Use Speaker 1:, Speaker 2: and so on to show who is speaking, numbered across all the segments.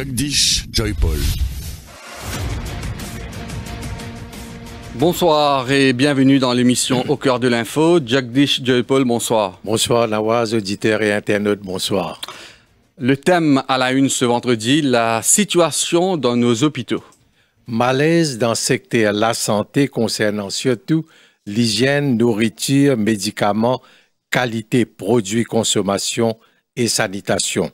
Speaker 1: Jagdish Joypol. Bonsoir et bienvenue dans l'émission Au cœur de l'info. Joy Paul. bonsoir. Bonsoir Nawaz, auditeurs et internautes, bonsoir. Le thème à la une ce vendredi,
Speaker 2: la situation dans nos hôpitaux. Malaise dans le secteur la santé concernant surtout l'hygiène, nourriture, médicaments, qualité, produits, consommation et sanitation.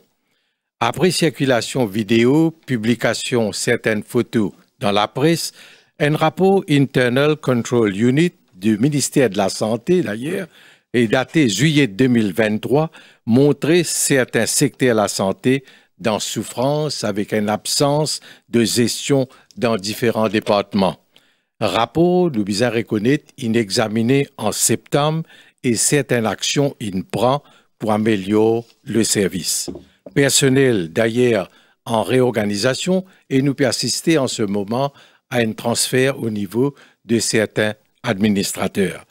Speaker 2: Après circulation vidéo, publication certaines photos dans la presse, un rapport Internal Control Unit du ministère de la Santé, d'ailleurs, est daté juillet 2023, montrait certains secteurs de la santé dans souffrance avec une absence de gestion dans différents départements. rapport, nous bizarre reconnaître, inexaminé en septembre et certaines actions il prend pour améliorer le service personnel d'ailleurs en réorganisation et nous persister en ce moment à un transfert au niveau de certains administrateurs.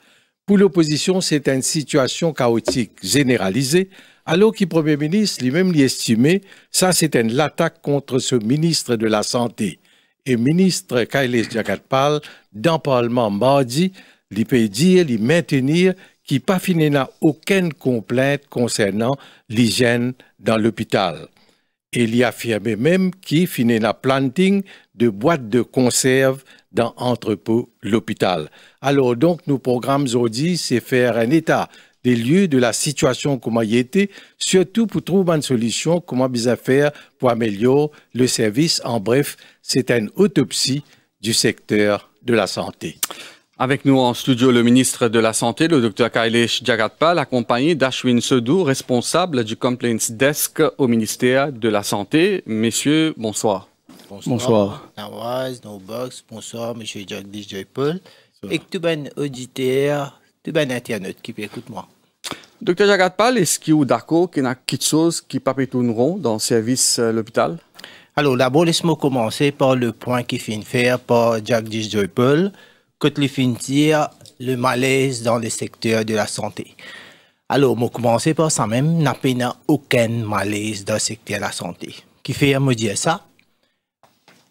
Speaker 2: Pour l'opposition, c'est une situation chaotique généralisée, alors que le Premier ministre lui-même l'estimait. ça c'est une attaque contre ce ministre de la Santé. Et ministre Kailes Jagatpal, dans Parlement mardi, lui peut dire, maintenir, qui pas n'a aucune complète concernant l'hygiène dans l'hôpital. Il y affirmé même qu'il finit la planting de boîtes de conserve dans entrepôt l'hôpital. Alors donc, nos programmes aujourd'hui, c'est faire un état des lieux de la situation comment il était, surtout pour trouver une solution, comment bien faire pour améliorer le service. En bref, c'est une autopsie du secteur de la santé.
Speaker 1: Avec nous en studio, le ministre de la Santé, le docteur Kailesh Jagadpal, accompagné d'Ashwin Sedou, responsable du Complaints Desk au ministère de la Santé. Messieurs, bonsoir.
Speaker 3: Bonsoir. Bonsoir, bonsoir, M. Jagdish Et tout bon auditeur, tout bon internaute qui écoute moi.
Speaker 1: Docteur Jagatpal, est-ce qu'il y a qu'il y a quelque chose qui papétourneront dans le service euh, l'hôpital?
Speaker 3: Alors, d'abord, laisse-moi commencer par le point qui finit faire par Jagdish les finir le malaise dans le secteur de la santé. Alors, je commencer par ça même, n'a pas aucun malaise dans le secteur de la santé. Qui fait me dire ça?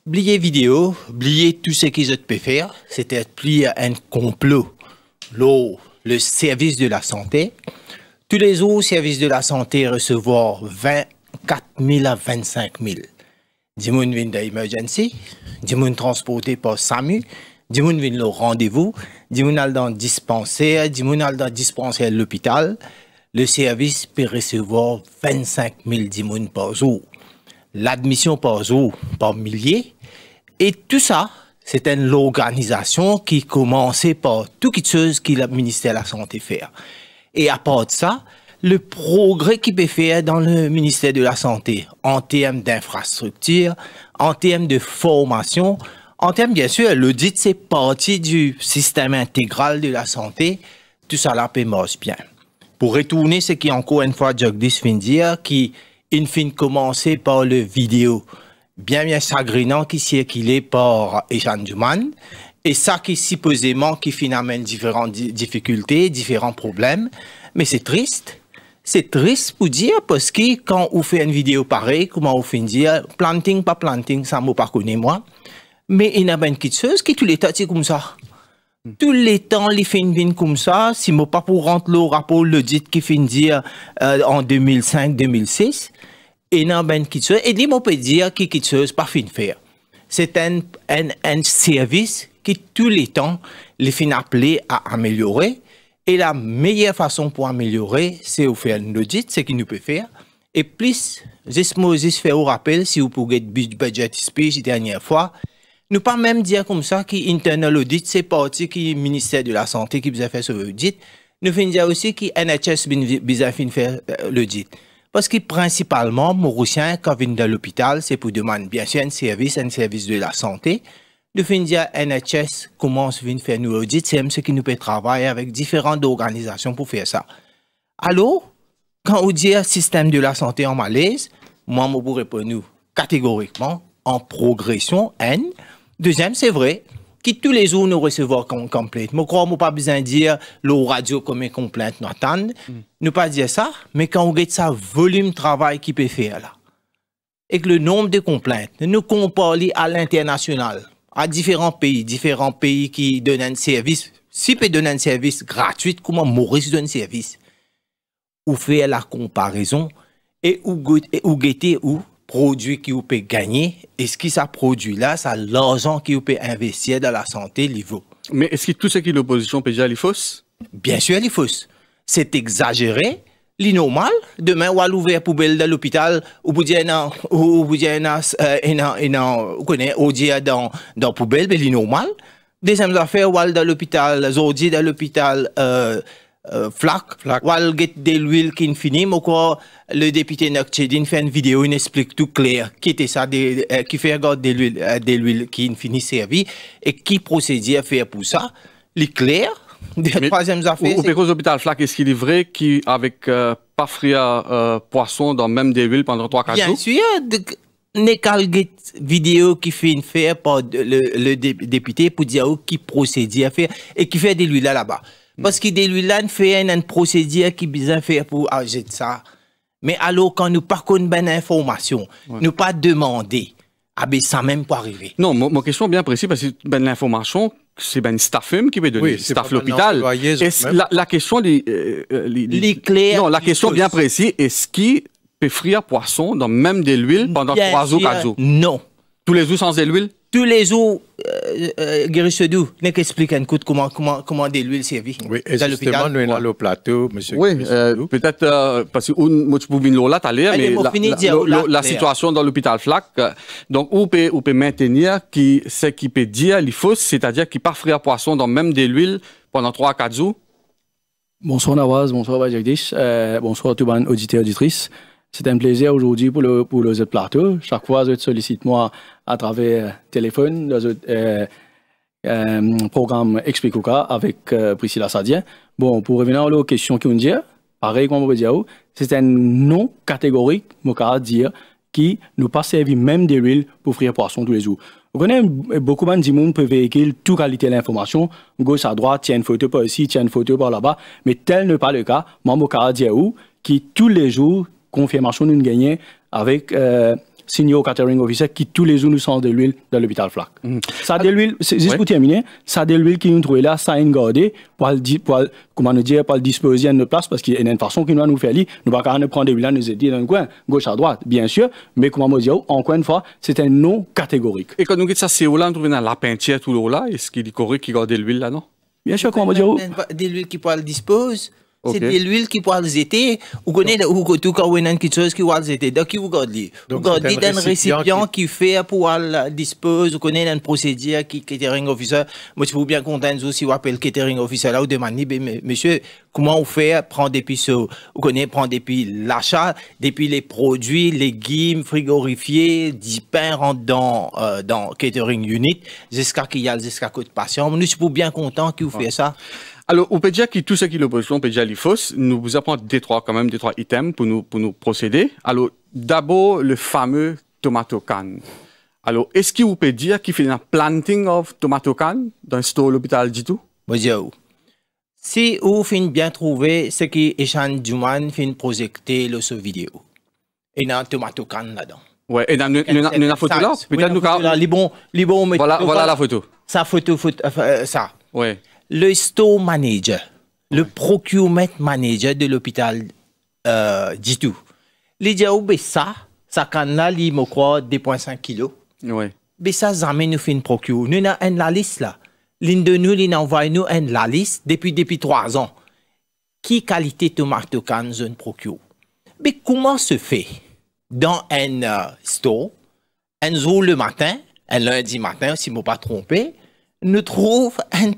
Speaker 3: Oubliez vidéo, oubliez tout ce qu'ils ont pu faire, c'était plus un complot. L'eau, le service de la santé, tous les autres services de la santé recevoir 24 000 à 25 000. Des gens viennent d'emergency, des gens transportés par SAMU, Dimoun vient au rendez-vous, Dimoun est dans dispensaire, Dimoun est dans dispensaire l'hôpital. Le service peut recevoir 25 000 Dimoun par jour. L'admission par jour, par milliers. Et tout ça, c'est une organisation qui commençait par tout ce chose que le ministère de la Santé fait. Et à part ça, le progrès qu'il peut faire dans le ministère de la Santé en termes d'infrastructure, en termes de formation, en termes, bien sûr, l'audit, c'est partie du système intégral de la santé. Tout ça là marche bien. Pour retourner ce qui, encore une fois, Jagdish dire qui, in fine commencer par le vidéo, bien, bien sagrinant, qui est par Ejan Duman, et ça qui, supposément, qui finalement différentes difficultés, différents problèmes. Mais c'est triste. C'est triste pour dire parce que quand on fait une vidéo pareille, comment on fait dire planting, pas planting, ça m'a pas connu moi. Mais il y a pas une chose qui tout les temps comme ça. Hmm. tous les temps, les une viennent comme ça. Si moi pas pour rentrer le rapport le dit qui fait dire euh, en 2005-2006, il y a pas une chose. Et dit, je peut dire que n'est pas fin faire. C'est un, un, un, service qui tous les temps les fins appelé à améliorer. Et la meilleure façon pour améliorer, c'est de faire un audit, ce qu'il nous peut faire. Et plus, je fais au rappel, si vous pouvez budget speech dernière fois, nous pas même dire comme ça qu'internal audit, c'est parti qui ministère de la Santé qui a fait ce audit. Nous faisons dire aussi que NHS a fait euh, l'audit. Parce que principalement, Mauricien, quand vient dans l'hôpital, c'est pour demander bien sûr un service, un service de la santé. Nous faisons dire NHS commence à faire nous audits, c'est même ce qui nous peut travailler avec différentes organisations pour faire ça. Alors, quand on dit système de la santé en malaise, moi, je vous réponds catégoriquement en progression, N, Deuxième, c'est vrai, qui tous les jours nous recevons comme complète Je crois qu'on pas besoin de dire le radio comme une complainte nous hmm. Ne pas dire ça, mais quand on regarde ça, volume de travail qui peut faire là. Et que le nombre de complaintes, nous comparons à l'international, à différents pays, différents pays qui donnent un service. Si peut donner un service gratuit, comment Maurice donne un service? Ou faire la comparaison et ou guetter où produit qui vous peut gagner et ce qui ça produit là, ça l'argent qui vous peut investir dans la santé, il Mais est-ce que tout ce qui est l'opposition peut dire, est fausse Bien sûr, il est fausse. C'est exagéré, l'inormal. demain on à la poubelle dans l'hôpital, ou vous dire non, ou vous dire non, euh, non, non, connaît, ou dire dans, dans poubelle, mais li normal. Deuxième affaire, va dans l'hôpital, zordi dans l'hôpital, euh, euh, Flac, ou wal get qui qui finit, ou quoi le député Nakchedin fait une vidéo, il explique tout clair, qui était ça, euh, qui fait regarder de l'huile, euh, de l'huile qui finit vie et qui procédait à faire pour ça,
Speaker 1: les clair, des troisièmes affaires. Ou, ou Flac est-ce qu'il est vrai qu'avec euh, pas fria euh, poisson dans même des huiles pendant 3-4 jours? Bien
Speaker 3: sûr, y a une vidéo qui fait une faire par le, député pour dire oh, qui procédait à faire et qui fait de l'huile là-bas. là là bas parce que de lui, là, une procédure qui est besoin faire pour agir ça. Mais alors, quand nous pas bonne information, ne nous pas demander,
Speaker 1: ah ben, ça même pas arriver. Non, ma question est bien précise, parce que ben, l'information, c'est ben staff qui peut donner, oui, staff l'hôpital. La, question, euh, euh, les, les, Non, la question bien précise, est-ce qu'il peut frire poisson dans même de l'huile pendant trois ou quatre jours? Non. Tous les jours sans de l'huile? Tous les jours, euh, euh, Gary pas un coup
Speaker 3: comment, comment, comment de l'huile servie. Oui, et dans justement,
Speaker 2: nous sommes au plateau, Monsieur. Oui,
Speaker 1: euh, peut-être euh, parce que nous pouvons là tout à mais la, la, la, situation hein. dans l'hôpital FLAC, euh, donc où peut, on peut maintenir qui, ce qui peut dire les c'est-à-dire qu'il pas frire poisson dans même de l'huile pendant 3 à 4 jours?
Speaker 4: Bonsoir Nawaz, bonsoir Bajagdish, bonsoir tout le monde, auditeur, auditrice. C'est un plaisir aujourd'hui pour le, pour plateau. Chaque fois, je sollicite moi à travers euh, téléphone, le euh, euh, programme Explique avec Priscilla Sadien. Bon, pour revenir aux questions qu'on dit, pareil comme oh, c'est un non catégorique, mon dire, qui nous pas servi même des rues pour frire poisson tous les jours. Vous connaissez beaucoup de gens peut véhiculer toute qualité de l'information, gauche à droite, tiens une photo par ici, tiens une photo par là-bas, mais tel n'est pas le cas. Moi, mon dire, oh, qui tous les jours, confirmation nous gagnons avec euh, signé catering officer qui tous les jours nous sort de l'huile dans l'hôpital Flac. Mm. Ça a de l'huile, juste pour terminer, ça a de l'huile qui nous trouve là, ça a une pour, comment dire, pour le disposer à notre place parce qu'il y a une façon qu'il va nous faire lire. Nous ne pouvons pas prendre de l'huile, nous aider dans le coin, gauche à droite, bien sûr, mais comment dire, encore une fois, c'est un non catégorique.
Speaker 1: Et quand nous dit ça, c'est où là, nous trouvons dans la peinture tout là, est-ce qu'il est correct qu'il garde de l'huile là, non?
Speaker 4: Bien sûr, comment dire.
Speaker 3: De l'huile qui le disposer. Okay. C'est de l'huile qui pourra les été. Vous connaissez ou tout quand vous avez quelque chose qui pourra les été. Donc, vous gardez. Vous gardez dans un récipient qui, fait pour la dispose. Vous connaissez une procédure qui catering officer. Moi, je suis bien content si vous appelez catering officer là, vous demandez, monsieur, comment vous faites prendre depuis ce, vous connaissez, prendre depuis l'achat, depuis les produits, légumes, frigorifiés, 10 pains rentrent dans, euh, dans catering unit jusqu'à qu'il y a jusqu'à côté patient. Nous, je suis bien content
Speaker 1: que vous ah. fassiez ça. Alors, on peut dire que tout ce qui l'opposition, on peut dire les fausses, nous vous apprend des trois, quand même, des trois items pour nous, pour nous procéder. Alors, d'abord, le fameux tomato can. Alors, est-ce que vous pouvez dire qu'il fait un planting of tomato can dans ce l'hôpital du tout?
Speaker 3: Bonjour. Oh. Si vous fin bien trouver ce qui Echan Duman fin projeté le ce vidéo. Et dans tomato can là-dedans. Ouais, et dans une photo là, peut-être nous Voilà, la photo. Sa photo, photo euh, ça. Ouais le store manager, le procurement manager de l'hôpital euh, tout, il dit oh, ben ça, ça canal, il me croit 2,5 kg. Oui. Mais ça, jamais nous fait une procure. Nous avons une liste là. L'une de nous, il envoie nous une liste depuis, depuis trois ans. Qui qualité tomate can une procure? Mais ben, comment se fait dans un euh, store, un jour le matin, un lundi matin, si je ne me pas trompé, ne trouve un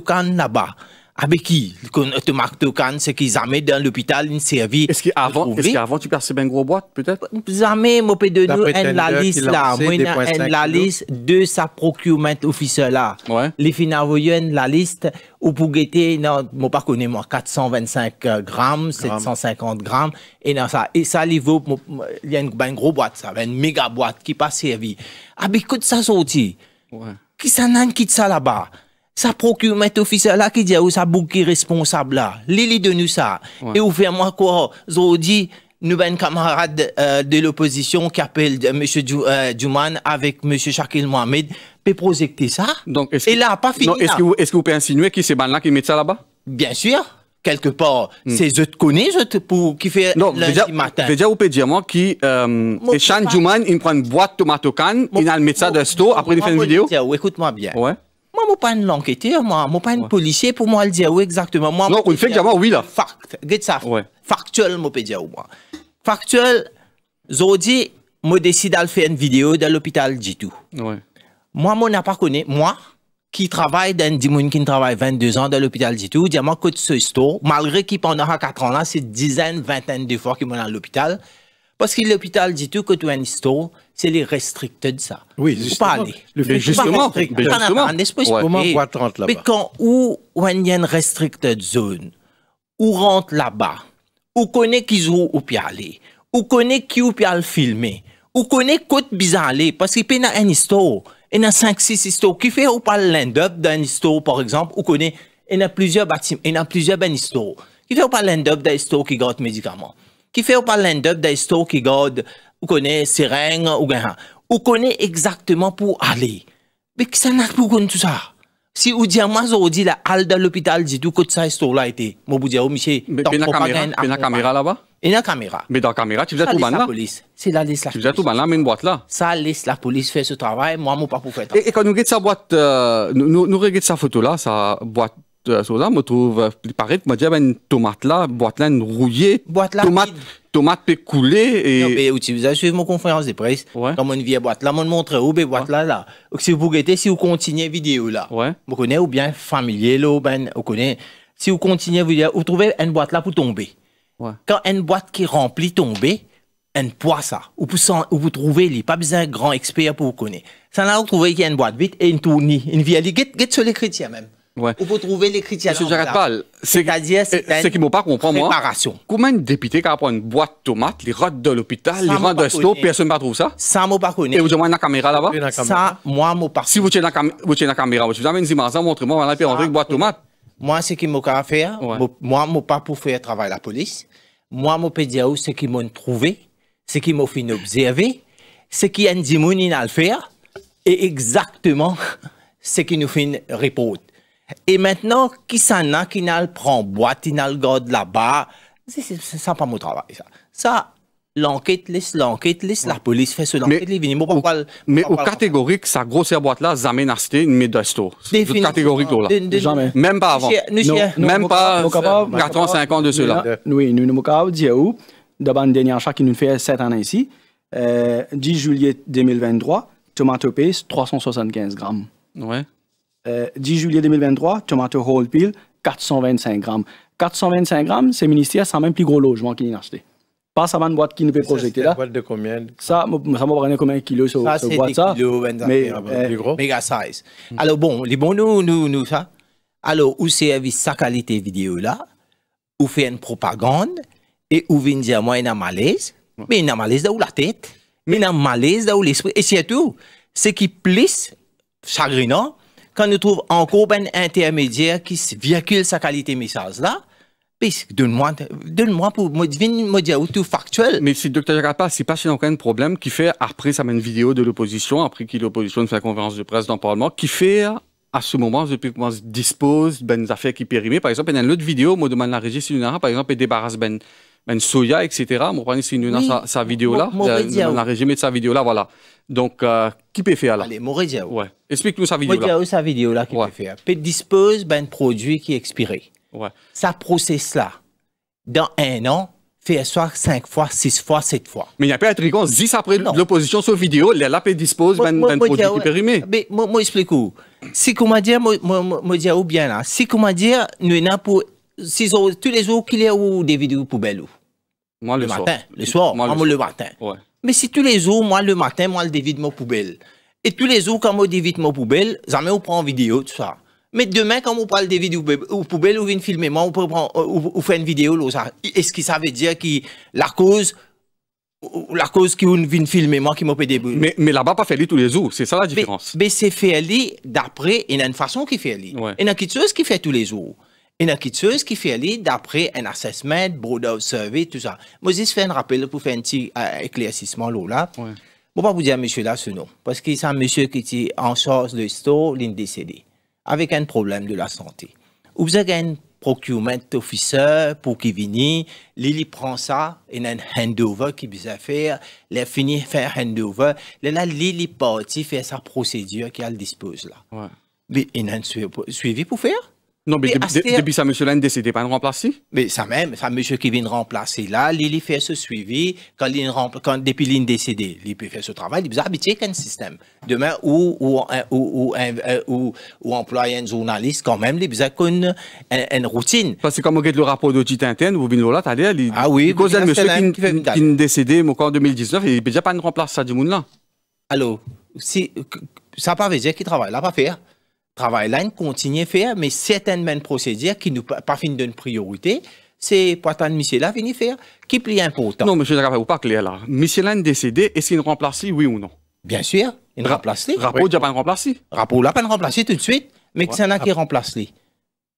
Speaker 3: can là-bas. Avec qui Un can c'est qu'ils amènent dans l'hôpital une servie. Est-ce qu'avant, est avant tu perçais une grosse boîte, peut-être Jamais, mon de nous, la liste là. Moi, la liste de sa procurement officer là. Les ont la liste ou pour guetter, non, moi, pas connais, moi, 425 grammes, 750 grammes, et ça, et ça, il y a une, ben, grosse boîte, ça, ben, une méga boîte qui pas servie. avec ah, mais ça sorti. Ouais. Qui s'en a quitté ça là ça Sa procurement officer qui dit diya ou sa bouk responsable là Lili de nous ça et E ou fè moi quoi? zo nous nous ben un euh, de l'opposition qui appelle euh, M. Duman euh, avec M. Shakil Mohamed peut projeter ça. Donc, Et là, pas fini Est-ce que, vous pouvez insinuer
Speaker 1: que c'est ban là qui met ça là-bas Bien sûr quelque part, hmm. c'est je te connais, je te, pour qui fait non, lundi déjà, matin. Déjà, vous pouvez dire moi qui, euh, et Juman, il prend une boîte de canne, il a le médecin de sto, après il fait une vidéo. Écoute-moi bien. Ouais. Moi, je ne suis pas un enquêteur, moi, je ne suis pas
Speaker 3: un policier pour moi le dire où exactement. Moi, non, on fait que oui, là. Fact, get ça. Ouais. Factuel, je peux dire moi. Factuel, Zodi, je décide de faire une vidéo dans l'hôpital du tout. Ouais. Moi, je n'ai pas connu, moi, qui travaille dans Dimoun, qui travaille 22 ans dans l'hôpital du tout, diamant c'est ce store, malgré qu'il pendant 4 ans là, c'est dizaines, vingtaines de fois qu'il est à l'hôpital. Parce que l'hôpital dit tout que c'est les restrictés de ça. Oui, justement. Le fait justement. Pas justement. justement. Ben, Comment ouais. là-bas? Mais quand où, il y a une restricted zone, où rentre là-bas, où connaît qui ont où puis aller, où connaît qui où peut filmer, on connaît côte bizarre parce qu'il y a un store il y a 5-6 histoires qui fait ou pas l'end-up d'un histoire, par exemple, ou connaît, il y a plusieurs bâtiments, il y a plusieurs ben histoires. Qui fait ou pas l'end-up d'un histoire qui garde médicaments. Qui fait ou pas l'end-up d'un histoire qui garde, ou connaît seringue, ou gain. Ou connaît exactement pour aller. Mais qui s'en a pour tout ça? si ou à mazo ou dit la al dans l'hôpital dit tout que ça est là été moi vous dire oh monsieur la caméra il y a caméra là-bas il y a caméra
Speaker 1: mais dans la caméra tu faisais tout ban là police
Speaker 3: c'est la police. tu faisais
Speaker 1: tout ban là mais une boîte là ça laisse la police faire ce travail moi moi pas pour faire et, et quand nous regardons sa boîte euh, nous nous regardons sa photo là sa boîte je euh, me trouve, euh, il paraît que moi, j'ai une tomate là, boîte là, une rouillée. Boîte tomate, tomate peut couler et. Non, mais, vous avez suivre mon conférence de presse, comme une vieille boîte là, montre
Speaker 3: où, bien boîte là, Si vous continuez si vous continuez vidéo là, vous connaissez ou bien familier là, ben, vous si vous continuez vidéo, vous trouvez une boîte là pour tomber. Quand une boîte qui est remplie tomber, un poids ça. Ou pour, ou vous pas besoin de grand expert pour vous connaître. Ça, là, vous trouvez une boîte vite et une tournée, une vieille, get, get sur les chrétiens même. Ouais. Où vous trouvez les chrétiens.
Speaker 1: c'est-à-dire, c'est euh, ce qui m'ont pas compris moi. Comment de députés qui pris une boîte de tomates, les rotent de l'hôpital, les rendent de stop, personne ne trouve ça Ça, moi, pas connaître. Et vous avez une caméra là-bas Ça, moi, moi, pas Si vous avez une caméra, vous avez une dimension, montrez-moi, on a pris une boîte de tomates.
Speaker 3: Moi, ce qui m'a faire, moi, moi, pas pour faire travail la police. Moi, moi, peux dire ce qui m'ont trouvé, ce qui m'ont fait observer, ce qui a dit mon faire, et exactement ce qui nous fait répondre. Et maintenant, qui s'en a, qui n'a prend boîte, qui n'a garde là-bas, c'est pas mon travail,
Speaker 1: ça. Ça, l'enquête liste, l'enquête laisse la police fait ce l'enquête mais, les mais au catégorique, sa grosse boîte là, jamais n'a cité une médaille Définitivement catégorique là. Jamais. Même pas avant. Même pas 4 ans, de cela.
Speaker 4: Oui, nous nous capables de dire où, d'abord, dernière achat qui nous fait 7 ans ici, 10 euh, juillet 2023, tomate 375 grammes. Ouais. 10 euh, juillet 2023, tomato whole peel, 425 grammes. 425 grammes, c'est ministère sans même plus gros logement qu'il a acheté. Pas ça une boîte qui nous peut projeter là. boîte de combien Ça, ça m'a pris combien de kilos sur cette boîte ça
Speaker 3: kilos, mais, euh,
Speaker 4: plus gros. Mega size. Hmm. Alors bon, les bons nous, nous, nous, ça. Alors,
Speaker 3: où service sa qualité vidéo là, où fait une propagande, et où vient dire moi, il y a malaise. Mais il y a un malaise dans la tête. Mais il y a un malaise dans l'esprit. Et surtout, ce qui est plus chagrinant, quand nous trouve encore un intermédiaire
Speaker 1: qui véhicule sa qualité message-là, ben, Donne-moi, donne-moi pour me dire tout factuel. Mais si Dr. Jacapa, c'est pas a un problème qui fait, après, ça même une vidéo de l'opposition, après qu'il l'opposition fait la conférence de presse dans le Parlement, qui fait, à ce moment, depuis qu'on dispose, ben, des affaires qui périmaient. Par exemple, il y a une autre vidéo, moi, demande la régie, si par exemple, il débarrasse, ben, même ben, soya, etc. Mon père, c'est une oui. sa, sa vidéo-là, On a euh, résumé de sa vidéo-là, voilà. Donc, euh, qui peut faire là Allez, Morédiao. Ouais. Explique-nous sa vidéo-là. Morédiao,
Speaker 3: sa vidéo-là, qui ouais. peut faire Peut dispose d'un produit qui est expiré. Ouais. Ça process là. Dans un an, fait soit 5 fois, 6 fois, 7 fois.
Speaker 1: Mais il n'y a pas à tricot, 10 après l'opposition sur vidéo, là, la dispose
Speaker 3: d'un produit qui périmé. Mais moi, moi explique où. Si, comment dire, moi, moi, moi, dire ou bien là, si, comment dire, nous n'avons pas si tous les jours qu'il y a ou des vidéos poubelles ou Moi, le, matin. Le soir, moi, le, matin. Ouais. Mais si tous les jours, moi, le matin, moi, le dévide mon poubelle. Et tous les jours, quand on dévide mon poubelle, jamais on prend en vidéo, tout ça. Mais demain, quand on parle des vidéos poubelles, ou vient filmer, moi, on peut prendre, euh, ou, faire une vidéo, Est-ce que ça veut dire que la cause, la cause qui vient filmer, moi, qui m'a fait des Mais, mais là-bas, pas fait tous les jours, c'est ça la différence. Mais, c'est fait d'après, il y a une façon qui fait Il y a quelque chose qui fait tous les jours une chose qui fait aller d'après un assessment, broad survey, tout ça. Moi, je faire un rappel pour faire un petit euh, éclaircissement là. Je ne pas vous dire monsieur là ce nom, parce que c'est un monsieur qui est en charge de store, est décédé, avec un problème de la santé. vous avez un procurement officer pour qu'il vienne, il prend ça, il a un handover qui a faire, il fini faire handover, là, il est parti faire sa procédure qu'il dispose là. Ouais. Mais il a un suivi pour faire non, mais, mais depuis, Aster... depuis ça, M. Lane décédé, pas de remplacer. Mais ça même, ça, M. qui vient remplacer là, il fait ce suivi, quand, il rempl... quand depuis qu'il décédé, il peut faire ce travail, il est habiter qu'un système. Demain, ou, ou, ou, ou, ou, employer un journaliste, quand même, il a
Speaker 1: une, une, routine. Parce que quand on regarde le rapport d'audit interne, vous venez là, t'as ah oui, cause un monsieur qui, qui, qui est décédé en 2019, il peut déjà pas remplacer ça du monde là. Alors,
Speaker 3: si, ça ne veut pas dire qu'il travaille là, pas faire travail-là continue à faire, mais certaines procédures qui nous pas fin d'une priorité, c'est pourtant monsieur là fini faire, qui plus
Speaker 1: important. Non, monsieur ne ou pas clair là. Monsieur là décédé, est-ce qu'il remplace remplacé, oui ou non Bien sûr, il remplace. remplacé. Rapport n'a pas remplacé. Rapport l'a pas remplacé tout de suite, mais c'est a qui remplace lui.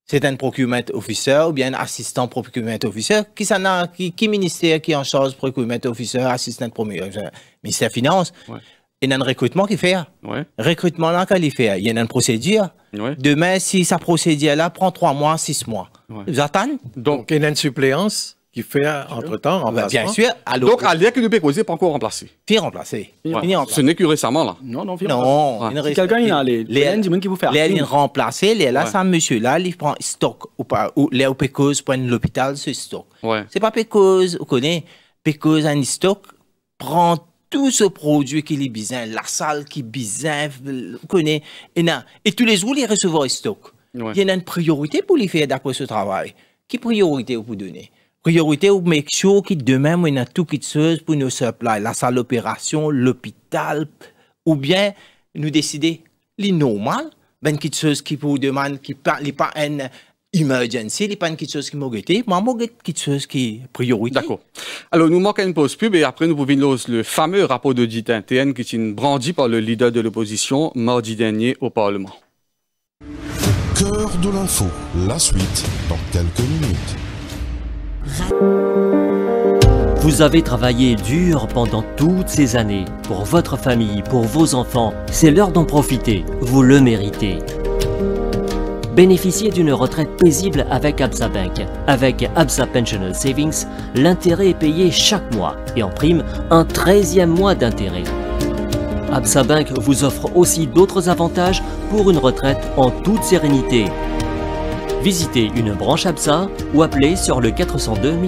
Speaker 3: C'est un procurement officer ou bien un assistant procurement officier Qui, s'en a, qui, ministère qui en charge procurement officier assistant procurement euh, ministère finance. Il y a un recrutement qui fait. Recrutement là qu'il fait. Il y a une procédure. Demain, si sa procédure là prend
Speaker 2: trois mois, six mois, vous attendez. Donc, il y a une suppléance qui fait entre-temps bah,
Speaker 1: remplacement. Bien sûr. Alors, Donc, Alia que nous n'est pas encore remplacé. est remplacé. Ce n'est que récemment, là. Non, non,
Speaker 4: Non. Ah. quelqu'un, il y a les les qui vous Il Les
Speaker 3: remplacé, les là, un monsieur, là, il prend stock. Ou pas, ou les cause prennent l'hôpital, c'est stock. C'est pas pécose. vous connaissez, Pécose, un stock prend tout ce produit qui est bizarre, la salle qui est bizarre, connaît, et, et tous les jours, les recevoir stock. Il y a une priorité pour les faire d'après ce travail. Quelle priorité vous donnez Priorité pour make sure que demain, on a tout qui se pour nos supplies, la salle d'opération, l'hôpital, ou bien nous décider, les normal, ben qui qui vous demande, qui n'est pas un,
Speaker 1: il a pas quelque chose qui m'a mais il quelque chose qui D'accord. Alors, nous manquons une pause pub et après, nous pouvons le fameux rapport d'audit interne qui est brandi par le leader de l'opposition mardi dernier au Parlement.
Speaker 5: Cœur de l'info, la suite dans quelques minutes.
Speaker 6: Vous avez travaillé dur pendant toutes ces années. Pour votre famille, pour vos enfants, c'est l'heure d'en profiter. Vous le méritez bénéficiez d'une retraite paisible avec Absa Bank. Avec Absa Pensional Savings, l'intérêt est payé chaque mois et en prime, un 13e mois d'intérêt. Absa Bank vous offre aussi d'autres avantages pour une retraite en toute sérénité. Visitez une branche Absa ou appelez sur le 402 000.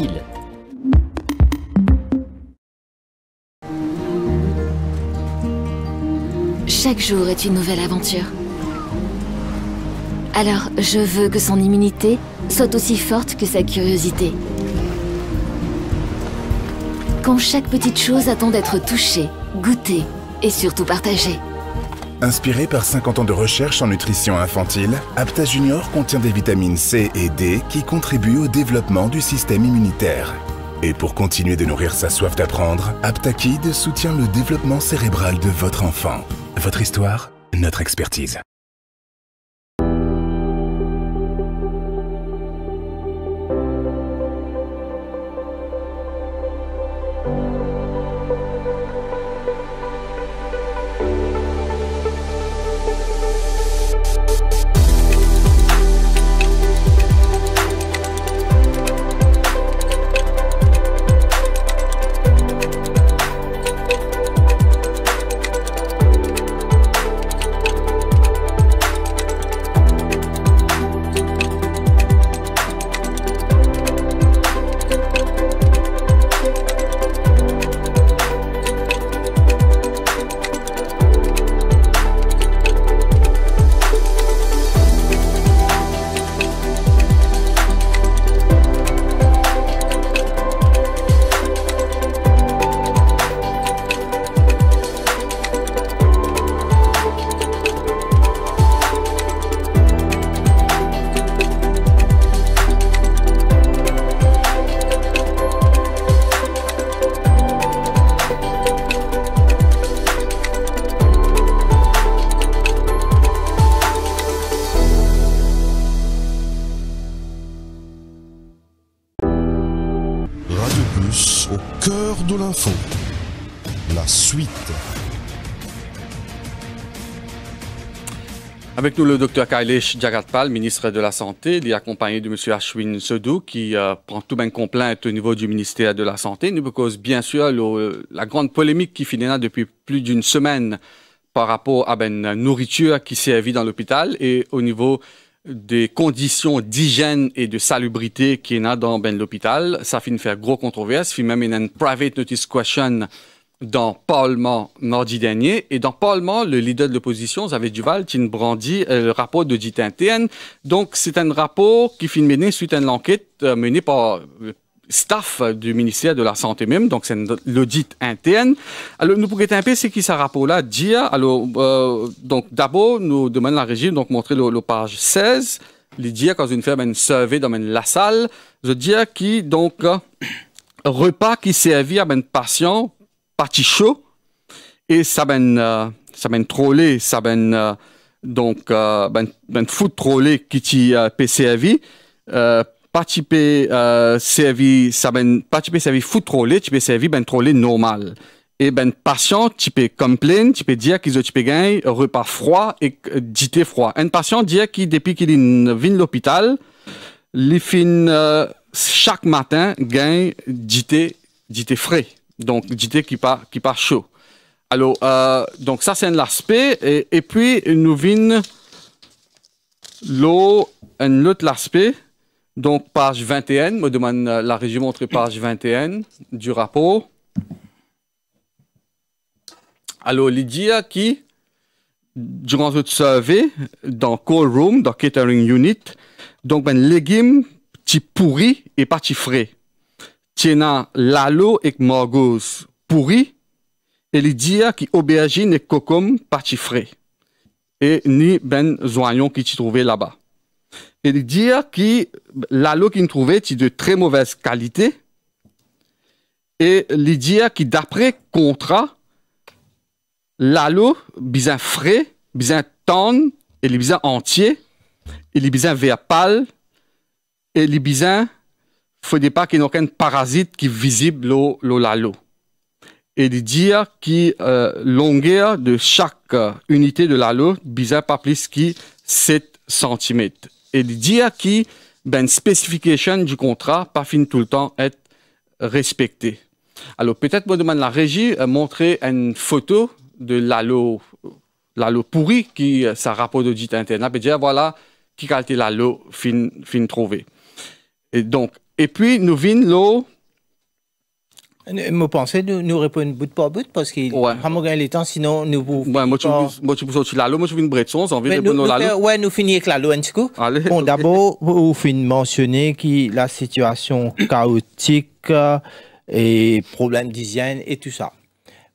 Speaker 7: Chaque jour est une nouvelle aventure. Alors, je veux que son immunité soit aussi forte que sa curiosité. Quand chaque petite chose attend d'être touchée, goûtée et surtout partagée.
Speaker 8: Inspiré par 50 ans de recherche en nutrition infantile, Apta Junior contient des vitamines C et D qui contribuent au développement du système immunitaire. Et pour continuer de nourrir sa soif d'apprendre, Apta soutient le développement cérébral de votre enfant. Votre histoire, notre expertise.
Speaker 1: Avec nous le docteur Kailesh Jagatpal, ministre de la Santé. Il accompagné de M. Ashwin Sedou, qui euh, prend tout bien complainte au niveau du ministère de la Santé. Nous cause bien sûr la grande polémique qui finit là depuis plus d'une semaine par rapport à ben, nourriture qui servie dans l'hôpital et au niveau des conditions d'hygiène et de salubrité qui est là dans ben, l'hôpital. Ça finit faire gros controverse. Il même une private notice question dans Parlement mardi dernier. Et dans Parlement, le leader de l'opposition, Xavier Duval, qui brandit euh, le rapport de interne. Donc, c'est un rapport qui finit mené suite à une enquête euh, menée par le euh, staff du ministère de la Santé même, donc c'est l'audit interne. Alors, nous pourrions un peu ce qui ce rapport-là dit. Alors, donc, d'abord, nous demande la régie, donc, montrer le, page 16, les dire quand une femme une survey dans la salle, je dire qui, donc, repas qui servit à un patient parti chaud et ça ben euh, ça ben trollé ça ben donc euh, ben ben foot trollé qui ti PCAV participer servi ça ben participer servi foot trollé tu peux servi ben trollé normal et ben patient tu peux complain tu peux dire qu'ils ont tu peux gagner repas froid et euh, dité froid un patient dire qui depuis qu'il est vient l'hôpital les fin euh, chaque matin gagne dité dité frais donc, JT qui part, qui part chaud. Alors, euh, donc ça, c'est un aspect. Et, et puis, nous vient l'eau, un autre aspect. Donc, page 21, me demande euh, la régie montre page 21 du rapport. Alors, Lydia qui, durant notre survey, dans Call Room, dans Catering Unit, donc, ben, légumes, petit pourri et qui frais a l'alo et morgos pourri, et les dire qui aubergine et cocom parti frais, et ni ben zoignon qui t'y trouvait là-bas. Et les dire qui l'alo qu'il trouvait est de très mauvaise qualité, et les dire qui d'après contrat, l'alo, bisin frais, bisin tendre, et les bisins et les vert pâle, et les faut pas qu'il n'y ait aucun parasite qui visible lo lalo. et de dire que la euh, longueur de chaque euh, unité de lalo bizarre pas plus que 7 cm et de dire que ben spécification du contrat pas fin tout le temps être respectée. Alors peut-être moi demande la régie euh, montrer une photo de l'alo l'alo pourri qui sa ça rapport d'audit interne ah, et ben, dire voilà qui calte l'alo fin fin trouvé. Et donc et puis, nous vînes l'eau.
Speaker 3: Moi, pensez, nous, nous répondons bout par bout parce qu'il ouais. vraiment gagner le temps, sinon nous vous. Ouais, moi, je suis tu peux la moi, je venu de Breton, j'ai envie de répondre à la Ouais, nous finissons avec la loi un petit coup. Bon, d'abord, vous finissez mentionner que la situation chaotique euh, et problème d'hygiène et tout ça.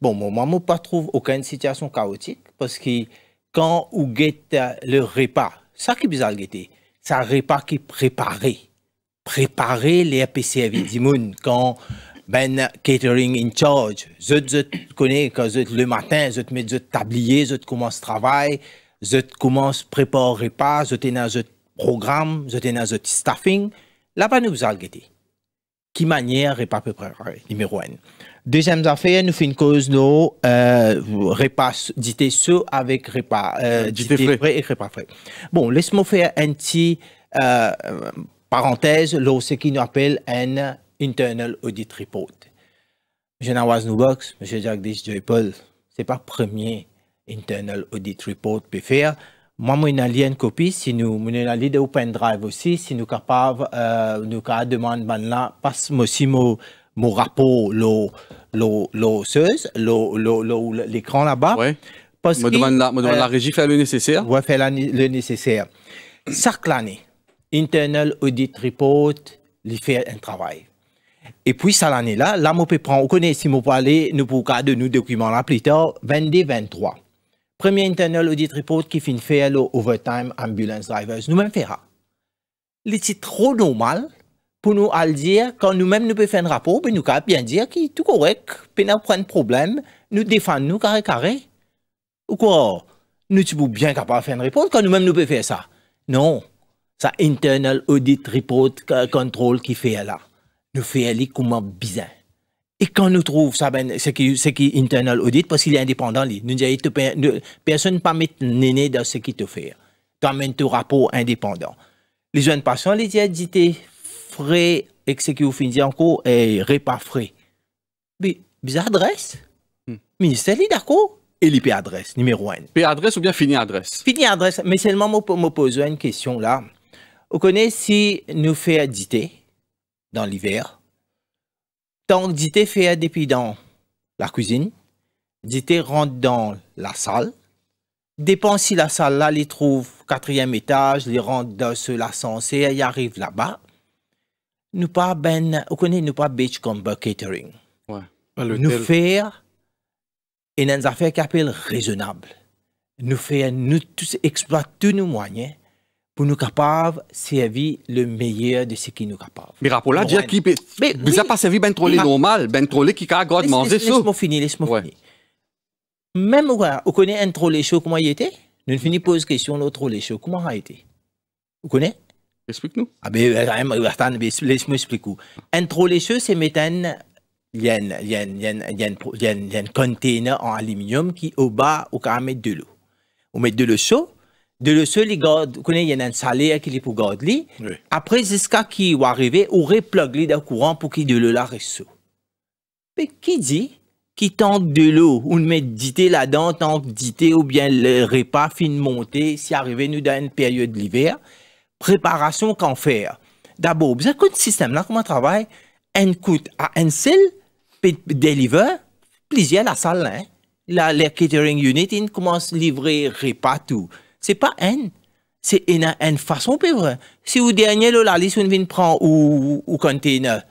Speaker 3: Bon, moi, moi, je ne trouve aucune situation chaotique parce que quand vous guette le repas, ça qui est bizarre, guetter, c'est un repas qui est préparé préparer les APC avec Dimoun quand ben catering in charge. Je te connais quand je le matin, je met mets je tablier, je commence travail, je commence préparer repas, je t'ai le programme, je t'ai le staffing. Là-bas nous allons guetter. Qui manière repas préparé numéro 1. Deuxième affaire, nous faisons une cause nos euh, repas dites ceux avec repas euh, le frais et repas frais. Bon, laisse-moi faire un petit euh, parenthèse, c'est ce qu'on appelle un internal audit report. M. Nawaz Monsieur M. Jagdish Joypol, c'est pas premier internal audit report peut faire. Moi, moi, une copie, si nous, une copie open drive aussi, si nous capables, euh, nous capable demande ben là, passe moi aussi mon, mon rapport, l'eau, l'eau, l'eau, l'écran là-bas. Ouais. Parce demande la, me demande la régie, faire le nécessaire. Ouais, faire le nécessaire. Chaque année, Internal Audit Report, il fait un travail. Et puis, ça l'année-là, là, on peut prendre, on connaît, si vous parlez aller, nous pouvons garder nos documents là plus tard, 22-23. Premier Internal Audit Report qui finit faire l'Overtime Overtime Ambulance Drivers, nous-mêmes fera. C'est trop normal pour nous à le dire, quand nous-mêmes nous pouvons faire un rapport, ben nous pouvons bien dire que tout correct, puis nous prenons problème, nous défendons nous carré carré. Ou quoi? Nous sommes bien capables de faire un rapport quand nous-mêmes nous pouvons faire ça. Non sa internal audit report control qui fait là. Nous faisons comment bizarre. Et quand nous trouvons ça, ben, ce qui, est qui internal audit, parce qu'il est indépendant, lui. Nous personne ne peut mettre néné dans ce qu'il te fait. Tu même ton rapport indépendant. Les jeunes patients, ils disent, frais, et ce qu'ils finissent encore, et repas frais. Mais, bizarre adresse. Hmm. Ministère, d'accord. Et l'IP adresse, numéro 1. P adresse ou bien fini adresse Fini adresse. Mais seulement, je me pose une question là. Vous connaissez si nous fait dîter dans l'hiver, tant dîter fait depuis dans la cuisine, dîter rentre dans la salle, dépend si la salle là les trouve quatrième étage, les rentre dans ce l'ascenseur, y arrive là-bas. Nous pas ben, on nous pas beach comme catering. Nous faire une affaire qui appelle raisonnable. Nous faire nous tous exploiter tous nos moyens pour nous capables de servir
Speaker 1: le meilleur de ce qui nous capable. Mais rapport là, dire qui peut. Mais oui. n'avez pas servi ben trollé normal, ben trollé qui a de manger ça. Laisse-moi finir, laisse-moi finir. Même,
Speaker 3: ouais, on connaît un trollé chaud, comment il était Nous de poser question, l'autre trollé chaud, comment il été? Vous connaissez Explique-nous. Ah ben, ben quand même, ben, laisse-moi expliquer. Un trollé chaud, c'est mettre il y a un container en aluminium qui, au bas, on peut mettre de l'eau. On met de l'eau chaude, de y a god, y a an salye qui est pour god li, oui. apre ziska qui va arriver ou replog le courant pour qu'il de le la resou. mais qui dit qui tente de l'eau ou ne là dedans tant tank dite ou bien le repas fin monter, si arrive nous dans une période l'hiver, préparation qu'on fait D'abord, vous avez le système là, comment travaille, un coût à un seul, puis deliver, plusieurs la salle Hein? La, les catering unit, commence à livrer repas tout c'est pas haine. C'est une, une façon vivre. Si vous dernier la liste, on vient prendre ou, ou container.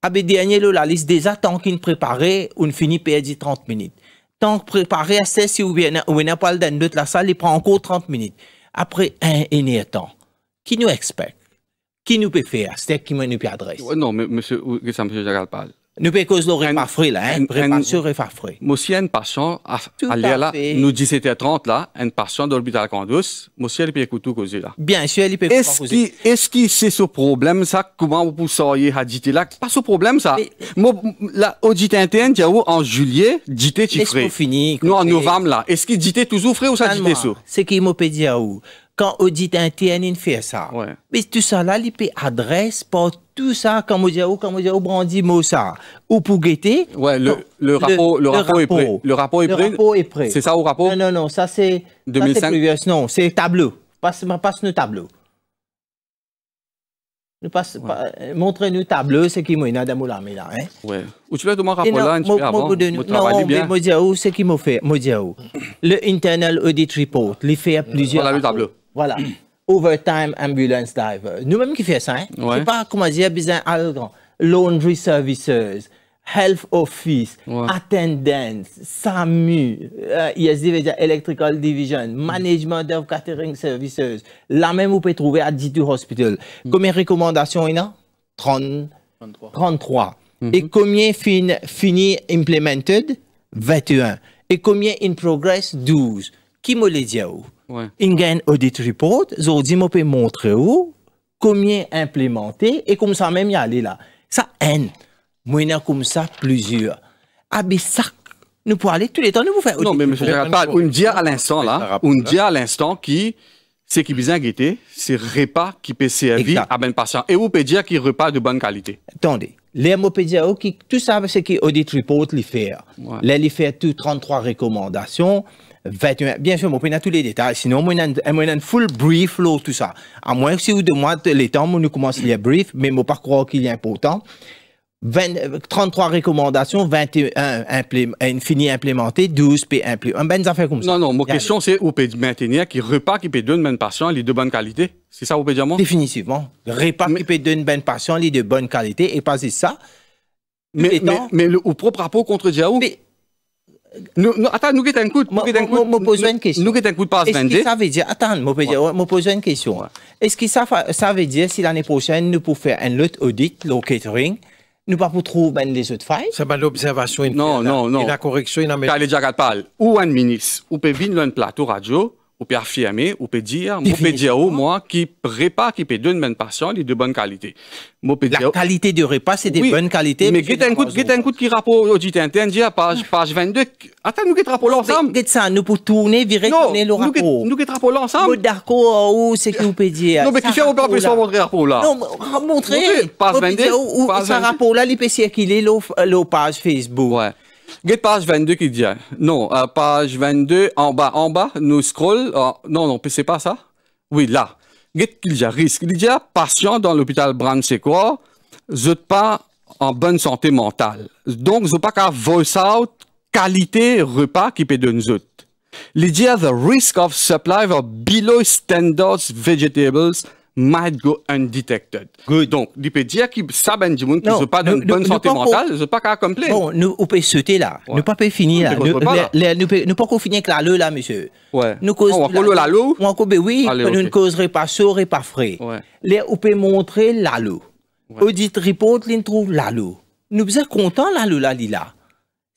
Speaker 3: Ah ben dernier la liste, déjà tant qu'il préparé, on finit perdre 30 minutes. Tant que préparé à si vous venez pas le dans la salle, il prend encore 30 minutes. Après un et temps, qui nous expecte?
Speaker 1: Qui nous peut faire? C'est qui nous peut adresser? Non, mais monsieur, que ça, monsieur Jagal parle. Nous pe cause refaire, en, frila,
Speaker 3: hein, préparation et frila.
Speaker 1: Monsieur un patient allé là, nous 17h30 là, un patient de l'hôpital moi, monsieur il peut écouter cause là. Bien sûr, il peut Est-ce qui est-ce qui c'est ce problème ça comment vous pourriez agiter là pas ce problème ça. Moi la audit interne en juillet, dité tu frais. Nous en novembre là, est-ce qu'il dité toujours frais ou
Speaker 3: ça dité ça C'est qui m'a dit quand audit interne fait ça. Mais tout ça là, il peut adresse pour tout ça, comme on dit, comme on dit, au brandi mot ça, ou pour guetter. Ouais, le, le, rapport, le, rapport, est prêt. Le rapport est prêt. C'est ça au rapport? Non, non, non, ça c'est. 2005. non, c'est tableau. Passe, passe tableau. Nous pas, ouais. pas euh, montrez-nous tableau ce qui m'a dans mon là hein. Ouais. Ou tu veux demander rappeler là un petit peu avant. De, non, non bien. mais dire ce qui m'a fait, m'a dire où. Le internal audit report, il fait plusieurs. Voilà le tableau. Voilà. Overtime ambulance diver. Nous-mêmes qui fait ça, hein. Ouais. C'est pas comment dire besoin arrogant. Laundry services health office, attendance, SAMU, euh, e electrical division, management of catering services. Là même, vous pouvez trouver à Ditu Hospital. Hospitals. Mm. Combien de recommandations il y a 30, 33. Et combien fin, fini implemented 21. Et combien in progress 12. Qui me les dit ouais. In gain audit report, Zodi je peut montrer où, combien implémenté, et comme ça même y aller là. Ça, N. Moi, il a comme ça plusieurs. Ah, mais ça, nous pouvons aller tous les temps, nous vous faire. Non, mais monsieur, pas. on
Speaker 1: dit à l'instant, là, on hein. dit à l'instant qui ce qui besoin guetter, c'est repas qui peut servir à ben patient. Et vous peut dire qu'il repas de bonne qualité.
Speaker 3: Attendez. Les mots qui tout ça, c'est qui Audit Report les fait. Les Les fait tout 33 recommandations. 21, bien sûr, on a tous les détails. Sinon, on a un full brief, là, tout ça. À moins que si vous demandez les temps, on nous commence les briefs, mais je ne pas qu'il est important. 33 recommandations, 21 finies infini implémentées, 12 P 1 Ben, des comme ça. Non, non, ma question,
Speaker 1: c'est on peut maintenir qui repas qui peut donner une bonne passion, les de bonne qualité. C'est ça, au peut dire moi? Définitivement. repas qui peut donner une bonne passion, les de bonne qualité, et pas ça. Mais, mais, mais, le, au
Speaker 3: propre rapport contre mais, Nous, nous, attends, nous un coup. Nous Nous un coup de passe Est-ce que ça veut dire, attends, me ouais. poser une question. Est-ce que ça, ça veut dire si l'année prochaine nous pouvons faire un autre audit, le catering, nous pas pour trouver ben, les autres failles. C'est pas l'observation.
Speaker 1: Et la correction, il a Car les gens Ou un ministre, ou peut venir un plateau radio, ou peut affirmer, ou peut dire, on peut dire au moins qui prépare, qui peut donner une patient est de bonne qualité. La qualité du repas, c'est de bonne qualité. Mais y a un coup qui rapporte audit interne, page, page 22, attends, nous qui trappons rapport l'ensemble? quest ça, nous pour tourner, virer, tourner le rapport? Nous qui trappons rapport l'ensemble? D'accord, ou c'est qui vous peut dire? Non, mais qui fait au plus pour montrer rapport là?
Speaker 3: Non, ah, montrer. Page 22. Ça rapport
Speaker 1: là, il peut circuler le page Facebook. Ouais page 22 qui dit. Non, euh, page 22, en bas, en bas, nous scroll. Euh, non, non, c'est pas ça. Oui, là. Get qu'il risque. Il patient dans l'hôpital brand' c'est quoi? Je pas en bonne santé mentale. Donc, je pas qu'à voice out qualité repas qui peut donner nous. Il y the risk of supply of below standards vegetables might go undetected. Good. Donc, il peut dire que ça, ben, qui ne pas de bonne santé mentale, ne pas qu'à complet. Bon, nous, on peut sauter là.
Speaker 3: Nous pas finir là. Nous pas finir avec la là, monsieur. Ouais. Nous cause. On va la On oui, nous ne causerait pas sourd et pas frais. on peut montrer la Audit report, l'intro, trouve la Nous sommes contents la leu là, là.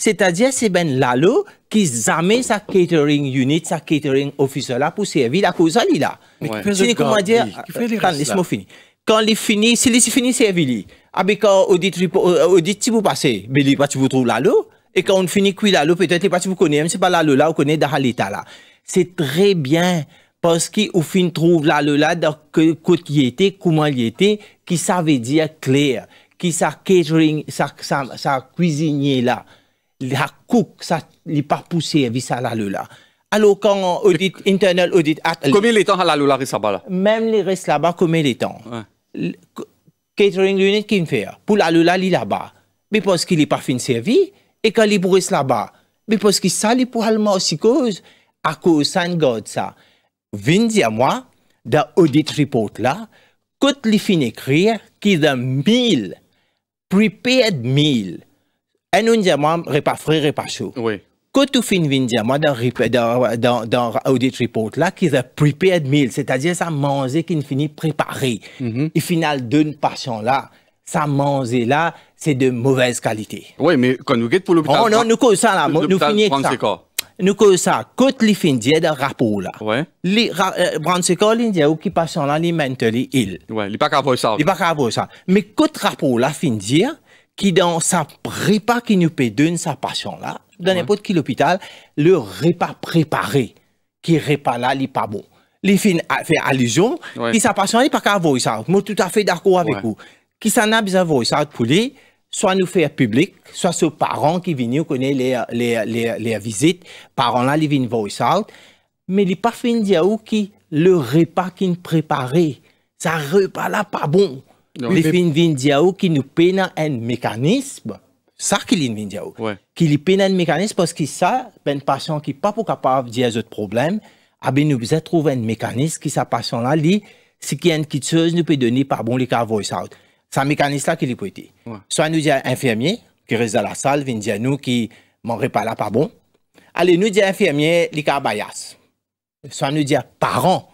Speaker 3: C'est-à-dire, c'est ben lalo qui qui jamais sa catering unit, sa catering officer là pour servir la cause là. Mais ouais. comment dire, qui les laisse Quand il finit, si il finit, servir lui. Avec ah, ben, audit, audit, euh, si vous passez, mais ben, là pas tu vous trouves lalo Et quand on finit, qui là, lalo peut-être, pas si vous connaissez, c'est pas lalo là, on connaît dans l'état là. C'est très bien parce qu'au fin trouve lalo là dans que qui était comment il était qui savait dire clair qui sa catering sa sa sa cuisinier là la coupe ça sa li poussé vis à sa la lula. quand audit,
Speaker 1: internal audit Combien de temps à la lula là bas
Speaker 3: Même les reste là bas, combien de temps? Catering unit qui fait hein. Pour la lula li là bas. Mais parce qu'il n'est pas fin servi, et quand il est là-bas, mais parce que ça, il pour allemand aussi cause, à cause ça, garde ça. Venez à moi, dans l'audit report là, quand il fini écrire, qu'il y a 1000, prepared 1000, And un moi repas frais repas chaud oui quand tu finis un dans dans audit report là qu'ils a prepared meal c'est-à-dire ça manger qui finit préparé mhm. et final d'une passion là ça manger là c'est de mauvaise qualité oui mais quand nous
Speaker 1: guettons pour l'hôpital oh non nous ça là nous finissons ça
Speaker 3: nous ça, quand les finissent dans rapport là, Oui. les euh, qui là, les ill. pas ça. pas ça. Mais quand rapport là, qui dans sa prépa qui nous peut donner sa passion là, dans n'importe quel hôpital, le repas préparé, qui repas là, il n'est pas bon. Les fait allusion, qui sa passion n'est pas qu'à Out, ça. Moi, tout à fait d'accord avec vous. Qui s'en a besoin Voice ça pour lui, soit nous faire public, soit ce parents qui viennent connaître les, les, les, les visites, parents là, ils viennent voir ça. Mais il n'est pas fini de dire qui le repas qu'il préparé, ça repas là pas bon. Within Vindiao qui nous peine un mécanisme, ça qu'il est Vindiao, qui lui peine un mécanisme parce que ça, ben patient qui pas pour capable de dire ce problème, a ah ben nous besoin trouver un mécanisme qui sa patient là lui, ce qui est une quitteuse nous peut donner par bon les cas voice out. C'est un mécanisme là qui peut être. Soit nous dit infirmier qui reste dans la salle, vient dire nous qui manquerait pas là pas bon. Allez nous dit infirmier les cas bias. Soit nous dit parents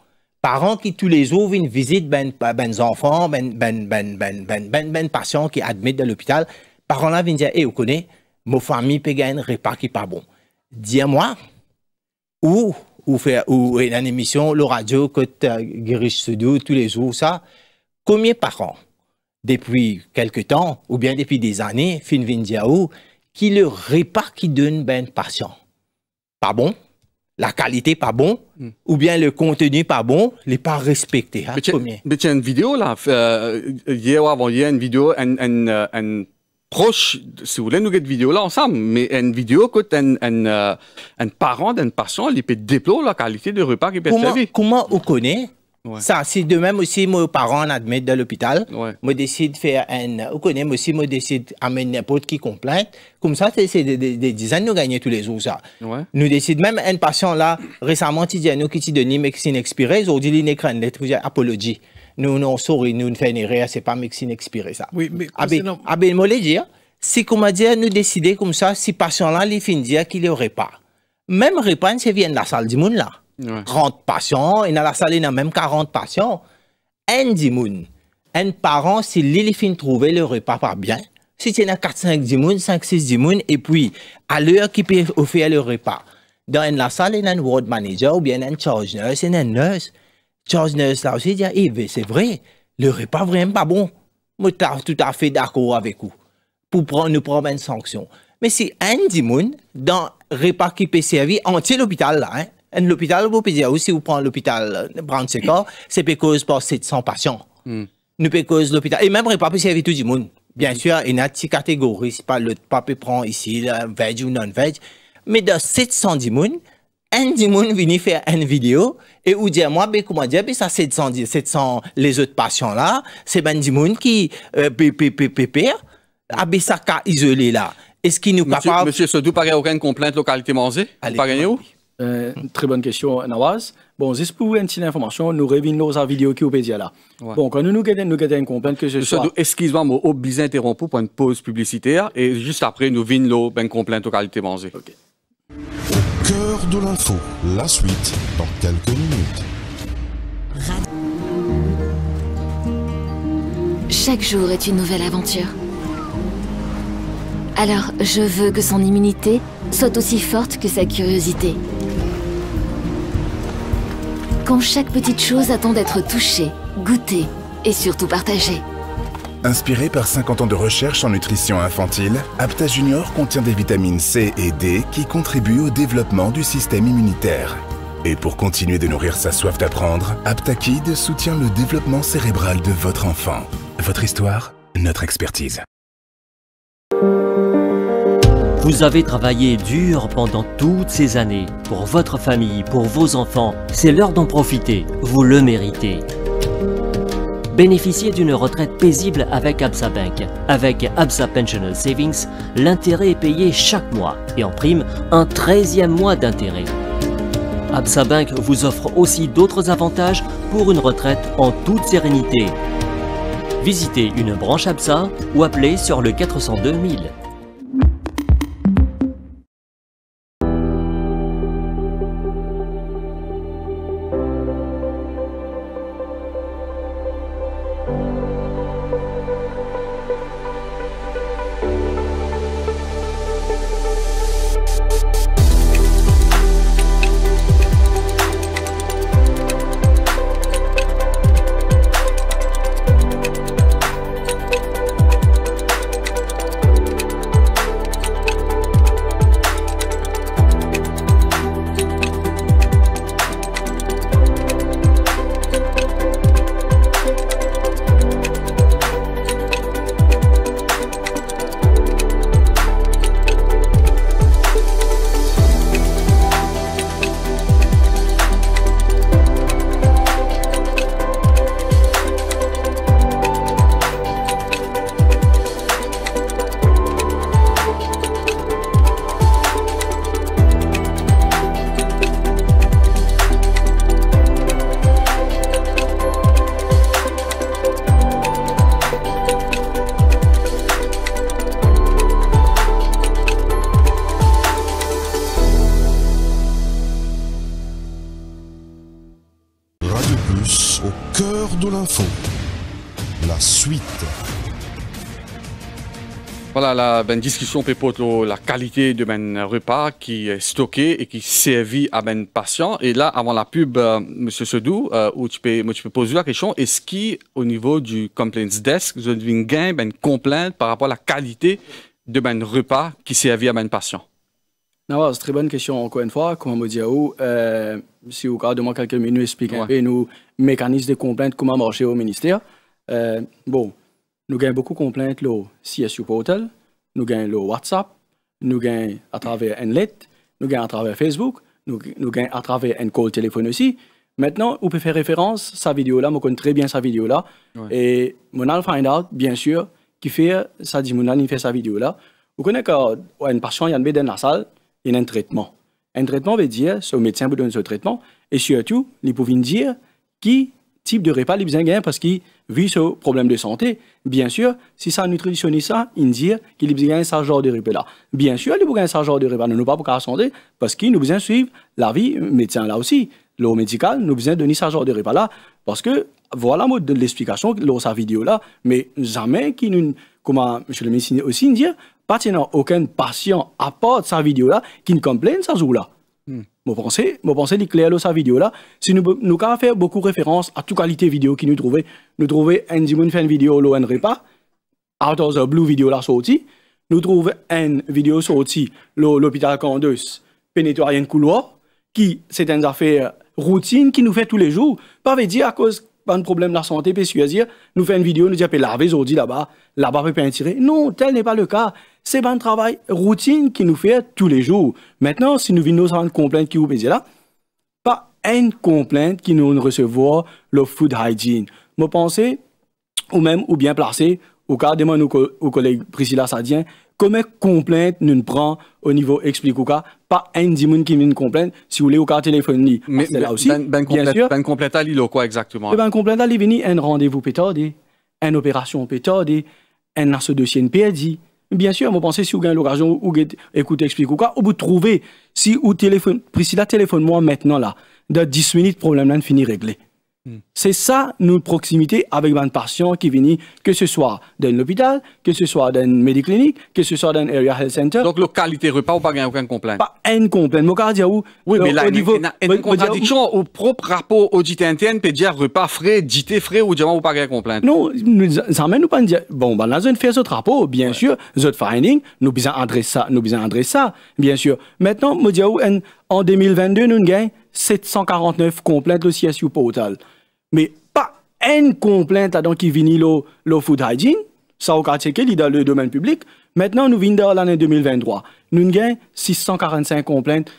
Speaker 3: parents qui tous les jours viennent visiter ben, ben, enfants, ben ben ben, ben, ben, ben, ben, ben, patients qui admettent de l'hôpital, parents là viennent dire, Eh, vous connaissez, ma famille peut gagner un repas qui pas bon. Dis-moi, où, ou faire, une émission, le radio, que ce euh, tous les jours, ça, combien de parents, depuis quelques temps, ou bien depuis des années, fin viennent dire, oh, qui le repas qui donne ben patient. Pas bon? la qualité pas bon hmm. ou bien le contenu pas bon, n'est pas respecté. Hein,
Speaker 1: mais tu as une vidéo là, euh, hier ou avant hier, une vidéo, un un euh, proche, si vous voulez, nous une vidéo là ensemble, mais une vidéo que un, un, euh, un, parent d'un patient il peut déplorer la qualité du repas qu'il peut servir. Comment on connaît ça, si de même aussi, mes parents m'admettent dans l'hôpital.
Speaker 3: Ouais. Je décide de faire un. Vous connaissez, aussi, je décide d'amener n'importe qui complainte. Comme ça, c'est des, des, des dizaines de gagner tous les jours, ça. Nous décide même un patient là, récemment, qui dit à nous qu'il dit de médecine expirée, ils ont dit l'écran, dit, apologie. Nous, non, sorry, nous ne faisons rien, c'est pas médecine expirée, ça. Oui, mais. Ah ben, Abel, ah moi, dire, c'est comment dire, nous décider comme ça, si patient là, il finit dire qu'il n'y aurait pas. Même répandre, c'est vient de la salle du monde là. 30 patients, et dans la salle, il y a même 40 patients. Un dimoun, un parent, si l'élève fin trouver le repas pas bien, si tu as 4, 5 dimoun, 5, 6 dimoun, et puis à l'heure qui peut offrir le repas, dans la salle, il y a un ward manager ou bien un charge nurse, et un nurse. Charge nurse là aussi dit, ah, eh, ben, c'est vrai, le repas vraiment pas bon. Moi, tout à fait d'accord avec vous pour prendre, nous prendre une sanction. Mais si un dimoun, dans repas qui peut servir, entier l'hôpital là, hein, l'hôpital vous pouvez dire si vous prenez l'hôpital euh, Brown c'est parce que c'est 700 patients, mm. nous parce l'hôpital et même il pas servir tout le monde bien hmm. sûr il y a six catégories si pas le pape prend ici veg ou non veg mais dans 710 personnes, un dimoun vient faire une vidéo et vous dire moi ben, comment dire ben, ça 700 700 les autres patients là c'est ben dimoun qui pépé euh, pépépépé ah sa ben, ça isolé là est-ce qu'il nous
Speaker 1: capable Monsieur Sodou paraît aucune complainte localité mangée Allez,
Speaker 4: euh, très bonne question, Nawaz. Bon, juste pour une petite information, nous revenons à la vidéo qui est là. Bon, quand nous nous gagnons, nous gagnons comprendre que ce soit...
Speaker 1: Excuse-moi, mais suis obligé d'interrompre pour une pause publicitaire et juste après, nous l'eau, ben complainte aux qualités mangées. OK. Au
Speaker 5: cœur de l'info, la suite dans quelques minutes.
Speaker 7: Chaque jour est une nouvelle aventure. Alors, je veux que son immunité soit aussi forte que sa curiosité quand chaque petite chose attend d'être touchée, goûtée et surtout partagée.
Speaker 8: Inspiré par 50 ans de recherche en nutrition infantile, Apta Junior contient des vitamines C et D qui contribuent au développement du système immunitaire. Et pour continuer de nourrir sa soif d'apprendre, Apta soutient le développement cérébral de votre enfant. Votre histoire, notre expertise.
Speaker 6: Vous avez travaillé dur pendant toutes ces années, pour votre famille, pour vos enfants. C'est l'heure d'en profiter, vous le méritez. Bénéficiez d'une retraite paisible avec Absa Bank. Avec Absa Pensional Savings, l'intérêt est payé chaque mois et en prime, un 13e mois d'intérêt. Absa Bank vous offre aussi d'autres avantages pour une retraite en toute sérénité. Visitez une branche Absa ou appelez sur le 402 000.
Speaker 1: la ben, discussion sur la qualité de ben repas qui est stocké et qui servit à ben patients. Et là, avant la pub, M. Euh, Monsieur sedou euh, où tu peux, tu peux poser la question, est-ce qu'au niveau du complaints desk, vous avez une gain, ben complainte par rapport à la qualité de ben repas qui servit à ben patients
Speaker 4: C'est c'est très bonne question, encore une fois. Comme dire euh, où si vous gardez-moi quelques minutes, expliquez nous un peu des mécanismes de complainte, comment marcher au ministère. bon, nous gagnons beaucoup de complaintes là, CSU portal. Nous gagnons le WhatsApp, nous gagnons à travers lettre, nous gagnons à travers Facebook, nous, nous gagnons à travers un call téléphone aussi. Maintenant, vous pouvez faire référence à sa vidéo-là, je connais très bien sa vidéo-là. Et mon alpha find out, bien sûr, qui fait, ça il fait sa vidéo-là. Vous connaissez qu'une patient, il y a dans la salle, il y a un traitement. Un traitement veut dire, ce médecin vous donne ce traitement, et surtout, il peut dire qui type de repas les gagner parce qu'il vit ce problème de santé. Bien sûr, si ça ça, il dit qu'il a besoin de ce genre de repas là. Bien sûr, il a besoin de ce genre de repas, nous pas pour la parce qu'il nous besoin de suivre la vie médecin là aussi. L'eau médicale nous besoin de donner ce genre de repas là, parce que voilà l'explication de sa vidéo là, mais jamais qu'il nous, comme M. le médecin aussi, il dit, pas aucun patient apporte sa vidéo là, qui ne complaîne sa jour là. Mon hmm. pense, mon pense clair sa vidéo là. Si nous, nous avons fait beaucoup référence à toute qualité vidéo qui nous trouvait, nous trouvait un une vidéo un repas, out the blue vidéo là sorti, nous trouvons une vidéo sortie l'hôpital Candeus, un couloir, qui c'est une affaire euh, routine qui nous fait tous les jours. Pas veut dire à cause de problème de la santé, puis dire, nous fait une vidéo, nous dit, laver aujourd'hui là-bas, là-bas, peut pas tirer. Non, tel n'est pas le cas c'est ben un travail routine qui nous fait tous les jours. Maintenant, si nous venons à une complainte qui vous dit là, pas une complainte qui nous recevoir le food hygiene. Je pense, ou même, ou bien placé, au cas de mon au collègue Priscilla Sadien, combien de complaintes nous prend au niveau explique ou cas, pas un dimanche qui nous complainte, si vous voulez au cas téléphonie. Mais là ben, aussi, ben, ben bien sûr. Ben complainte à l'île, quoi exactement? Eh ben complainte à l'île, un rendez-vous pétardé, une opération pétardé, un dossier une PLD, Bien sûr, vous pensez, si vous gagnez l'occasion, vous écoutez, ou quoi. ou vous trouvez si vous téléphone, Priscilla téléphone moi maintenant là, dans 10 minutes, le problème là, fini réglé. Mm. C'est ça, notre proximité avec un patient qui vient, que ce soit d'un hôpital, que ce soit d'une une clinique, que ce soit d'un area health center. Donc, la qualité repas, ou pas aucun complaint Pas un complaint. Oui, mais euh, là, il y a une contradiction au propre rapport audit interne, peut dire repas frais, dité frais, ou diamant, ou pas aucun complaint. Non, ça mène nous pas dire, bon, ben, là, on fait ce rapport, bien sûr, notre finding, nous besoin adresser ça, nous besoin adresser ça, bien sûr. Maintenant, moi, en 2022, nous avons 749 complaintes de CSU portal. Mais pas une complainte donc qui vient le, food hygiene, ça au dans le domaine public. Maintenant, nous vinde dans l'année 2023. Nous avons 645 complaintes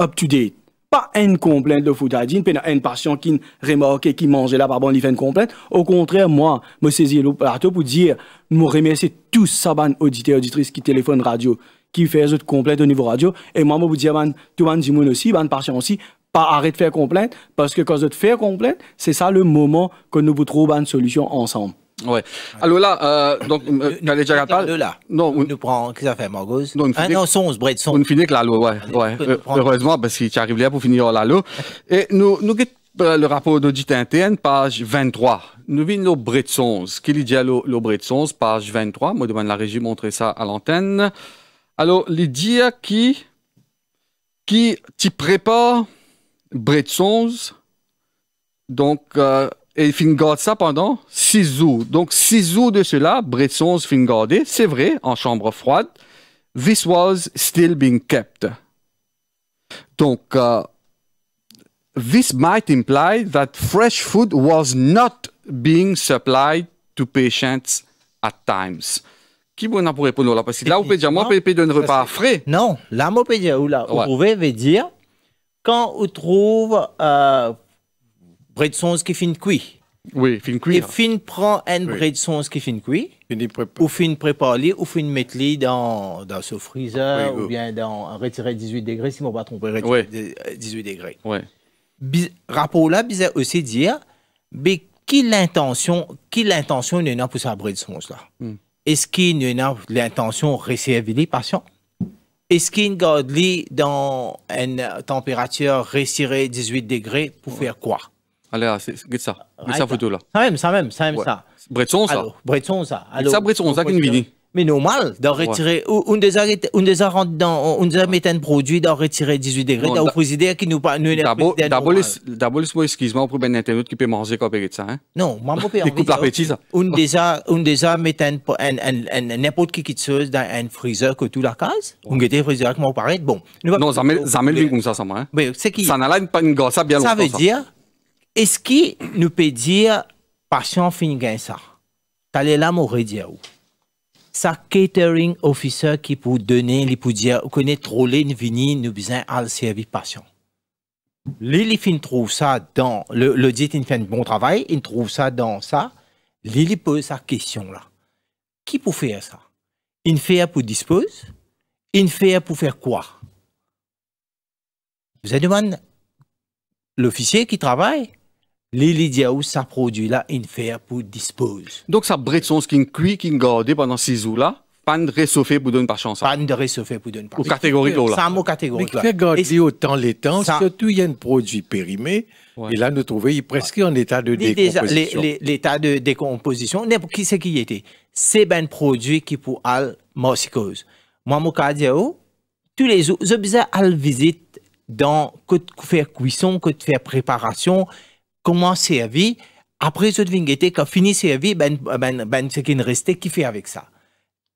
Speaker 4: up-to-date. Pas une complainte de food hygiene, pas une patient qui remarque qui mange là par bon, il fait une complainte. Au contraire, moi, me saisis le plateau pour dire, nous remercier tous saban auditeurs, auditrices qui téléphone radio, qui fait autres complaintes au niveau radio. Et moi, je vous dire, man, tout le monde aussi, man, patient aussi, pas arrêter de faire complainte, parce que quand vous faites complainte, c'est ça le moment que nous vous trouvons une solution ensemble.
Speaker 1: Ouais. Alors là, euh, donc, tu as déjà parlé. là.
Speaker 3: Non, on nous prend, qu'est-ce que ça fait, Margos
Speaker 1: Non, ah, non, son, se son. On finit que la loi, ouais. ouais. Heureusement, parce qu'il t'arrive là pour finir la loi. Et nous, nous, euh, le rapport d'audit interne, page 23. Nous vînons Bretons. bretsons. Qu'il dit le, le bretsons, page 23. Moi, demande la régie montrer ça à l'antenne. Alors, les dire qui, qui t'y prépare Bretsons, donc, euh, et garder ça pendant 6 jours. Donc, 6 jours de cela, Bretsons fingardé, c'est vrai, en chambre froide. This was still being kept. Donc, euh, this might imply that fresh food was not being supplied to patients at times. Qui pourrait pour répondre là? Parce que là, on peut dire, moi, on peut donner repas frais.
Speaker 3: Non, là, on peut dire, ou là, on pouvait dire, quand on trouve euh, bredsons qui fin cuit. Oui, fin cuit. Et fin prend un oui. bredsons qui fin cuit. Ou fin préparer, ou fin mettre dans, dans ce freezer, ou bien dans retirer 18 degrés, si on va peut retirer 18 euh, degrés. Oui. Bi rapport là, bizarre aussi dire, mais qui l'intention, qui l'intention pour sa bredsons là? Hmm. Est-ce qu'il y a l'intention de réserver les patients? Est-ce qu'il Godly dans une température retirée 18 degrés pour faire
Speaker 1: quoi Allez, ah, c'est ça. C'est ça photo là.
Speaker 3: Ça même, ça même, ça même ça. Breton ça. Breton ça. C'est ça Breton, ça qu'une mais normal, d'en retirer, ouais. on des on des arrête dans, on des met un produit, d'en retirer 18 degrés, d'en président qui nous parle, nous
Speaker 1: D'abord, excuse-moi, pour ben internaute qui peut manger comme ça, hein.
Speaker 3: Non, moi, je peux coupe
Speaker 1: ça. On des
Speaker 3: on des a met un, n'importe qui qui dans un freezer que tout la case. On guette un freezer
Speaker 1: on m'apparaît, bon. Non, jamais lui comme ça, ça, moi, Mais hein. c'est qui? Ça n'a l'air pas une gosse, bien Ça veut dire,
Speaker 3: est-ce qu'il nous peut dire, patient finit gain ça? T'allais là, m'aurait dit où? sa catering officer qui peut donner, les peut dire, connaît trop les vini, nous besoin à le service patient. Lily trouve ça dans le, le dit, il fait un bon travail, il trouve ça dans ça. Lily pose sa question là. Qui peut faire ça? Il fait pour dispose, il fait pour faire quoi? Vous avez demandé l'officier qui
Speaker 1: travaille, Lili Diaou sa produit là il fait pour disposer. Donc ça bretson skin cuit qui garde pendant 6 jours là, pas de réchauffé pour donner par chance. Hein. Pas de réchauffé pour donner par chance. Ou catégorique là. Ça mot catégorique là. Mais
Speaker 2: garder autant les temps, surtout il y a un produit périmé et là nous trouvons, il presque en état de décomposition. L'état de décomposition, qui c'est qui
Speaker 3: était C'est ben produit qui pour al morsicose. Moi mon cardio tous les jours, j'ai besoin al visite dans que faire cuisson, que faire préparation Comment commencé à vie, après dinguerie qui quand fini sa vie, ben, ben, ben, ce qui ne restait, qui fait avec ça?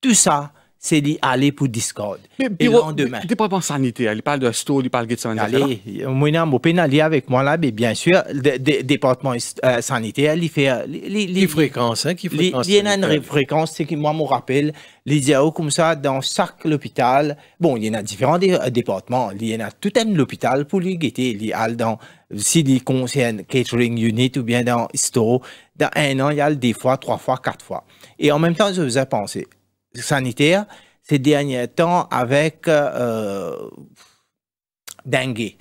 Speaker 3: Tout ça, c'est d'y aller pour Discord. Mais, et le lendemain.
Speaker 1: Il pas en sanité. Il parle de store, il parle de santé. Allez,
Speaker 3: moi, je avec moi là, mais bien sûr, le département euh, sanitaire, il fait. Euh, les fréquences, hein, qui fréquence. Il y a une fréquence, c'est que moi, je me rappelle, les IAO comme ça, dans chaque hôpital, bon, il y en a différents euh, départements. Il y en a tout un hôpital pour lui guetter. Il y a dans, si il concerne catering unit ou bien dans store, dans un an, il y a des fois, trois fois, quatre fois. Et en même temps, je vous ai pensé, sanitaire ces derniers temps avec euh, dengue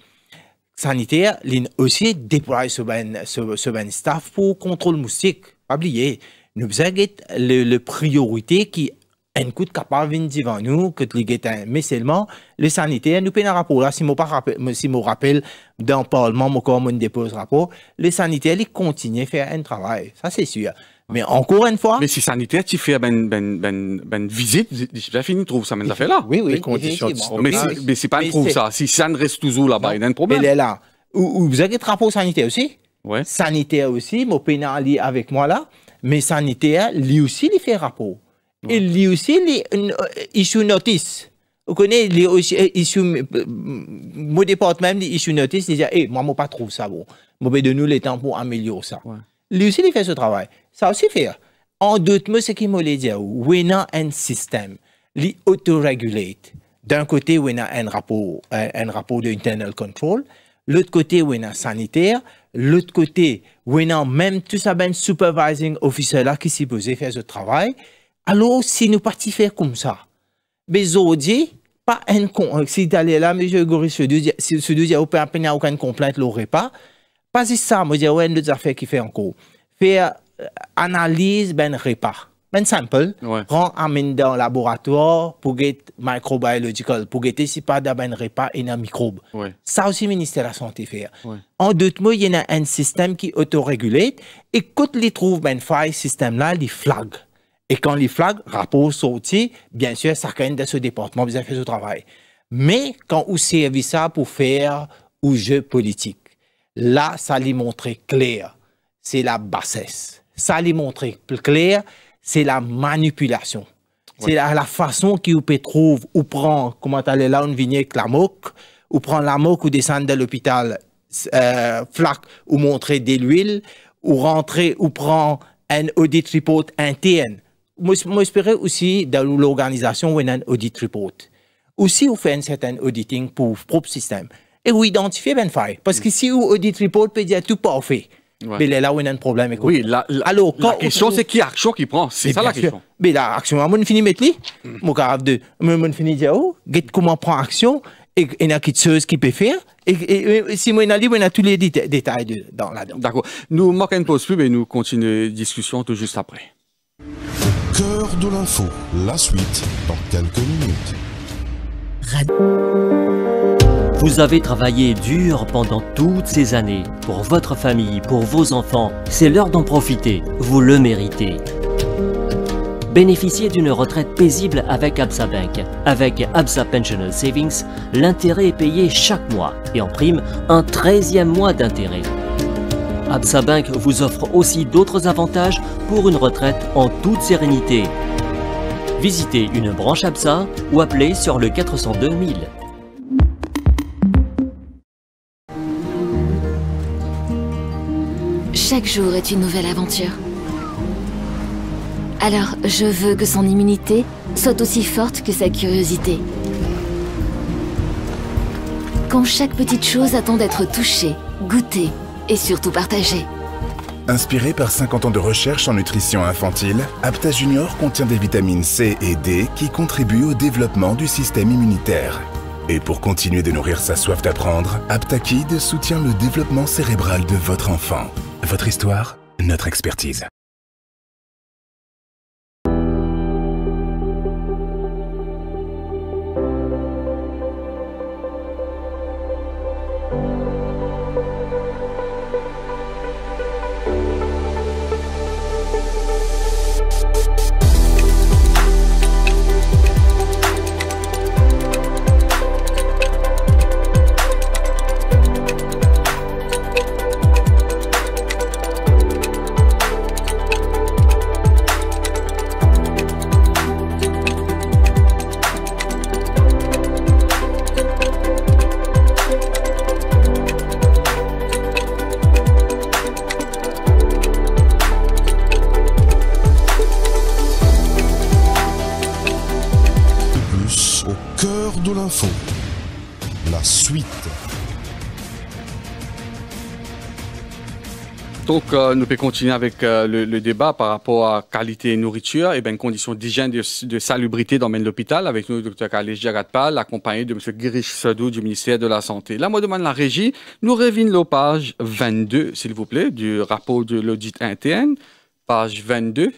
Speaker 3: sanitaire. ligne aussi déploie ce ben, ce, ce ben staff pour contrôle moustique. Pas oublier, nous avons le, priorité qui un coup de capable venir devant nous que mais seulement le sanitaire nous payons un rapport là si je me si dans le parlement mon on dépose rapport le sanitaire il continue à faire un travail ça c'est sûr
Speaker 1: mais encore une fois. Mais si sanitaire, tu fais ben, ben, ben, ben visite, il fini, trouve ça, mais ça fait là. Oui, oui. Les conditions mais mais c'est pas un ça. Si ça ne reste toujours là-bas, il y a un problème. Elle est là.
Speaker 3: Vous avez des rapports sanitaires aussi? Ouais. Sanitaire aussi, mon pénal est avec moi là. Mais sanitaire, lui aussi, il fait rapport. Il Et lui aussi, il euh, issue notice. Vous connaissez, il aussi euh, issue. Euh, mon département, il une notice, il dit, hé, eh, moi, je ne trouve pas ça bon. vais vais nous, le temps pour améliorer ça. Ouais lui aussi, il fait ce travail. Ça aussi fait. Euh, en d'autres mots, ce qu'il m'a dit, euh, a un système, qui autorégulate. D'un côté, il un rapport, un euh, rapport d'internal control. L'autre côté, un sanitaire. L'autre côté, il même tout ça, ben supervising officer là qui s'est posé faire ce travail. Alors, si nous partons faire comme ça, mais aujourd'hui, pas un con. Si tu allais là, M. Goris, ce disais, si ce deuxième, aucune complainte, l'aurait pas. Pas ça, moi, dire, ouais, une affaires qui fait encore. Faire euh, analyse, ben, repas. Ben, simple. Ouais. Rend amène dans le laboratoire pour get microbiological, pour guetter si pas d'un ben repas et un microbe. Ça aussi, le ministère de la Santé fait. En d'autres mots, il y a un système qui autorégulé, et quand il trouve ben faille, système-là, il flag. Et quand il flag, rapport sorti, bien sûr, ça quand de ce département, avez fait ce travail. Mais quand on servit ça pour faire ou jeu politique, Là, ça lui montrait clair, c'est la bassesse. Ça lui montrait clair, c'est la manipulation. C'est la, façon qui vous trouver, ou prend, comment allez là, une vignette, la moque, ou prend la moque ou descendre de l'hôpital euh, flac ou montrer de l'huile, ou rentrer ou prend un audit report interne. J'espérais aussi dans l'organisation, un audit report. Aussi, on fait un certain auditing pour votre propre système et vous identifiez ben faille. Parce mm. que si vous audit report, peut dire tout parfait. Mais là, où il y a un problème. Oui, la, Alors, quand question, c'est qui action qui prend. C'est ça la question. Mais là, action, moi, je finis mettre mm. mon carave de, moi, finis dire, oh, comment prend
Speaker 1: action, et il y a quelque chose qui peut faire. Et, et, et si moi, il y a tous les détails dans la dedans D'accord. Nous marquons une pause plus, mais nous continuons la discussion tout juste après.
Speaker 6: Cœur de l'info, la suite dans quelques minutes. Radio. Vous avez travaillé dur pendant toutes ces années, pour votre famille, pour vos enfants. C'est l'heure d'en profiter, vous le méritez. Bénéficiez d'une retraite paisible avec Absa Bank. Avec Absa Pensional Savings, l'intérêt est payé chaque mois et en prime, un 13e mois d'intérêt. Absa Bank vous offre aussi d'autres avantages pour une retraite en toute sérénité. Visitez une branche Absa ou appelez sur le 402 000.
Speaker 7: Chaque jour est une nouvelle aventure. Alors, je veux que son immunité soit aussi forte que sa curiosité. Quand chaque petite chose attend d'être touchée, goûtée et surtout partagée.
Speaker 8: Inspiré par 50 ans de recherche en nutrition infantile, Apta Junior contient des vitamines C et D qui contribuent au développement du système immunitaire. Et pour continuer de nourrir sa soif d'apprendre, AptaKid soutient le développement cérébral de votre enfant. Votre histoire, notre expertise.
Speaker 1: Euh, nous pouvons continuer avec euh, le, débat par rapport à qualité et nourriture et bien conditions d'hygiène de, de, salubrité dans l'hôpital avec nous le docteur Khalil Jagatpal accompagné de M. Girish Sadou du ministère de la Santé. Là, moi demande la régie, nous à la page 22, s'il vous plaît, du rapport de l'audit interne, page 22.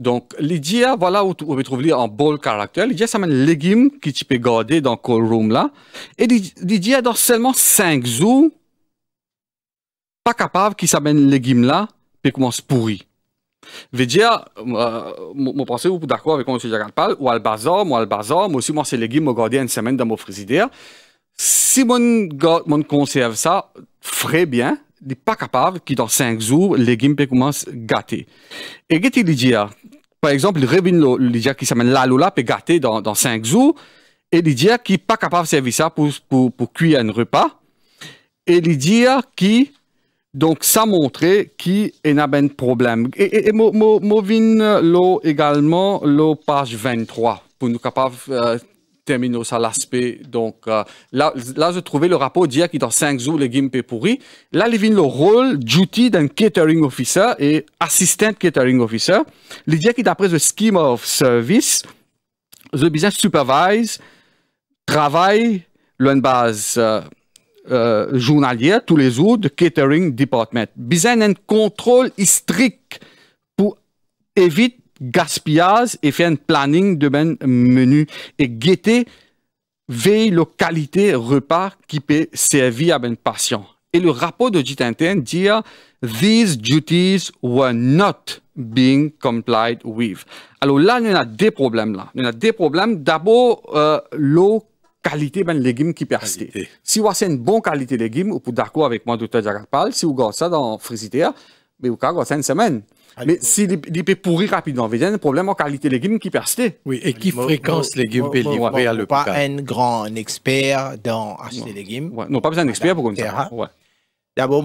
Speaker 1: Donc, l'idée, voilà où pouvez trouver en bol caractère. L'idée, ça un légumes qui tu peux garder dans le room là. Et l'idée, dans seulement 5 jours, pas capable qui s'amène les légumes là, puis commence pourri. veux dire, euh, mon je pense vous êtes d'accord avec M. Jagalpal, ou al bazar, moi al bazar, moi aussi, moi, ces légumes, je garder une semaine dans mon frigidaire. Si mon, mon conserve ça, très bien, il n'est pas capable qui dans 5 jours, les légumes commencent à gâter. Et qu'est-ce qu'il dit hein? Par exemple, il revient le dit qui s'amène là, là, peut gâter dans, dans 5 jours, et il dit qu'il n'est pas capable de servir ça pour, pour, pour cuire un repas, et il dit qu'il donc, ça montrait qui est un ben problème. Et, et, movin également, l'eau page 23, pour nous capables euh, terminer ça l'aspect. Donc, euh, là, là, je trouvais le rapport d'hier qui dans 5 jours, les game pourri. Là, il le rôle, duty d'un catering officer et assistant catering officer. dit qui d'après le scheme of service, the business supervise, travaille, l'une base. Euh, euh, journalière tous les jours de catering department. Besoin un contrôle strict pour éviter gaspillage et faire un planning de ben menu et guetter veille la qualité repas qui peut servir à ben patient. Et le rapport de interne dit These duties were not being complied with. Alors là, y a des problèmes là. y a des problèmes. D'abord, euh, l'eau qualité ben légumes qui persiste. Si vous avez une bonne qualité de légumes, vous pouvez d'accord avec moi docteur à si vous gardez ça dans frigidaire, mais ben, vous pouvez ça une semaine. Mais si il peut pourrir rapidement, vous avez un problème en qualité légumes qui persiste. Oui, et qui fréquence les légumes peut livrer à Pas un
Speaker 3: grand expert dans acheter légumes. Non, pas besoin d'expert pour comme ça. D'abord,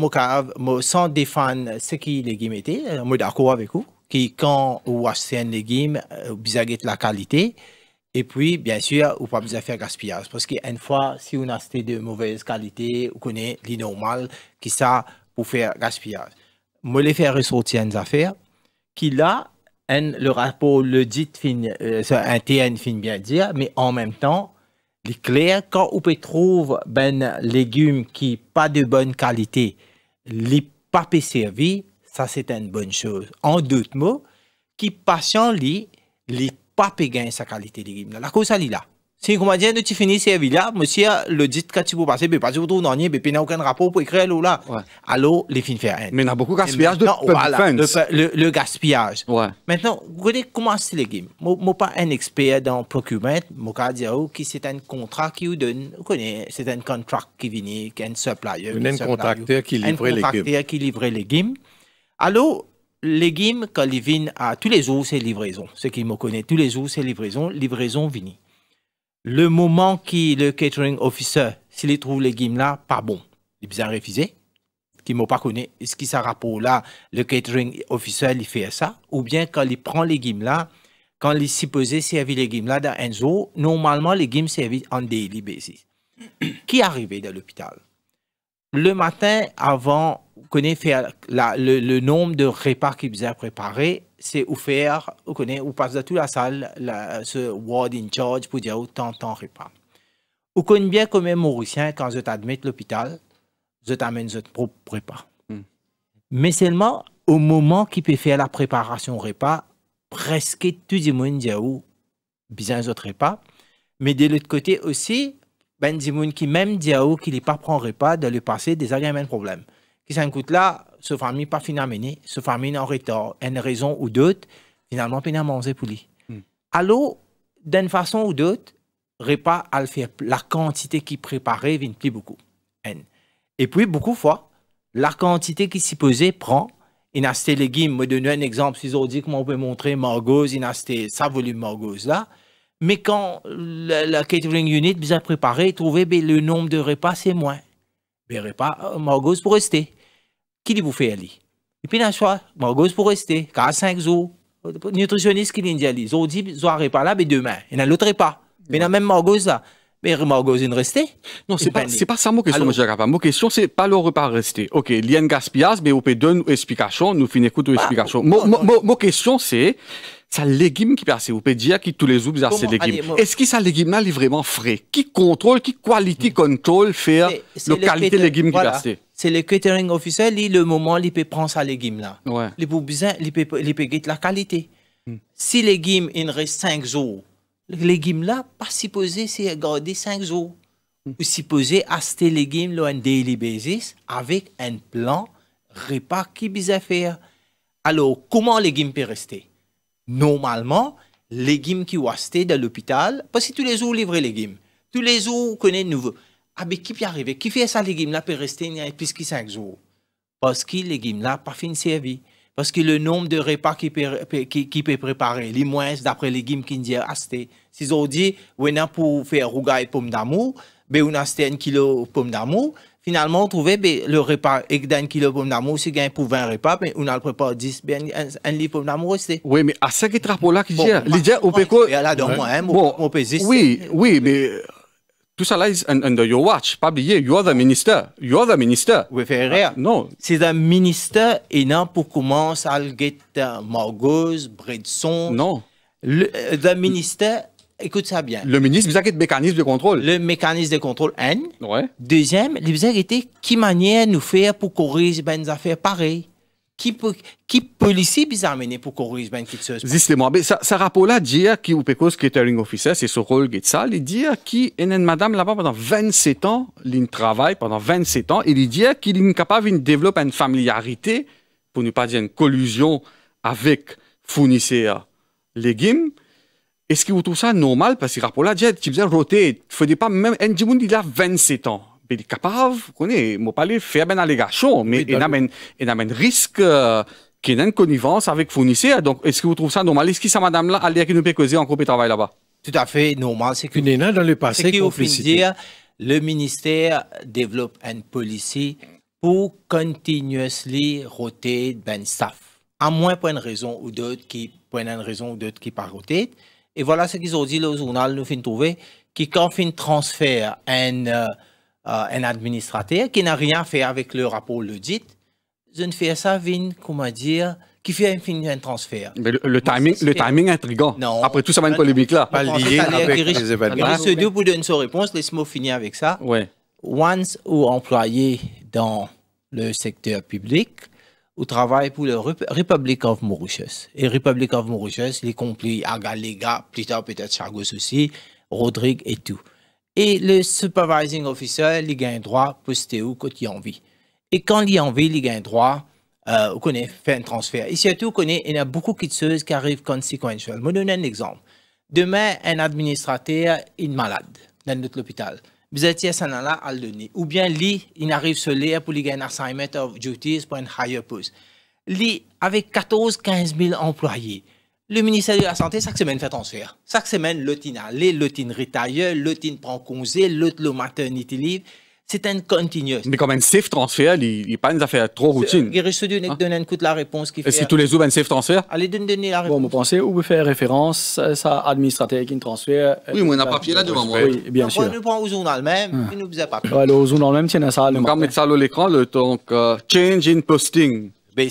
Speaker 3: sans défendre ce qui légumes étaient, je euh, suis d'accord avec vous, qui quand vous achetez un légume, euh, vous avez la qualité, et puis, bien sûr, ou pas besoin de faire gaspillage. Parce qu'une fois, si on a acheté de mauvaise qualité, on connaît l'inormal, qui ça pour faire gaspillage. Moi, les faire ressortir une affaire qui là, le rapport le dit, euh, un TN fin bien dire, mais en même temps, il est clair quand on peut trouver ben légumes qui pas de bonne qualité, les pas servi, ça c'est une bonne chose. En d'autres mots, qui patient les pas gagner sa qualité de rythme. La cause, est là. Si vous m'avez ben, que tu finis ces villas, monsieur, le dit que tu peux passer, mais pas de il n'y aucun rapport pour écrire là. Ouais. Alors, les films faire Mais il y a beaucoup de gaspillage de non, le, gaspillage. Ouais. Maintenant, vous voyez comment c'est les games. Je ne suis pas un expert dans le procurement. Je ne dire oh, que c'est un contrat qui vous donne. Vous connaissez, c'est un contrat qui vient, qui est un supplier. Un contracteur qui livrait l'équipe. Un contracteur qui livrait les games. Alors, les légumes viennent à tous les jours c'est livraisons. Ceux qui me connaissent, tous les jours c'est livraisons, livraison vini. Le moment qui le catering officer, s'il trouve les légumes là, pas bon, il bien refusé. Qui m'ont pas connu, est-ce qu'il sera pour là, le catering officer, il fait ça, ou bien quand il prend les gims là, quand il supposé servir gims là dans un zoo, normalement les gims servent en daily basis. qui arrivait dans l'hôpital? Le matin avant connaît faire le, nombre de repas qu'il ont préparés, c'est offert, on connaît, ou passe dans toute la salle, ce ward in charge pour dire oh, tant, de repas. On connaît bien comme un Mauricien, quand je t'admets l'hôpital, je t'amène votre propre repas. Hmm. Mais seulement au moment qu'il peut faire la préparation repas, presque tout le monde dit oh, bien autres repas. Mais de l'autre côté aussi, ben, des gens qui même dit oh, qu'il n'est pas prend repas, dans le passé, des a problèmes problème qui s'en coûte là, ce famille pas fini mener, ce famille en retard, une raison ou d'autre, finalement, pas à manger pour lui. Hmm. Alors, d'une façon ou d'autre, repas à le faire, la quantité qui préparait vient plus beaucoup. Et puis, beaucoup fois, la quantité qui s'y posait prend, il a acheté légumes, me donner un exemple, si on dit comment on peut montrer morgose il a ça volume morgose là, mais quand la, catering unit vous a préparé, trouvez ben, le nombre de repas, c'est moins bere pa morgoz pour rester. Ki li pou fe aller? Et puis chwa, morgoz pour rester. 4 5 jours. Nutritionniste qui li dit li, zo di, zo a repa demain. be deman, e nan lot Mais be nan men Mais Morgoz est
Speaker 1: resté. Non, c'est pas, c'est pas ça mon question, M. Mon question, c'est pas le repas rester. Ok, il y a une gaspillage, mais vous peut donner une explication, nous finissons une bah, explication. Mon question, c'est, sa légume qui passe. Vous pouvez dire que tous les jours, vous avez légumes. Est-ce que ça légume là est vraiment frais Qui contrôle, qui quality hmm. control faire la qualité légume qui passe C'est le catering officiel qui le
Speaker 3: moment, il peut prendre sa légume là. Il peut besoin, il peut, il la qualité. Hmm. Si les légumes, il reste 5 jours, les légumes là, pas supposé c'est garder 5 jours. Hmm. Vous supposé acheter les légumes là, en daily basis avec un plan repas qui bizarre faire. Alors, comment les légumes peuvent rester normalement, les légumes qui ouasté dans l'hôpital, parce que tous les jours, livrer légumes. Tous les jours, on connaît nouveau. Ah, mais qui peut arriver? Qui fait ça, les légumes là, peut rester plus que 5 jours? Parce que les légumes là, pas fini servir. Parce que le nombre de repas qui peut, qui, qui préparer, les moins d'après les légumes qui dit achetés. Si on dit, on a pour faire rougaille pomme d'amour, ben on a acheté un kilo pomme d'amour, finalement on trouvait ben, le repas et d'un kilo pomme d'amour si pour 20 repas mais on a le préparé 10 ben un livre pomme d'amour aussi oui
Speaker 1: mais à ce qui trapo là qui hein, les gens au péco là moi oui oui mais tout ça là is under your watch pas oublier you are the minister you are the minister oui rien. Ah, non c'est un
Speaker 3: ministre et non pour commencer, à le get morgose bredson non le euh, ministre écoute ça bien. Le ministre, vous avez le mécanisme de contrôle. Le mécanisme de contrôle, un. Ouais. Deuxième, vous avez été qui manière nous faire pour corriger ben affaires pareilles. Qui, peut, qui policier vous amené pour corriger ben quelque chose?
Speaker 1: Dites-moi, mais ça, rapport-là, dire qui ou pécose qui c'est ce rôle qui ça, il dit qui une madame là-bas pendant 27 ans, il travaille pendant 27 ans, et il dit qu'il est capable de développer une familiarité, pour ne pas dire une collusion avec fournisseurs légumes, est-ce que vous trouvez ça normal? Parce que Rapola, déjà, tu faisais roter, tu faisais pas même, un Ndjiboun, il a 27 ans. il est capable, vous connaissez, pas aller faire une allégation, mais il amène, il un risque, euh, qui est une connivence avec fournisseur. Donc, est-ce que vous trouvez ça normal? Est-ce que ça, madame, là, allait qui nous peut causer en groupe de travail là-bas?
Speaker 3: Tout à fait normal. C'est qu'il que, dans le passé, dire, le ministère développe une policy pour continuously roter ben staff. À moins pour une raison ou d'autre qui, pour une raison ou d'autre qui pas roter. Et voilà ce qu'ils ont dit le journal nous fin trouver, qui quand fin transfère un, euh, euh un administrateur qui n'a rien fait avec le rapport l'audit, je ne fais ça, vin, comment dire, qui fait un, un transfert.
Speaker 1: Mais le, timing, le timing intrigant. Non. Après tout, ça va une polémique là. Pas lié avec les événements. Il deux
Speaker 3: pour donner sa réponse. Laisse-moi finir avec ça. Ouais. Once ou employé dans le secteur public, au travail pour le Republic of Mauritius. Et Republic of Mauritius, les complices, Aga Agalega, plus tard peut-être Chagos aussi, Rodrigue et tout. Et le supervising officer, il gagne droit poster où quand il a envie. Et quand il a envie, il un droit, euh, on fait un transfert. Et surtout, on il y a beaucoup de choses qui arrivent conséquentielles. Je vais vous donner un exemple. Demain, un administrateur est malade dans notre hôpital. Vous êtes ici à sanala aldeni ou bien li il arrive se seul pour li un assignment of duties pour un higher post li avec 14 15 000 employés le ministère de la santé chaque semaine fait transfert chaque semaine l'autre a. l'autre retire l'autre prend congé l'autre le maternité livre c'est un continuous.
Speaker 1: Mais comme un safe transfer, il n'est pas une affaire trop routine. Il
Speaker 3: reçoit de hein? donner de la réponse fait. Est-ce que tous les
Speaker 4: jours, un safe transfer Allez, donner la réponse. Bon, vous pensez où vous faites référence à ça, administrateur qui transfert Oui, mais on a euh, papier là devant moi. Oui, bien sûr. On le prend au journal même, ah. il nous faisait pas. Ouais, le journal même, tiens, ça. On va
Speaker 1: mettre ça à l'écran, le donc euh, change in posting. Mais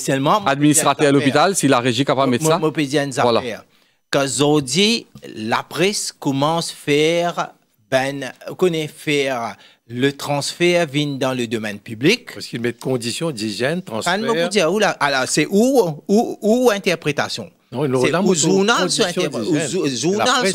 Speaker 1: Administrateur à l'hôpital, si la régie capable de mettre ça. Quand
Speaker 3: Qu'aujourd'hui, la presse commence à faire, ben, connaît faire le transfert vient dans le domaine public. Parce met de conditions d'hygiène, transfert. c'est où, où, où interprétation. Non,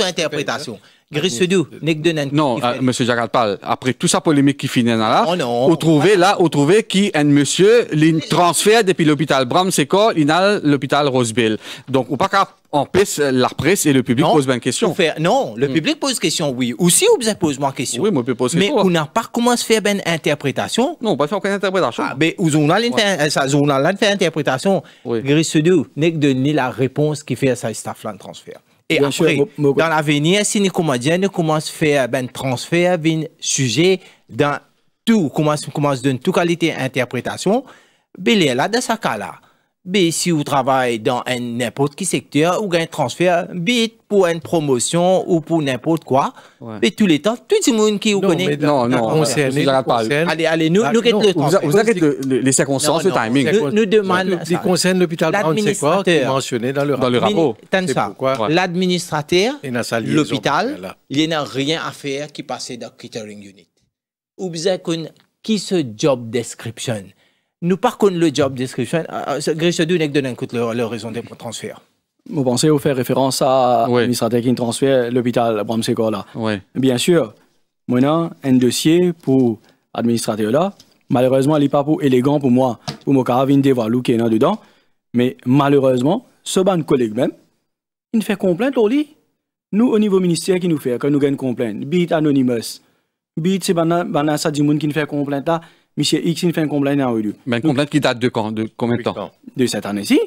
Speaker 3: interprétation n'est-ce
Speaker 1: Grissedou, euh, Nick question. Non, euh, monsieur M. Jagalpal, après toute sa polémique qui finit oh là, oh vous on trouvait là, vous trouvez qui un monsieur, les transfert depuis l'hôpital Bram, à il a l'hôpital Roseville. Donc, on pas empêcher euh, la presse et le public de pose une question. non, le hmm. public pose question, oui. Ou si vous pose moi question. Oui, moi, je pose Mais
Speaker 3: on n'a pas commencé à faire une ben interprétation. Non, on pas faire aucune interprétation. Ah, mais on a l'interprétation. Oui. Grissedou, Nick Denan, la réponse qui fait à sa staff là, transfert. Et après, dans l'avenir, si les comédiens à faire ben, transfert, un sujet dans tout, commence, commence donner toute qualité d'interprétation, ben, là, dans ce cas-là. Mais si vous travaillez dans n'importe quel secteur, ou un transfert vite pour une promotion ou pour n'importe quoi. Ouais. Mais tout les temps, tout le monde qui vous connaît. Non, non, on sait Allez, allez, nous, bah, nous le Vous
Speaker 2: arrêtez les circonstances, le timing. Nous, demandons. Ce qui concerne l'hôpital c'est quoi qui est mentionné dans le rapport. Dans
Speaker 3: L'administrateur,
Speaker 2: l'hôpital,
Speaker 3: il n'a rien à faire qui passe dans le catering unit. Ou bien qui ce job description nous, par contre, le job description, euh, euh, Grisha Dunek donné un coup de leur raison des transferts.
Speaker 4: Vous pensez vous faire référence à l'administrateur qui transfère l'hôpital à là oui. Bien sûr, maintenant, un dossier pour l'administrateur là. Malheureusement, il n'est pas élégant pour moi, pour mon caravine dévoilé qui est là dedans. Mais malheureusement, ce ban collègue même, il fait complainte au lit. Nous, au niveau ministère, qui nous fait quand nous gagnons complainte Bit Anonymous. Bit, c'est des monde qui nous fait complainte là. Monsieur X, il fait un complainte en Mais un complainte qui date de, quand, de combien de temps? De cette année-ci.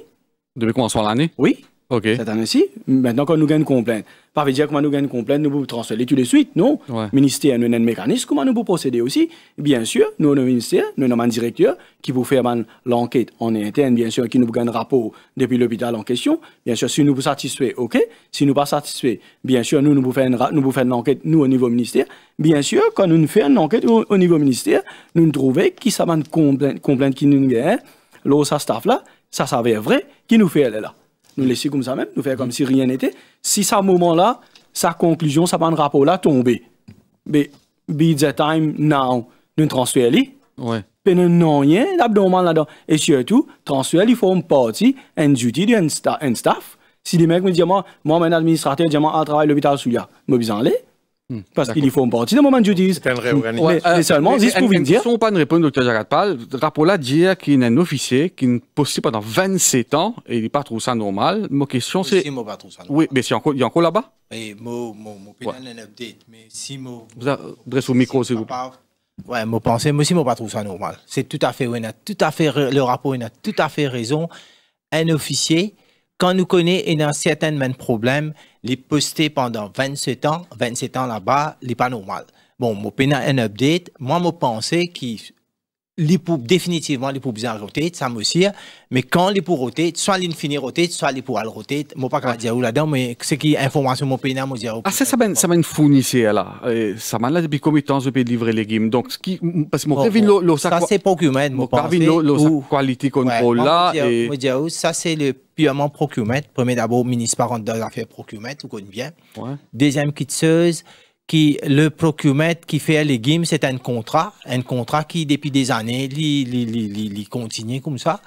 Speaker 4: Depuis commencer l'année? Oui. Okay. Cette année-ci, maintenant qu'on nous gagne une complainte. Pas veut dire que nous gagne une complainte, nous vous transférer tout de suite, non Ministère, nous avons un mécanisme, comment nous pouvons procéder aussi Bien sûr, nous au ministère, nous avons un directeur qui vous fait l'enquête en interne, bien sûr, qui nous gagne un rapport depuis l'hôpital en question. Bien sûr, si nous vous satisfait, ok. Si nous pas satisfait, bien sûr, nous, nous pouvons faire une, nous une enquête, nous, au niveau ministère. Bien sûr, quand nous faisons une enquête au, niveau ministère, nous nous trouvons qui ça une complainte, complainte qui nous gagne, ça staff là, ça s'avère vrai, qui nous fait aller là nous laisser comme ça même, nous faire comme si rien n'était. Si ce moment-là, sa conclusion, ça de rapport là tomber. Mais be the time now, nous transférer lui. Ouais. Puis nous rien d'abdomen là-dedans. Et surtout, transférer il faut une partie, un duty, un, staff. Si les mecs me disent, moi, moi, mon administrateur, je travaille à l'hôpital Souya, je me aller. Hmm. Parce qu'il font partie petit moment de judice. Les Allemands, ils pouvaient dire.
Speaker 1: Si on pas répondre, docteur Jagatpal, rapport-là dit qu'il y a un officier qui ne possède pendant 27 ans et il n'est pas trop ça normal. Ma question c'est. Oui, mais il y a encore là-bas Oui, mon pénal est un update. Mais si mon. adressez au micro, s'il vous plaît.
Speaker 3: Ouais, mon pensée, moi aussi, je pas trouve ça normal. C'est tout à fait, tout à fait, le rapport, il a tout à fait raison. Un officier, quand nous connaissons un certain même problème, les poster pendant 27 ans, 27 ans là-bas, n'est pas normal. Bon, moi, un update, moi, je pensais qui les pour, définitivement, les pour bien roter, ça me aussi. Mais quand les pour soit les fini soit les pour aller roter, pas comment ah. dire là-dedans, mais ce qui information mon pays, moi dire.
Speaker 1: Ah, ça, ça ben ça m'a fournissi là. Ça m'a là depuis combien de temps je peux livrer les games Donc, ce qui, parce que mon revin oh, le Ça, c'est procurement, mon revin le qualité contrôle
Speaker 9: là. et...
Speaker 3: ça, c'est le purement procurement. Premier d'abord, ministre parent dans l'affaire procurement, vous connaissez bien. Deuxième, quitteuse le procurement qui fait les games, c'est un contrat, un contrat qui depuis des années, il continue comme ça.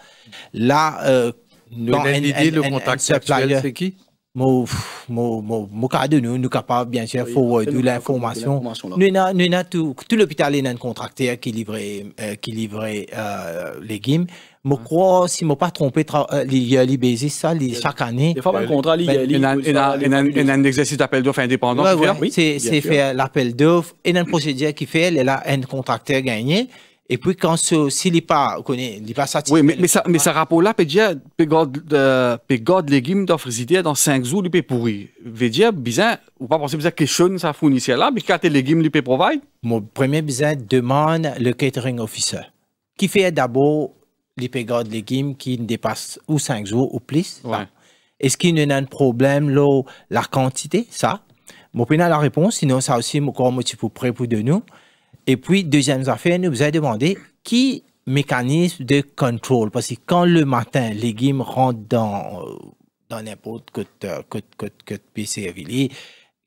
Speaker 3: Là, euh, dans le contact c'est qui mon cas de nous, nous capables, bien sûr, forward de l'information. Nous, tout, l'hôpital est un contracteur qui livrait, euh, qui livrait euh, les games. Je hein? crois, si je ne pas trompé, euh, les baisers, ça chaque année. il y a
Speaker 1: un exercice d'appel d'offres indépendant. Oui, c'est faire
Speaker 3: l'appel d'offres et une procédure qui fait, y a un contracteur gagné. Et puis, quand ce, si n'est pas, pas satisfait. Oui, mais, mais, ça, mais ça
Speaker 1: rapport-là, Pédia, Pégode euh, légumes d'offres idées dans 5 jours, il peut pourrir. dire, bizarre, ou pas penser que question ça fournit là, mais quand les légumes, il peut provide? Mon premier
Speaker 3: besoin demande le catering officer, qui fait d'abord les pégards de légumes qui dépassent ou 5 jours ou plus. Est-ce qu'il y a un problème là, la quantité, ça Moi, je la réponse, sinon ça aussi, mon un petit pour de nous. Et puis, deuxième affaire, nous vous avez demandé qui mécanisme de contrôle. Parce que quand le matin, les légumes rentrent dans, euh, dans n'importe quel euh, PC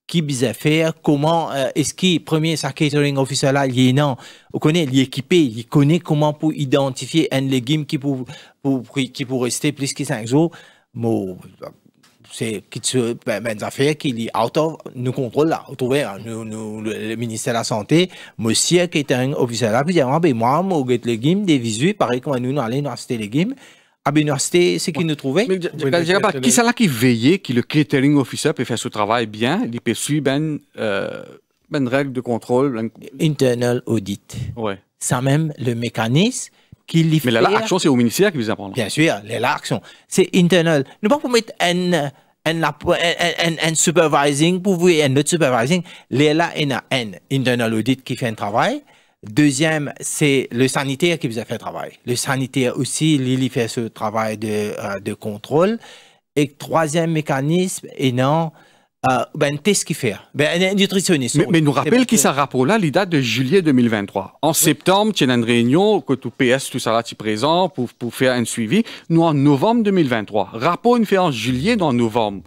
Speaker 3: qui bizarre fait, comment euh, est-ce que premier catering officer là, il est non, on connaît, il est équipé, il connaît comment pour identifier un légume qui pour, qui pour rester plus que 5 jours, c'est qui se ben, ben affaires qui est out de nous contrôle là, de hein, nous, nous, le ministère de la santé, monsieur qui est un officiel là, puis dit, ah, ben moi, moi, légumes, des visuels, pareil comme nous, nous allons dans légumes, à l'université, ce qu'ils nous trouvaient. Mais je, qui c'est là
Speaker 1: qui veillait que le catering officer peut faire ce travail bien, il peut suivre ben, une euh, ben, règle de contrôle ben, Internal audit. Ouais. C'est même le mécanisme qui l'y fait. Mais la action, c'est au ministère qui vous apprend.
Speaker 3: Bien sûr, la action. C'est internal. Nous ne pouvons mettre un un, supervising, pour vous, et un autre supervising, là, il y a un internal audit qui fait un travail, Deuxième, c'est le sanitaire qui vous a fait travail. Le sanitaire aussi, lui, fait ce travail de, euh, de contrôle. Et troisième mécanisme, et non, euh, ben, qu'est-ce qu'il fait
Speaker 1: Ben, un nutritionniste. Mais, nous rappelle qu'il ce rapport-là, il date de juillet 2023. En septembre, il y a une réunion, que tout PS, tout ça là, présent, pour, pour faire un suivi. Nous, en novembre 2023. Rapport, une fait en juillet, dans novembre.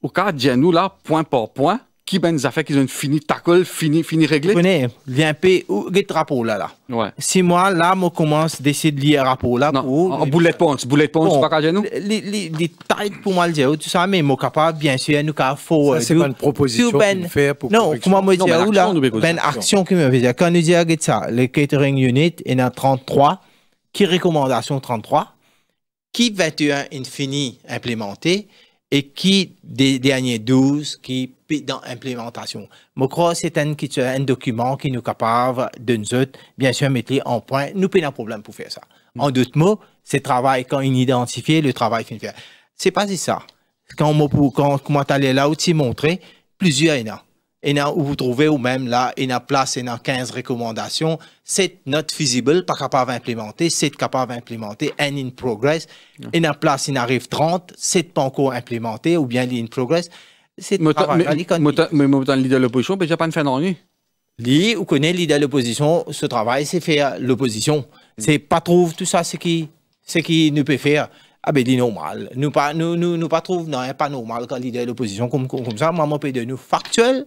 Speaker 1: Au cas, nous là, point par point, qui ben des affaires qu'ils ont fini tacle, fini, fini réglé. Vous connaissez, viens payer ou
Speaker 3: les rapport là, là. Ouais. Si moi, là, moi commence d'essayer de lire rapport là. pour, en oh, bullet ponce, bullet ponce. pas qu'à nous. Les, les, les tight pour moi le dire, tu sais, mais moi capable, bien sûr, nous qu'à Ça, euh, C'est pas une proposition ben, pour Non, comment moi dire, là, ben action qui me veut dire. Quand nous disons ça, le catering unit, il y en a 33, qui recommandation 33, qui 21 infini implémenté, et qui des derniers 12 qui dans l'implémentation. Je crois c'est un, document qui nous capable de nous autres, bien sûr, mettre en point. Nous pas de problème pour faire ça. Mm. En d'autres mots, c'est travail quand il identifie le travail qu'il fait. C'est pas si ça. Quand pour, quand, moi, allé là aussi montrer plusieurs énormes. Il y a où vous trouvez ou même là, il y a place, il y a 15 recommandations. C'est not feasible, pas capable d'implémenter, c'est capable d'implémenter, and in progress. Mm. Il y a place, il arrive 30, c'est pas encore implémenté ou bien in progress c'est måtte, mais de
Speaker 1: kan måtte, men leader de l'opposition, n'ai pas de fin d'ennui. Lui, vous connaissez le leader de l'opposition,
Speaker 3: ce travail, c'est faire l'opposition. C'est pas trouve tout ça ce qui, ce qui nous peut faire. Ah ben, dit normal. Nous pas, nous, nous, pas trouve, non, pas normal quand leader de l'opposition comme, comme, ça. Moi, moi, de nous factuel,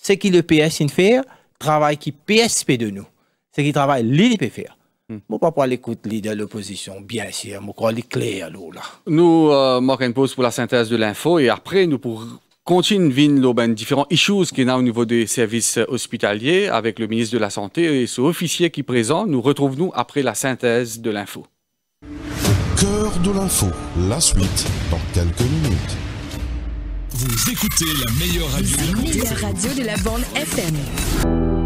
Speaker 3: ce qui le PS fait, travail qui PSP de nous. Ce qui travaille, lui, il peut faire. Hmm. Mon papa l'écoute leader de l'opposition, bien sûr, mon crois les clés à l'eau
Speaker 1: Nous euh, marquons une pause pour la synthèse de l'info et après nous pour continuer à ben, différents issues qu'il y a au niveau des services euh, hospitaliers avec le ministre de la Santé et ce officier qui est présent. Nous retrouvons-nous après la synthèse de l'info.
Speaker 5: Cœur de l'info, la suite dans quelques minutes.
Speaker 2: Vous écoutez
Speaker 9: la meilleure radio, la
Speaker 10: meilleure radio de la bande FM.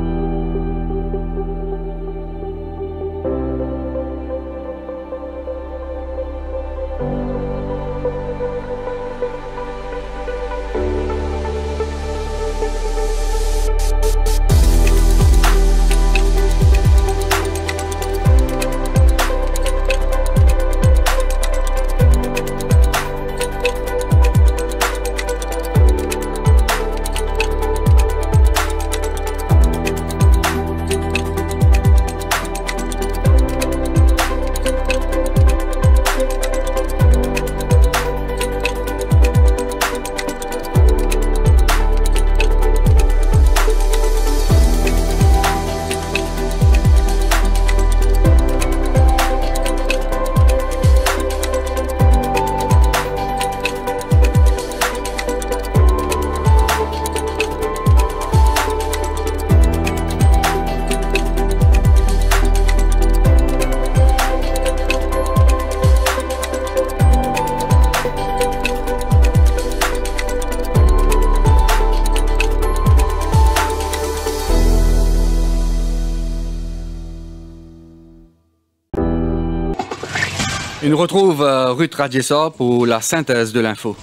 Speaker 1: nous retrouve euh, Ruth Radjessa pour la synthèse de l'info.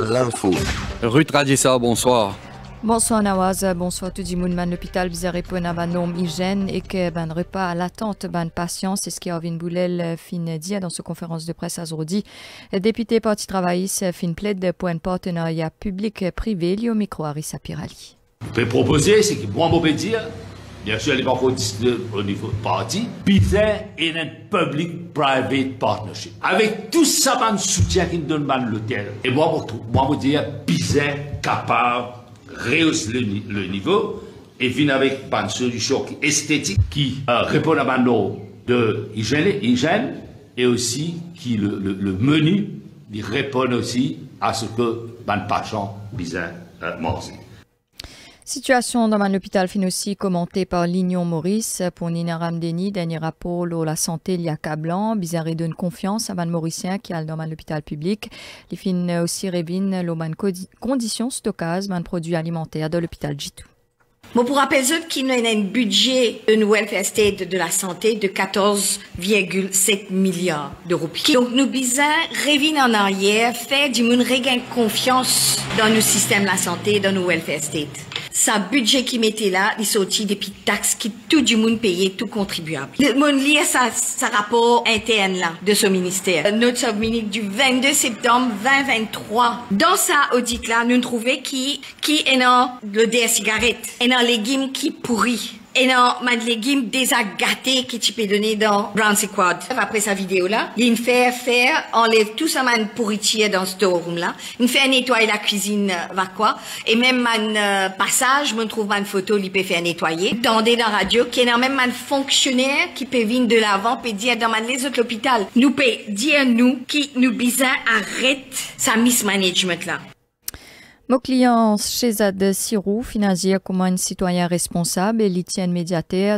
Speaker 1: L'info. Ruth Radjessa, bonsoir.
Speaker 11: Bonsoir Nawaz, bonsoir tout le monde. L'hôpital à un norme hygiène et que le ben, repas à l'attente ban patient, c'est ce qui Boulel euh, fin dit hein, dans sa conférence de presse à Zourdi. Député Parti travailliste euh, fin plaide pour un partenariat public-privé lié au micro Arissa Pirali.
Speaker 12: Vous pouvez proposer, c'est que moi, un mauvais dire, Bien sûr, elle est encore euh, au niveau de parti. Bizet est un public-private partnership. Avec tout ça, de soutien qu'il donne à l'hôtel. Et moi, moi, vous dire, Bizet capable, de le, le niveau et vient avec une solution esthétique qui euh, répond à nos de hygiène, hygiène, et aussi qui le, menu répond aussi à ce que Ban Pachan Bizet
Speaker 1: euh,
Speaker 11: Situation dans l'hôpital fin aussi commentée par Lignon Maurice pour Nina Ramdeni, dernier rapport sur la santé il y a bizarre et donne confiance à man mauricien qui a dans l'hôpital public. Les fin aussi révine l'oman conditions stockage un produit alimentaire de l'hôpital Jitou.
Speaker 10: Bon, pour rappel qu'il qui nou un budget de Welfare State de la santé de 14,7 milliards d'euros. Donc nous bisons, revenons en arrière, fait du monde confiance dans nos systèmes de la santé, dans nos welfare state. Sa budget mettait là, il sortit des petites taxes qui tout du monde payait, tout contribuable. le monde sa, sa rapport interne là de ce ministère. Notre sous du 22 septembre 2023. Dans sa audit nous trouvons qui qui est dans le cigarette cigarette, légumes qui pourrit, et non, les man légumes que tu tu peux donner dans Brown Squad. Après sa vidéo là, il fait faire, enlève tout sa man pourritier ce room là me fait nettoyer la cuisine euh, quoi, et même man euh, passage, me trouve ma photo, il peut faire nettoyer. Dans la radio, y a même un fonctionnaire qui peut venir de l'avant et dire dans les autres hôpitaux nous peut dire nous qui nous bizarre arrête sa mismanagement là mon client
Speaker 11: Shehzad Sirou dire comme un citoyen responsable et l'itien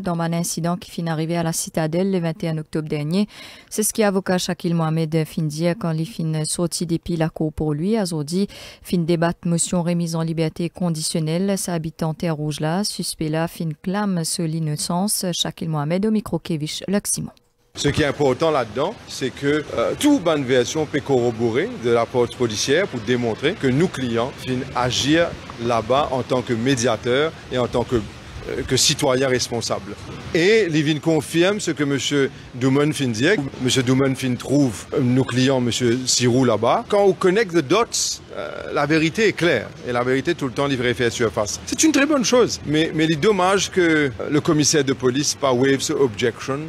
Speaker 11: dans un incident qui finit arrivé à la citadelle le 21 octobre dernier. C'est ce qu'avocat Shakil Mohamed fin dire quand il fin sorti piles à cour pour lui. Azodi finit débattre motion remise en liberté conditionnelle. Sa habitante rouge là, suspect là, finit clame sur l'innocence. Shakil Mohamed au micro Kevich
Speaker 5: ce qui est important là-dedans, c'est que euh, toute bonne version peut corroborer de la porte policière pour démontrer que nos clients, finissent agir là-bas en tant que médiateur et en tant que euh, que citoyen responsable. Et Livin confirme ce que M. Douman fin monsieur M. Douman fin trouve euh, nos clients, M. Sirou, là-bas. Quand on connecte the dots, euh, la vérité est claire. Et la vérité tout le temps livrée fait surface. C'est une très bonne chose. Mais, mais il est dommage que le commissaire de police pas wave objection.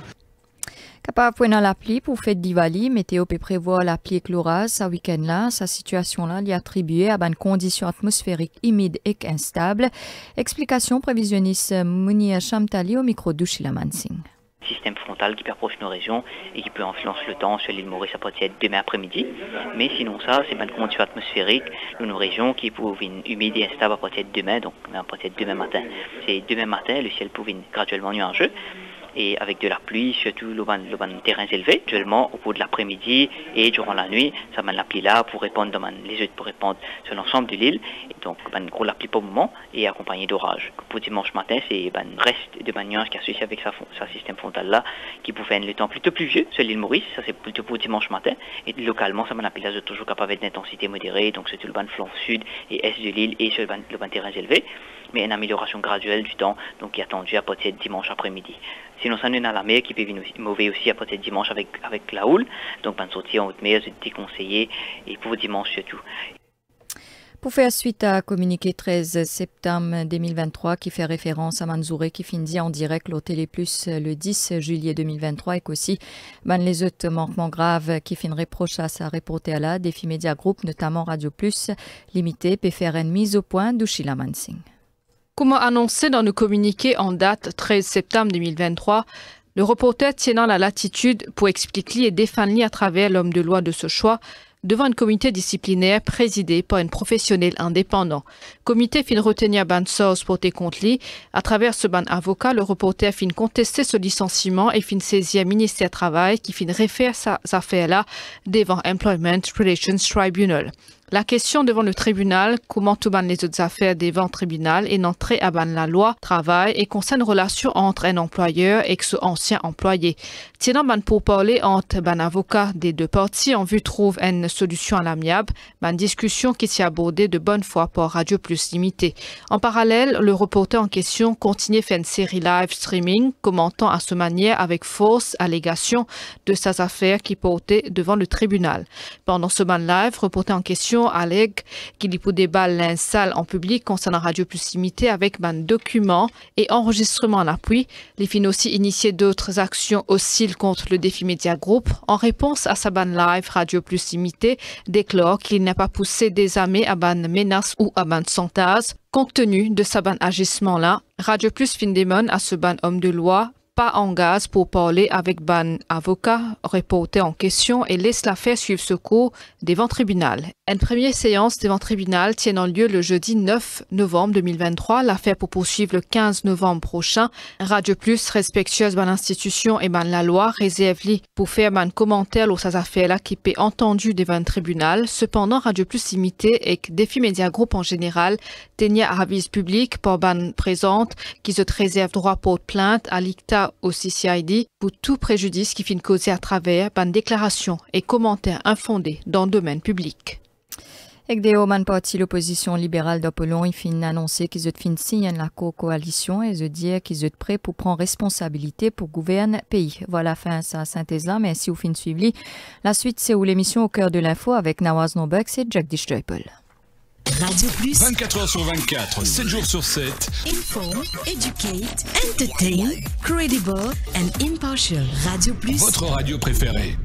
Speaker 11: Capable prendre l'appli pour fête Diwali, météo peut prévoir l'appli et ce week-end-là. Sa situation-là est attribuée à une conditions atmosphérique humide et instable. Explication prévisionniste Mounia Chamtali au micro de Mansing
Speaker 13: système frontal qui perproche nos régions et qui peut influencer le temps. Sur l'île Maurice, à partir être demain après-midi. Mais sinon, ça, c'est des conditions atmosphériques atmosphérique nos régions qui peuvent être humide et instable à partir de demain, donc à partir de demain matin. C'est demain matin, le ciel peut être graduellement nuageux et avec de la pluie, surtout le les le élevés, terrain élevé. Actuellement, au cours de l'après-midi et durant la nuit, ça mène la pluie là pour répondre les pour répondre sur l'ensemble de l'île. Donc, ben, gros la pluie pour le moment et accompagné d'orages. Pour dimanche matin, c'est le ben, reste de nuage qui associe avec sa, système frontal là qui pouvait être le temps plutôt pluvieux sur l'île Maurice. Ça, c'est plutôt pour dimanche matin. Et localement, ça mène la pluie là toujours capable d'intensité modérée. Donc, c'est tout le ban flanc sud et est de l'île et sur le ban, le terrain élevé. Mais une amélioration graduelle du temps, donc qui est attendue à partir de dimanche après-midi. Sinon, ça nous la mer qui peut être mauvais aussi après le dimanche avec, avec la houle. Donc, ben, sortir en haute mer, c'est déconseillé et pour dimanche surtout.
Speaker 11: Pour faire suite à communiqué 13 septembre 2023 qui fait référence à Manzouré qui finit en direct au Télé Plus le 10 juillet 2023 et qu'aussi ben, les autres manquements graves qui finiraient reproche à sa reporter à la Défi Média Group, notamment Radio Plus Limité, PfRN mise au point d'Ushila Mansing.
Speaker 9: Comme annoncé dans le communiqué en date 13 septembre 2023, le reporter tiennant la latitude pour expliquer et défendre à travers l'homme de loi de ce choix devant un comité disciplinaire présidé par un professionnel indépendant. Comité fin retenir ban source pour tes comptes À travers ce ban avocat, le reporter fin contester ce licenciement et fin saisir ministère travail qui fin réfère sa affaire là devant Employment Relations Tribunal. La question devant le tribunal, comment tout les autres affaires devant le tribunal et entrée à ban la loi, travail et concerne relation entre un employeur et son ancien employé. Tiens, ban pour parler entre ban avocat des deux parties en vue trouve une solution à l'amiable, ban discussion qui s'y abordée de bonne foi pour Radio Plus Limité. En parallèle, le reporter en question continue faire une série live streaming commentant à ce manière avec force allégation de ses affaires qui portait devant le tribunal. Pendant ce ban live, reporter en question Aleg, allègue qu'il y débat salle en public concernant Radio Plus Limité avec ban document et enregistrement en appui. Les FIN aussi initié d'autres actions hostiles contre le défi Média Group. En réponse à sa ban live, Radio Plus Limité déclare qu'il n'a pas poussé des amis à ban menace ou à ban Santase Compte tenu de sa ban agissement-là, Radio Plus Findemon à ce ban homme de loi pas en gaz pour parler avec ban avocat, reporter en question et laisse l'affaire suivre ce cours devant tribunal. Une première séance devant tribunal en lieu le jeudi 9 novembre 2023. L'affaire pour poursuivre le 15 novembre prochain. Radio Plus, respectueuse de l'institution et de la loi, réserve pour faire un commentaire aux affaires là qui peut entendu devant tribunal. Cependant, Radio Plus Imité et Défi Média Group en général tenir à avis public pour ban présente qui se réserve droit pour plainte à l'ICTA au CCID pour tout préjudice qui finit causé à travers par déclaration et commentaires infondés dans le domaine public. Egdeo man parti l'opposition libérale d'Apollon,
Speaker 11: il finit annoncer qu'ils ont fini signer la coalition et ils dire qu'ils sont prêts pour prendre responsabilité pour gouverner pays. Voilà fin sa synthèse là, mais si vous finissez suivez, la suite c'est où l'émission au cœur de l'info avec Nawaz Nobek et Jack Distreipel.
Speaker 7: Radio Plus. 24
Speaker 4: heures sur 24, 7 jours sur 7.
Speaker 7: Inform, educate, entertain, credible and impartial. Radio Plus. Votre
Speaker 8: radio préférée.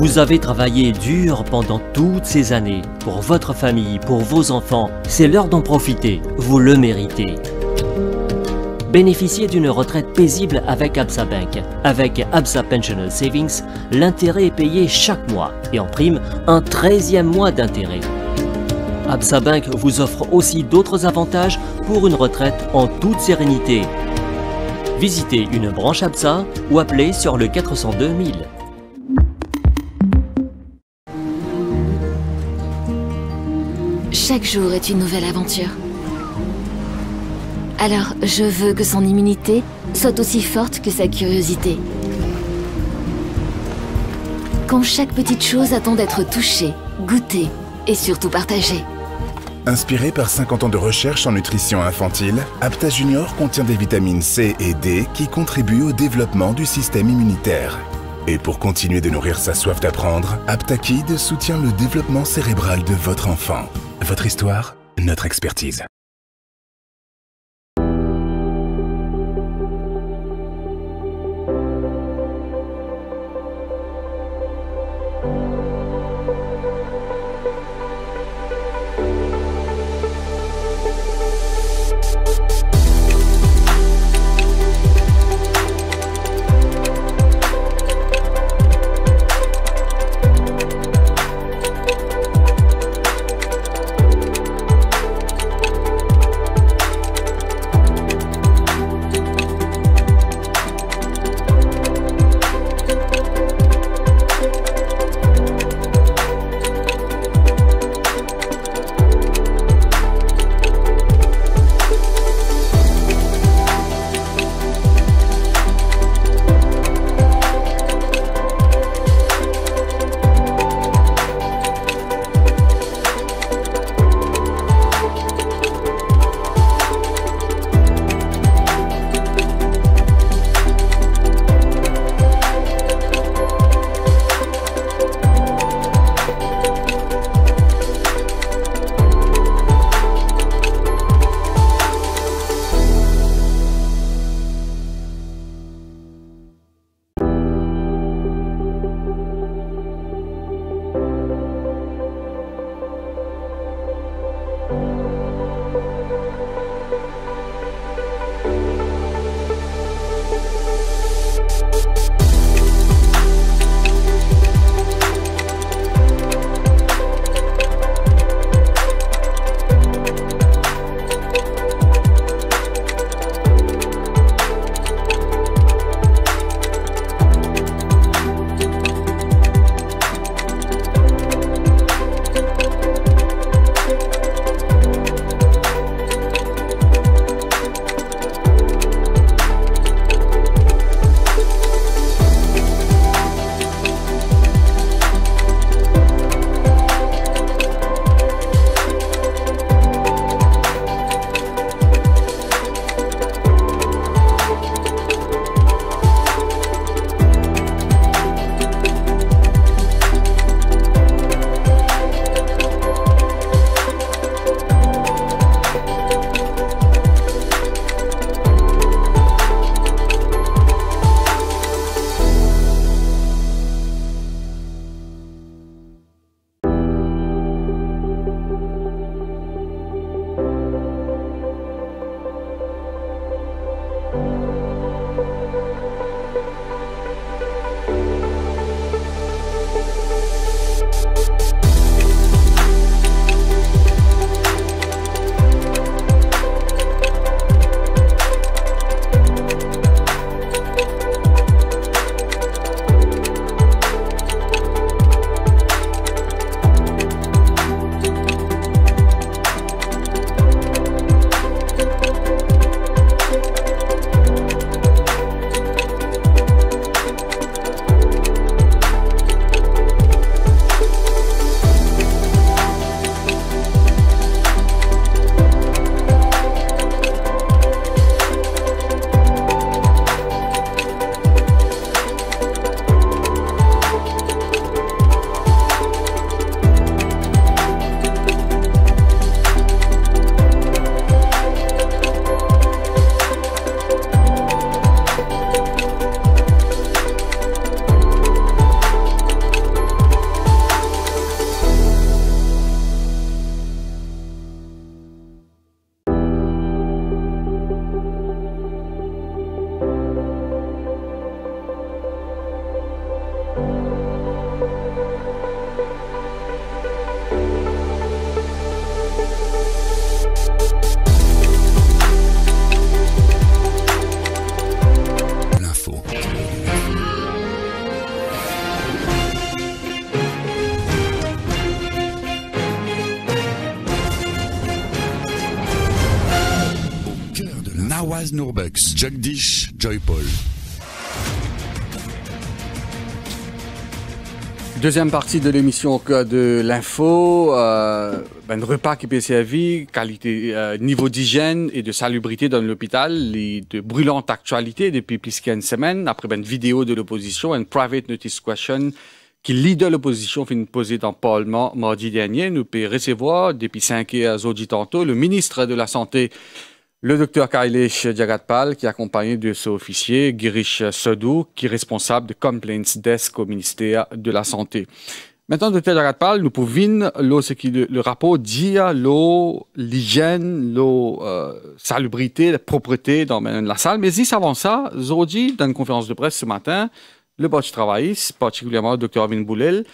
Speaker 6: Vous avez travaillé dur pendant toutes ces années. Pour votre famille, pour vos enfants, c'est l'heure d'en profiter. Vous le méritez. Bénéficiez d'une retraite paisible avec Absa Bank. Avec Absa Pensional Savings, l'intérêt est payé chaque mois et en prime, un 13e mois d'intérêt. Absa Bank vous offre aussi d'autres avantages pour une retraite en toute sérénité. Visitez une branche Absa ou appelez sur le 402 000.
Speaker 7: Chaque jour est une nouvelle aventure. Alors, je veux que son immunité soit aussi forte que sa curiosité. Quand chaque petite chose attend d'être touchée, goûtée et surtout partagée.
Speaker 8: Inspiré par 50 ans de recherche en nutrition infantile, Apta Junior contient des vitamines C et D qui contribuent au développement du système immunitaire. Et pour continuer de nourrir sa soif d'apprendre, Apta soutient le développement cérébral de votre enfant. Votre histoire, notre expertise.
Speaker 1: Joy Paul. Deuxième partie de l'émission au cœur de l'info, euh, ben, repas qui peut servir, qualité, euh, niveau d'hygiène et de salubrité dans l'hôpital, les de brûlantes actualités depuis plus qu'une semaine, après ben, une vidéo de l'opposition, une private notice question qui leader de l'opposition fin posée dans Parlement mardi dernier, nous peut recevoir depuis 5 heures aujourd'hui tantôt le ministre de la Santé le docteur Kailish Jagatpal, qui est accompagné de ce officier, Girish Sodou, qui est responsable de Complaints Desk au ministère de la Santé. Maintenant, docteur Jagatpal, nous pouvons ce le, rapport dire l'eau, l'hygiène, l'eau, euh, salubrité, la propreté dans la salle. Mais si avant ça, aujourd'hui, dans une conférence de presse ce matin, le bot travail, particulièrement le docteur Avin Boulel,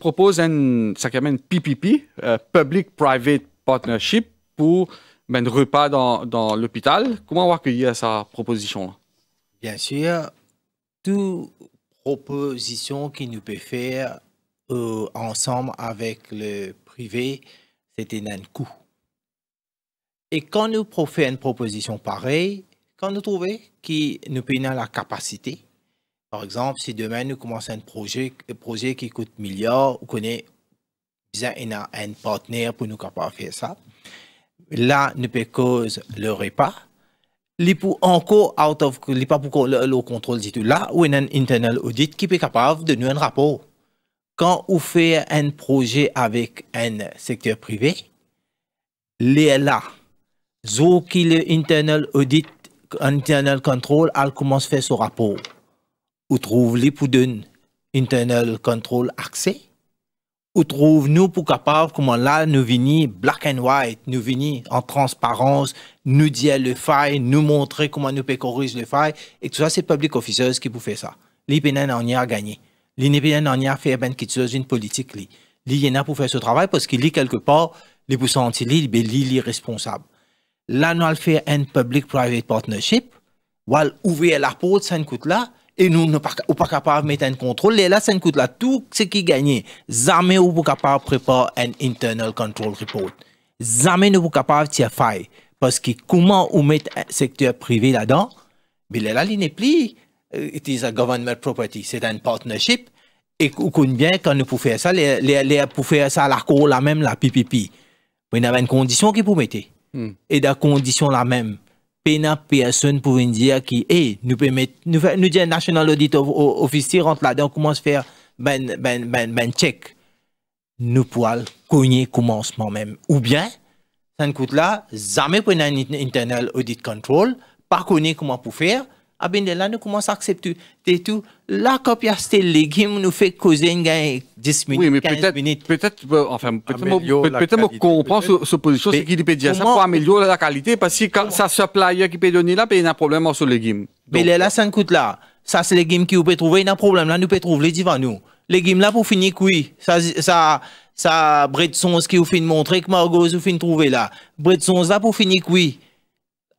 Speaker 1: propose un PPP, euh, Public Private Partnership, pour ben, repas dans, dans l'hôpital. Comment avoir accueilli y a sa proposition là
Speaker 3: Bien sûr, toute proposition qu'il nous peut faire euh, ensemble avec le privé, c'est un coût. Et quand nous fait une proposition pareille, quand nous trouvons qu'il nous paye la capacité, par exemple, si demain nous commençons un projet, projet qui coûte milliards, on connaît un, partenaire pour nous capable faire ça là ne peut cause le repas Il pour encore out of pas pour le, contrôle dit tout là ou un internal audit qui est capable de nous un rapport quand vous faites un projet avec un secteur privé les là zo qui le internal audit internal control al commence faire son rapport ou trouve les pour internal control accès où trouve nous pour capable comment là nous venir black and white, nous venir en transparence, nous dire le faille, nous montrer comment nous peut le faille et tout ça c'est public officers qui pour faire ça. Li penen en a gagné. Li ne penen a fait ben qui une politique li. Li y en a pour faire ce travail parce qu'il est quelque part les pour sentir ben li li, li responsable. Là nous allons faire un public private partnership, ou ouvrir la porte ça ne coûte là et nous ne pas capable mettre un contrôle et là ça nous coûte là tout ce qui gagne jamais ou capable préparer un internal control report jamais ne vous capable de faire parce que comment on mettre un secteur privé là-dedans mais là il n'est plus euh, it is government property c'est un partnership et vous bien quand nous pouvons faire ça pour faire ça la cour la même la PPP y avez une condition qui vous mettre, hmm. et la condition la même pena personne pour nous dire qui, hey, nous permet, nous, nous dire National Audit officier rentre là-dedans, commence faire ben, ben, ben, ben, check. Nous pouvons cogner commencement même. Ou bien, ça ne coûte là, jamais pour un internal audit control, pas connaître comment pour faire, abin ben là à accepter que tout. La copie de ces légumes nous fait causer une gagne
Speaker 1: 10 minutes. Oui, mais peut-être, peut-être, euh, enfin, peut-être, peut comprend ce position, c'est qu'il peut dire ça pour améliorer la qualité, parce que quand ça se qui peut donner là, ben, il y a un problème sur les légumes. Mais là, ça coûte là. Ça, c'est les légumes qui vous trouver, il y a un problème là, nous pouvons trouver les divans nous. Les légumes là, pour finir,
Speaker 3: oui. Ça, ça, ça, qui vous fait montrer que Margot vous fait trouver là. Bread là, pour finir, oui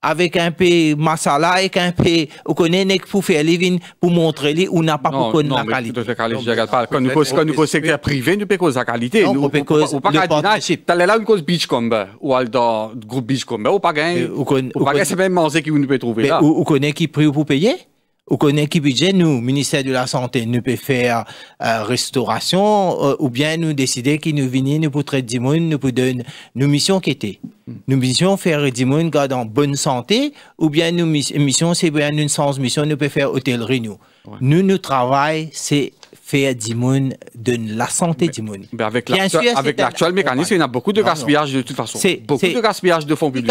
Speaker 3: avec un peu masala, et un peu, on
Speaker 1: connaît, pour
Speaker 3: faire living, pour montrer lui on n'a pas pour connaître la
Speaker 1: qualité. Non, mais tout est à fait, pas. Quand nous sommes secteur privé, nous payons la qualité. Nous payons le partnership. allais là une cause beachcomber, ou alors groupe beach beachcomber, ou pas gain, ou pas gain, c'est même manger qui nous peut trouver là. Ou connaît qui prix pour payer?
Speaker 3: Ou connaît qui budget nous, ministère de la Santé, nous peut faire euh, restauration, euh, ou bien nous décider qui nous vient, nous pour traiter des nous pour donner nos missions qui étaient. Hmm. Nous missions faire des garder en bonne santé, ou bien nos missions, c'est bien une sens mission, nous peut faire hôtellerie nous. Nous, notre travail, c'est faire des gens de la santé des gens.
Speaker 1: avec l'actuel mécanisme, il y a beaucoup de gaspillage de toute façon. Beaucoup de
Speaker 3: gaspillage de fonds publics.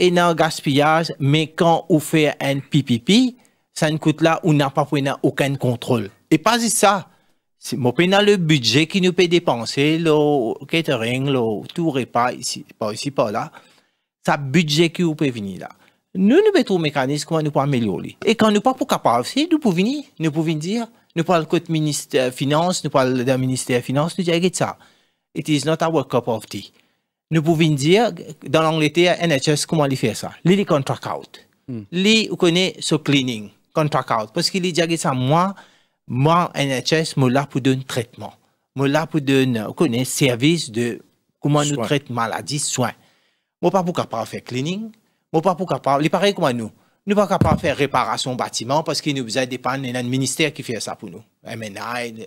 Speaker 3: il y a un gaspillage, mais quand on fait un PPP, ça ne coûte là, où n'a pas aucun contrôle. Et pas ça. c'est mon le budget qui nous peut dépenser, le catering, le tout repas, ici, pas ici, pas là, ça budget qui nous peut venir là. Nous, nous mettons un mécanisme pour nous améliorer. Et quand nous pas capables, capable, nous pouvons venir, nous pouvons dire, nous parlons côté ministère finance, nous parlons d'un ministère finance, nous disons ça. It is not our cup of tea. Nous pouvons dire, dans l'Angleterre, NHS, comment ils fait ça? Ils les contract out. Mm. connaissent ce cleaning out. Parce qu'il dit ça, moi, moi, NHS, moi là pour donner traitement. Moi là pour donner, connaît, service de comment nous traitons maladie, soins. Moi pas pour capable faire cleaning. Moi pas pour capable, il pareil comme nous. Nous pas capable faire réparation bâtiment parce qu'il nous besoin dépendre un ministère qui fait ça pour nous. MNI.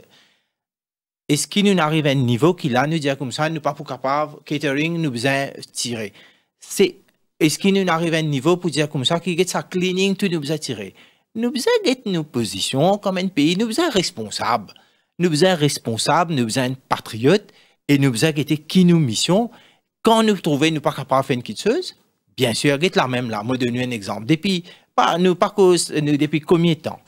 Speaker 3: Est-ce qu'il nous arrive à un niveau qui là nous dire comme ça, nous pas pour capable, catering, nous besoin tirer. C'est est-ce qu'il nous arrive à un niveau pour dire comme ça qu'il y a sa cleaning, tout nous besoin tirer nous besoin d'être nos positions comme un pays, nous besoin responsables. Nous besoin responsable, nous besoin patriotes et nous besoin d'être qui nous mission. Quand nous trouvons nous pas capables de faire une petite bien sûr, sommes là même là. Moi, donne un exemple. Depuis, pas, nous, pas cause, depuis combien de temps?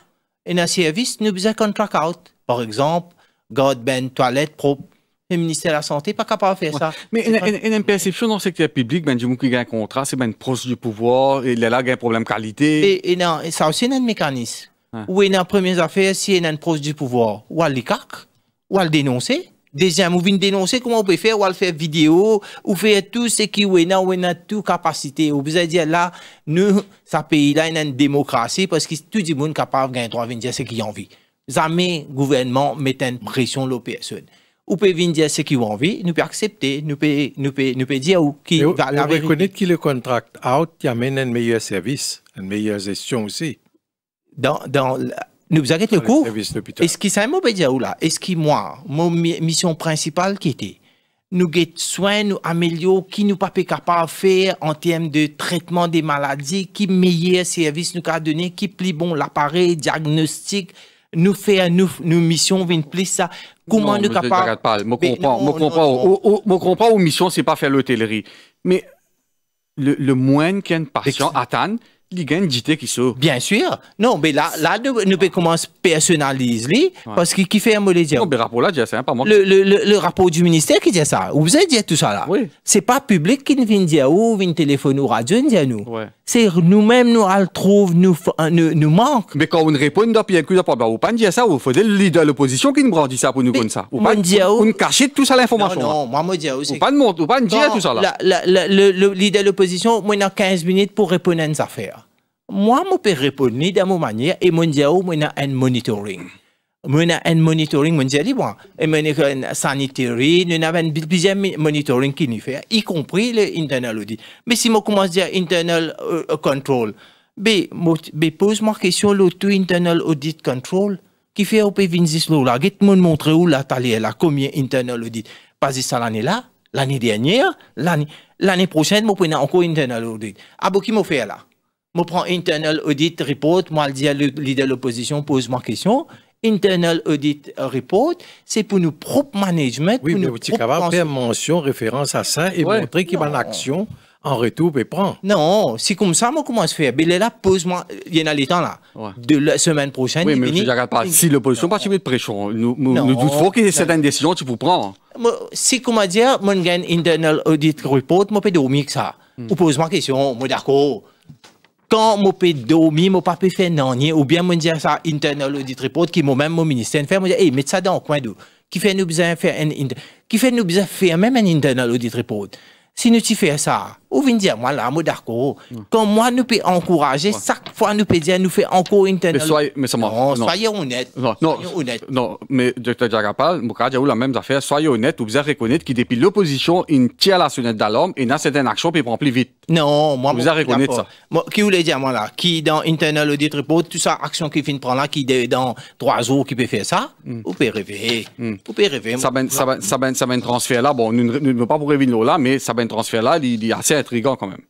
Speaker 3: Et dans service, nous besoin qu'on track out. Par exemple, god ben toilette propre le ministère de la Santé n'est pas capable de faire ça. Mais une,
Speaker 1: une, perception dans le secteur public, ben, du qu'il qui a un contrat, c'est ben proche du pouvoir, et là, il y a un problème de qualité. Et, ça aussi, il y a un
Speaker 3: mécanisme. Où il première affaire, si il y a un proche du pouvoir, ou à l'écart, ou à le dénoncer. Deuxième, ou vient dénoncer comment on peut faire, ou elle faire vidéo, ou faire tout ce qui est ou on a capacité. Ou vous dire là, nous, ça pays-là, il y a une démocratie parce que tout le monde est capable de gagner droit de dire ce qu'il a envie. Jamais gouvernement met une pression sur les
Speaker 2: ou peut venir ce qu'ils ont envie, nous peut accepter, nous peut, nous peut, dire où qui va que le contract out amène un meilleur service, une meilleure gestion aussi. Dans, dans nous arrêtons le Est-ce que ça peut dire où là Est-ce que moi, mon
Speaker 3: mission principale qui était nous get soin, nous améliorer, qui nous pas capable de faire en termes de traitement des maladies, qui meilleur service nous a donné, qui plus bon l'appareil diagnostic, nous fait nous nous, mission, vient plus ça. Comment nous capables.
Speaker 1: Je ne comprends pas. Je mission, c'est pas faire l'hôtellerie. Mais le, le moine qu'un patient atteint, il gagne qui sont. Bien sûr. Non, mais là, là nous, nous ah. personnaliser, parce qu'il fait un les dire. Non, mais rapport là, c'est pas moi.
Speaker 3: Le, le, le, rapport du ministère qui dit ça. Vous avez dit tout ça là. Oui. C'est pas public qui vient dire ou vient téléphoner ou radio, vient dire nous. Ouais nous-mêmes nous le trouve euh, nous, nous, manque.
Speaker 1: Mais quand on répond, à dit que on pas dire ça, il faut le leader de l'opposition qui nous brandit ça pour nous dire ça. On pas vous
Speaker 3: cacher tout ça l'information. Non, non, moi je dis On ne pas dire tout ça là. le, leader de l'opposition, moi j'ai 15 minutes pour répondre à une affaire. Moi, je peux répondre de ma manière et je dis que j'ai un monitoring monitoring mondial, un eh, monitoring, جالي une sanitaire, nous avons plusieurs monitoring qui nous fait, y compris le internal audit mais si moi commence dire internal eh, control je pose moi question tout « internal audit control qui fait au pévinzis là get me montrer où la talie là combien internal audit pas ça l'année là l'année dernière l'année prochaine moi prendre encore internal audit ah qui me fait là Je prends internal audit report moi le dire
Speaker 2: leader l'opposition pose moi question internal audit report, c'est pour nous propre management. Oui, pour mais vous avez faire mention, référence à ça et montrer qu'il y a une action en retour et prend. Non, c'est comme ça, moi, comment je fais Mais là, pose-moi, il y en a les temps là,
Speaker 1: de la semaine prochaine. Oui, mais je ne pas, si l'opposition pas, tu de pression. Nous,
Speaker 2: nous, qu'il y ait certaines
Speaker 1: décisions, tu peux prendre.
Speaker 3: Si, comment dire, mon gain internal audit report, moi, peux dormir que ça. Hmm. Ou pose-moi question, moi, d'accord quand mon peux dormir, mon pas fait faire non, ou bien mon dire ça internal audit report qui mon même mon ministère fait, me dire, hey, mettez ça dans le coin d'eau. Qui fait nous besoin faire un, qui fait nous besoin faire même un internal audit report. Si nous tu fais ça, ou vient dire moi là moi d'accord quand moi nous peut encourager chaque fois nous peut dire nous fait encore une telle mais
Speaker 1: soyez honnête non non non mais docteur Jagapal vous avez la même affaire soyez honnête vous avez reconnaître que depuis l'opposition une tire la sonnette d'alarme et dans certaines actions qui prend plus vite
Speaker 3: non moi vous avez reconnaître ça moi qui voulait dire moi là qui dans internal audit report tout ça
Speaker 1: action qui finit prendre là qui dans trois jours qui peut faire ça hmm. vous pouvez rêver hmm. vous pouvez rêver ben, ça ben ça ben ça ben transfert là bon nous ne pas pour revenir là mais ça ben transfert là il est assez intriguant quand même.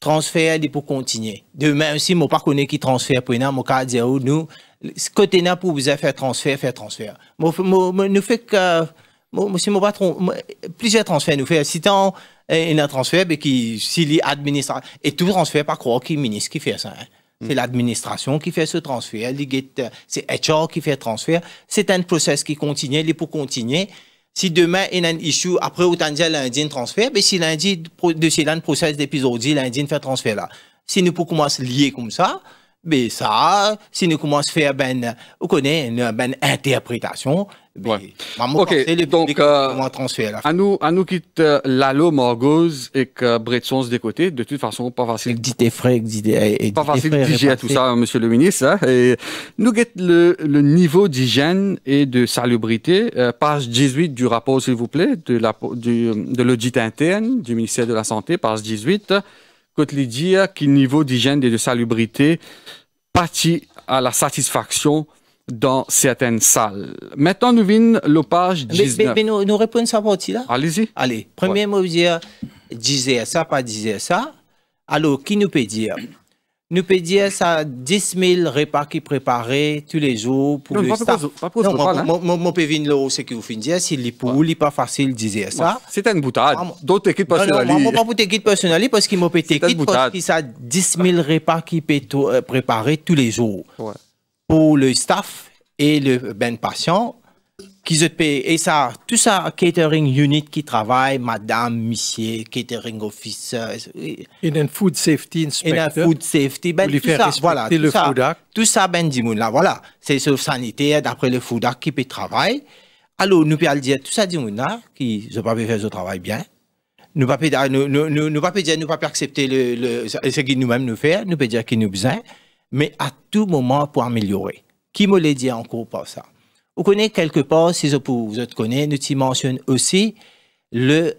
Speaker 3: transfert est pour continuer. Demain si mon pas qui transfert pour oh, nous, côté là, pour vous faire transfert, faire transfert. nous fait que Monsieur mon patron. plusieurs transferts nous fait si tant eh, un transfert mais ben, qui s'il est et tout transfert par quoi qui ministre qui fait ça. Hein. C'est mm. l'administration qui fait ce transfert, c'est HR qui fait transfert. C'est un process qui continue, il pour continuer. Si demain, il y a une issue, après, autant dire l'Indien transfert, mais ben, si lundi de chez lundi, procède d'épisode, l'Indien fait transfert là. Si nous pouvons commencer à lier comme ça, mais ça, si nous commençons à faire ben, vous connaissez une ben interprétation.
Speaker 1: Ben, Ok, donc euh, à nous, à nous quitte euh, l'allô Lalo et que Bretson des côtés. De toute façon, pas facile. Dit tes frères, dit Pas facile de digérer tout ça, hein, Monsieur le Ministre. Hein, et nous quitte le, niveau d'hygiène et de salubrité. Euh, page 18 du rapport, s'il vous plaît, de la de l'audit interne du ministère de la Santé, page 18. Côté dire quel niveau d'hygiène et de salubrité pâtit à la satisfaction dans certaines salles. Maintenant, nous venons le page 19. Mais,
Speaker 3: nous, répondons à partie là.
Speaker 1: Allez-y. Allez, premier mot, dire disait ça, pas disait
Speaker 3: ça. Alors, qui nous peut dire nous peut ça 10 000 repas qui préparés tous les jours pour le staff. Non, pas pour non, mon, pévin hein. c'est qu'il vous dire, s'il c'est pour, pas facile de dire ça. C'est une boutade. Ah, D'autres équipes personnelles. Non, non, pas pour équipes personnelles, parce qu'il m'a parce qu'il a 10 000 repas qui euh, préparés tous les jours ouais. pour le staff et le ben patient qui et ça, tout ça, catering unit qui travaille, madame, monsieur, catering officer.
Speaker 2: Et un food safety inspector. Et
Speaker 3: un food safety, ben, tout ça, voilà. Tout le ça, food act. Tout ça, ben, dis-moi, là, voilà. C'est ce sanitaire, d'après le food act, qui peut travailler. Alors, nous pouvons dire, tout ça, dis-moi, là, qui, peut pas faire ce travail bien. Nous ne pouvons pas accepter le, ce que nous-mêmes nous faisons. Nous pouvons dire qu'il nous besoin. Mais à tout moment, pour améliorer. Qui me l'a dit encore pour ça? Vous connaissez quelque part, si vous êtes connaissez, nous y mentionne aussi le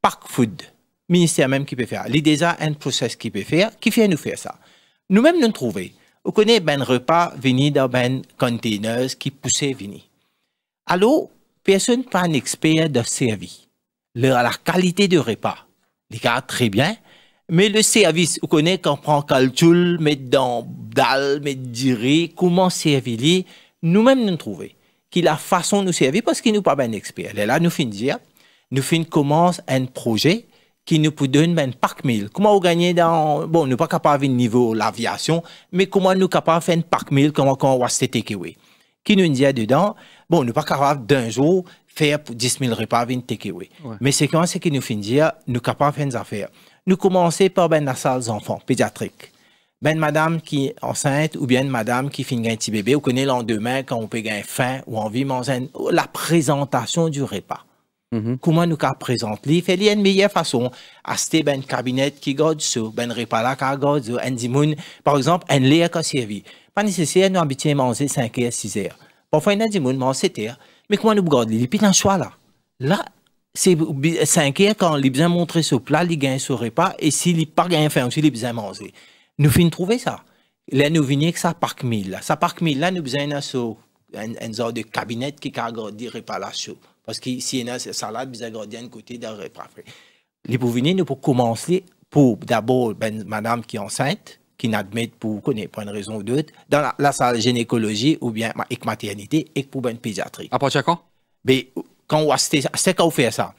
Speaker 3: Park food, ministère même qui peut faire, les and process qui peut faire, qui vient nous faire ça. Nous-mêmes nous trouver. Vous connaissez ben repas venu dans ben containers qui poussaient venir. Alors, personne pas un expert de service. La, la qualité de repas, les gars, très bien. Mais le service, vous connaissez on prend calcul, mettre dans dalle, met diré, comment servir, nous-mêmes nous trouvons qui la façon de nous servir parce qu'il nous pas ben expert. Et là, nous finissons dire, nous finissons commencer un projet qui nous peut donner un parc mille. Comment on gagne dans, bon, nous pas capable de niveau l'aviation, mais comment nous capable faire un parc mille, comment, on va se Qui nous dit dedans, bon, nous pas capable d'un jour faire 10 000 repas une takeaway. Mais c'est quand c'est qui nous finit dire, nous capables faire des affaires. Nous commençons par ben, la salle d'enfants pédiatrique ben une madame qui est enceinte ou bien une madame qui finit un petit bébé ou connaît lendemain quand on peut gagner faim ou envie de manger la présentation du repas. Mm -hmm. Comment nous Il y fait une meilleure façon à ce ben cabinet qui garde ça, ben repas là qui garde un dimoun, par exemple, un lait qui servi. Pas nécessaire nous manger 5 heures, 6 heures. Parfois, il y a des gens 7 heures. Mais comment nous garder les puis un choix là. Là, c'est 5 heures quand il besoin montrer ce plat, il gagne ce repas, et s'il part pas gagné faim aussi, besoin manger nous finissons trouver ça. Là, nous venons avec ça, parc mille. Ça, parc mille, là, nous avons besoin d'un de cabinet qui a les réparation. Parce que si y a une salade, nous avons grandi un côté de la Les pouvons nous pour commencer, pour d'abord, ben, madame qui est enceinte, qui n'admet pour pas une raison ou d'autre, dans la, salle de gynécologie ou bien avec maternité et pour une ben pédiatrie. Après, c'est quand? Mais quand on a fait
Speaker 1: ça,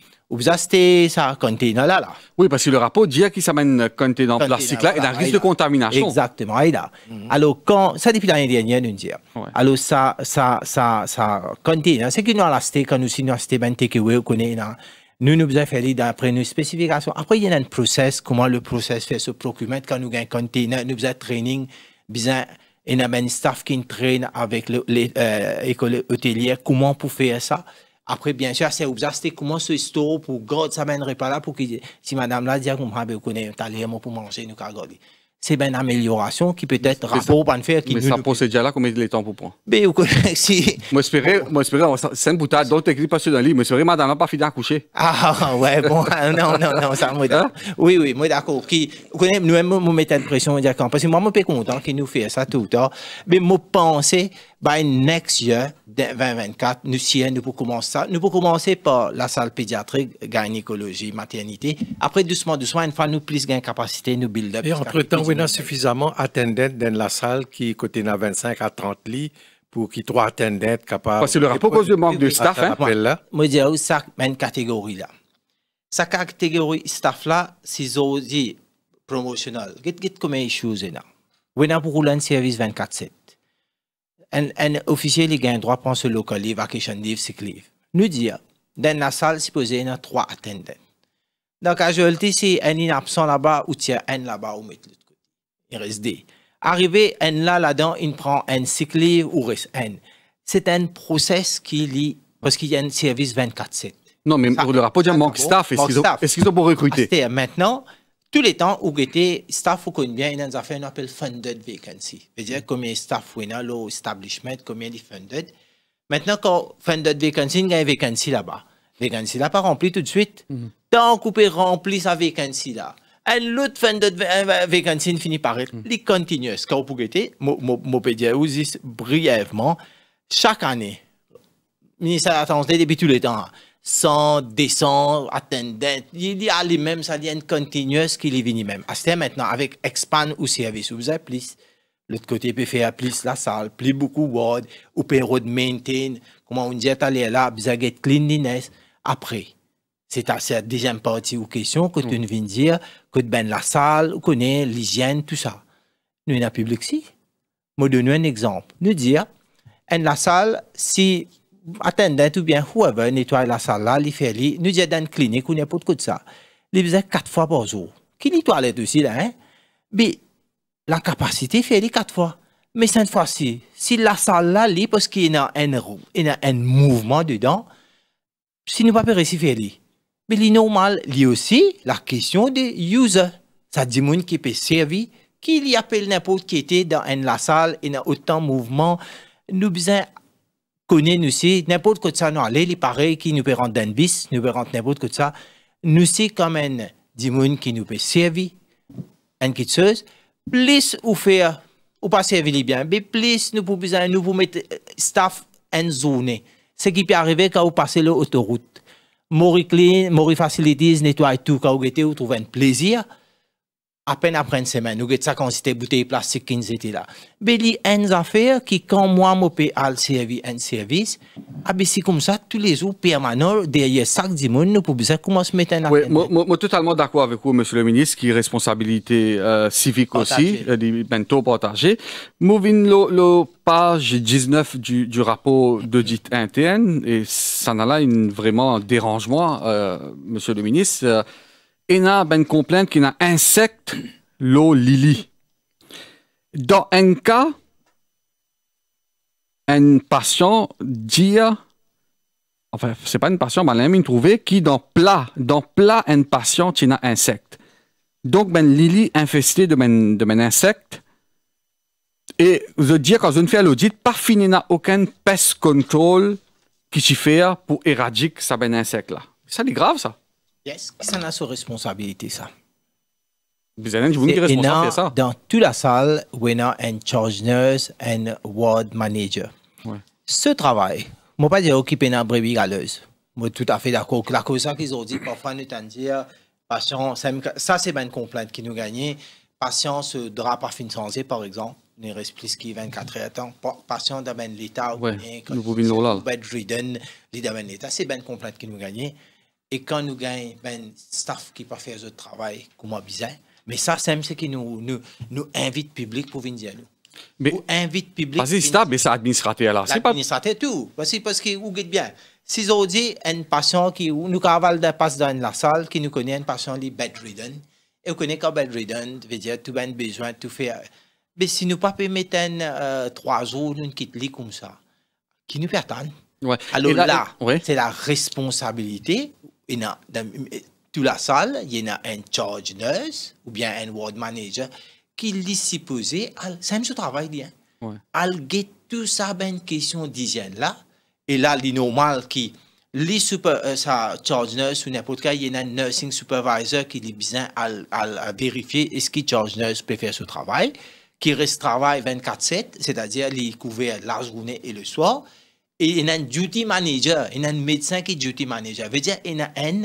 Speaker 1: achetez, ça container là, là. Oui, parce que le rapport dit qu'il s'amène euh, dans le plastique là, et un risque de contamination.
Speaker 3: Exactement, et là. Mhm. Alors, quand, ça depuis l'année dernière, nous dire. Alors, ça, ça, ça, ça, container, c'est que nous, acheté, quand nous, signons nous, ben, là, nous, nous avons fait d'après nos spécifications. Après, il y a un process, comment le process fait ce procurement quand nous avons un container, nous avons training, bien, et a un staff qui traîne avec les euh, hôtelières comment pour faire ça. Après, bien sûr, c'est observé comment ce store pour God ça mènerait ben, pas là pour que si madame là dit qu'on ben, vous connaît un pour manger, nous garder. C'est ben une amélioration qui peut être rapport à faire. Qui mais ça
Speaker 1: déjà là, combien de temps pour prendre Mais vous connaissez. Moi, j'espérais, moi, j'espérais, c'est un boutade, d'autres écrits passés dans le lit, mais j'espérais, madame n'a pas fini coucher. Ah, ouais, bon, non, non, non, ça, me hein? Oui, oui, moi, d'accord. Qui,
Speaker 3: vous connaissez, nous-mêmes, nous mettons la pression, parce que moi, je suis content qu'il nous fait ça tout le temps. Mais moi, pensais, by next year, 2024, nous si nous commencer Nous commencer par la salle pédiatrique, gynécologie, maternité. Après, doucement, doucement, une fois nous plus gain capacité,
Speaker 2: nous build up. Et entre-temps, oui, nous suffisamment attendant dans la salle qui côté 25 à 30 lits pour qu'ils trois attendants capables. Parce que le rapport cause de manque de staff, hein? Moi, je dirais
Speaker 3: ça, une catégorie là. Sa catégorie staff là, c'est aussi promotionnel. Qu'est-ce que tu de choses là? On a pour un service 24-7 un officier li droit droit pour se lokal va vakasyon liv, cycle liv. nous diya, dans la salle, si pose Donc à attendant. Nan kajolte si un in absent là-bas ou tient un là-bas, ou met le côté. Il reste des. Arrivé, un là, là il prend un en ou un. en. C'est un process qui lié, parce qu'il y a un service 24-7. Non, mais ça, on leur a pas dit manque staff, est-ce qu'ils ont, ont pour recruter? Ah, euh, maintenant, tous les temps où était staff ou bien il a fait un appel funded vacancy ». dire mm. combien de staff ou dans l'establishment combien de funded maintenant quand funded vacancy il y a une vacancy là-bas vacancy là pas rempli tout de suite mm que tant qu'on peut remplir sa vacancy là un autre funded vacancy finit par être mm continuous quand vous était je peux dire brièvement chaque année le ministère de la depuis tous les temps sans descendre, attendant. Il y a ah, les mêmes aliens continuous qui est venu même. Ah, c'est maintenant avec expand ou service. Vous plus, l'autre côté, peut faire plus la salle, plus beaucoup word, ou peut road maintain, comment on dit, allez là, avez cleanliness. Après, c'est à cette deuxième partie ou question que tu mm. viens dire, que ben la salle, ou connaît l'hygiène, tout ça. Nous, on a public si. Je donner un exemple. Nous dire, en la salle, si attendant hein, tout bien whoever nettoie la salle là, il fait li, nous disons dans une clinique ou n'importe quoi de ça. Il faisait quatre fois par jour. Qui nettoie les dossiers, là, hein? Mais la capacité fait les quatre fois. Mais cette fois-ci, si la salle là, parce qu'il y a un mouvement dedans, si nous ne pouvons pas à faire ça, Mais le normal, lui aussi, la question des users. Ça dit monde qui peut servir, qui y appelle n'importe qui était dans la salle il y a autant de mouvements nous besoin nous si n'importe quoi de ça nous allez, les pareils qui nous verront d'un nous permettent n'importe quoi de ça nous si comme même des gens qui nous peut servir en quitteuse plus ou faire ou pas servir les biens mais plus nous pouvons besoin nous mettre euh, staff en zone ce qui peut arriver quand vous passez l'autoroute Mori Clean, Mori Facilities, nettoie tout, quand vous êtes, vous trouvez un plaisir à peine après une semaine, nous avons ça quand c'était bouteille plastique qui nous était là. Mais il y a des affaire qui, quand moi, je peux un service, un ah, ben, service, c'est comme ça, tous les jours, permanent, derrière sacs dimanche, monde, nous pouvons commencer à mettre en Oui, je
Speaker 1: suis totalement d'accord avec vous, monsieur le ministre, qui est responsabilité euh, civique aussi, euh, bientôt partagée. Moving le page 19 du, du rapport d'audit interne, et ça n'a là une, vraiment un dérangement, M. Euh, monsieur le ministre. Euh, ina ben comprendre qu'il qui a un insecte l'eau Lily. Dans un cas, un patient dit, enfin, c'est pas une patient, mais a trouvé qui dans plat, dans plat, un patient qui a un insecte. Donc, ben, lili infestée de ben, de ben insecte, et je dis quand ne fais l'audit, pas fini n'a aucun pest control qui s'y fait pour éradiquer ça ben insecte là. Ça, c'est grave, ça.
Speaker 3: Est-ce que ça a sa responsabilité ça? Bizarre, je vous ça. Dans toute la salle, winner and un charge nurse, un ward manager. Ouais. Ce travail, je ne pas dire occupé dans brebis galeuse. Je suis tout à fait d'accord. La cause qu'ils ont dit, parfois, nous t'en dire, patient, ça c'est une complainte qui nous gagne. Patient se drap par fin santé, par exemple, Les reste plus que 24 heures temps. Patient dans l'état, ouais, nous pouvons nous là. Bedridden, l'état, c'est une complainte qui nous gagne. Et quand nous gagnons, ben, staff qui pas faire ce travail, comme bizarre. Mais ça, c'est ce qui nous, nous, nous invite public pour venir dire nous.
Speaker 1: Mais, ou invite public. Parce que c'est ça, mais c'est administrateur là. C'est pas.
Speaker 3: Administrateur tout. Parce que, parce que vous dites bien. Si on dit un patient qui, nous cavale de passe dans la salle, qui nous connaît un patient qui est bedridden, et on connaît qu'un bedridden, veut dire tout ben besoin, tout faire. Euh, mais si nous ne pouvons pas mettre euh, un trois jours, une quittons lit comme ça, qui nous perdent. Ouais. Alors là, c'est la responsabilité a dans toute la salle, il y a un charge nurse ou bien un ward manager qui est supposé, c'est ce travail, bien. Ouais. a tout ça, ben, question d'hygiène là. Et là, il normal qui les super, euh, charge nurse ou n'importe quoi, il y a un nursing supervisor qui est besoin à, vérifier est-ce que charge nurse peut faire ce travail, qui reste travail 24-7, c'est-à-dire il couvert la journée et le soir un duty manager, il y a un médecin qui est duty manager. veut dire il y a un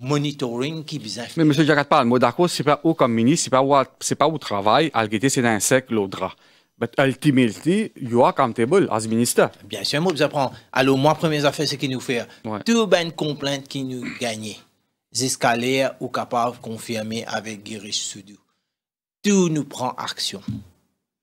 Speaker 1: monitoring qui vise Mais M. parle, moi d'accord, ce n'est pas où comme ministre, c'est pas où, c'est pas où travail, à c'est dans un sec l'autre. Mais ultimately, you are accountable as ministre. Bien sûr, moi, je prends. Alors, moi, première affaire, c'est qu'il nous fait. Ouais. Tout ben complainte
Speaker 3: qui nous gagne. Escaliers ou capable de confirmer avec Girish Soudou. Tout nous prend action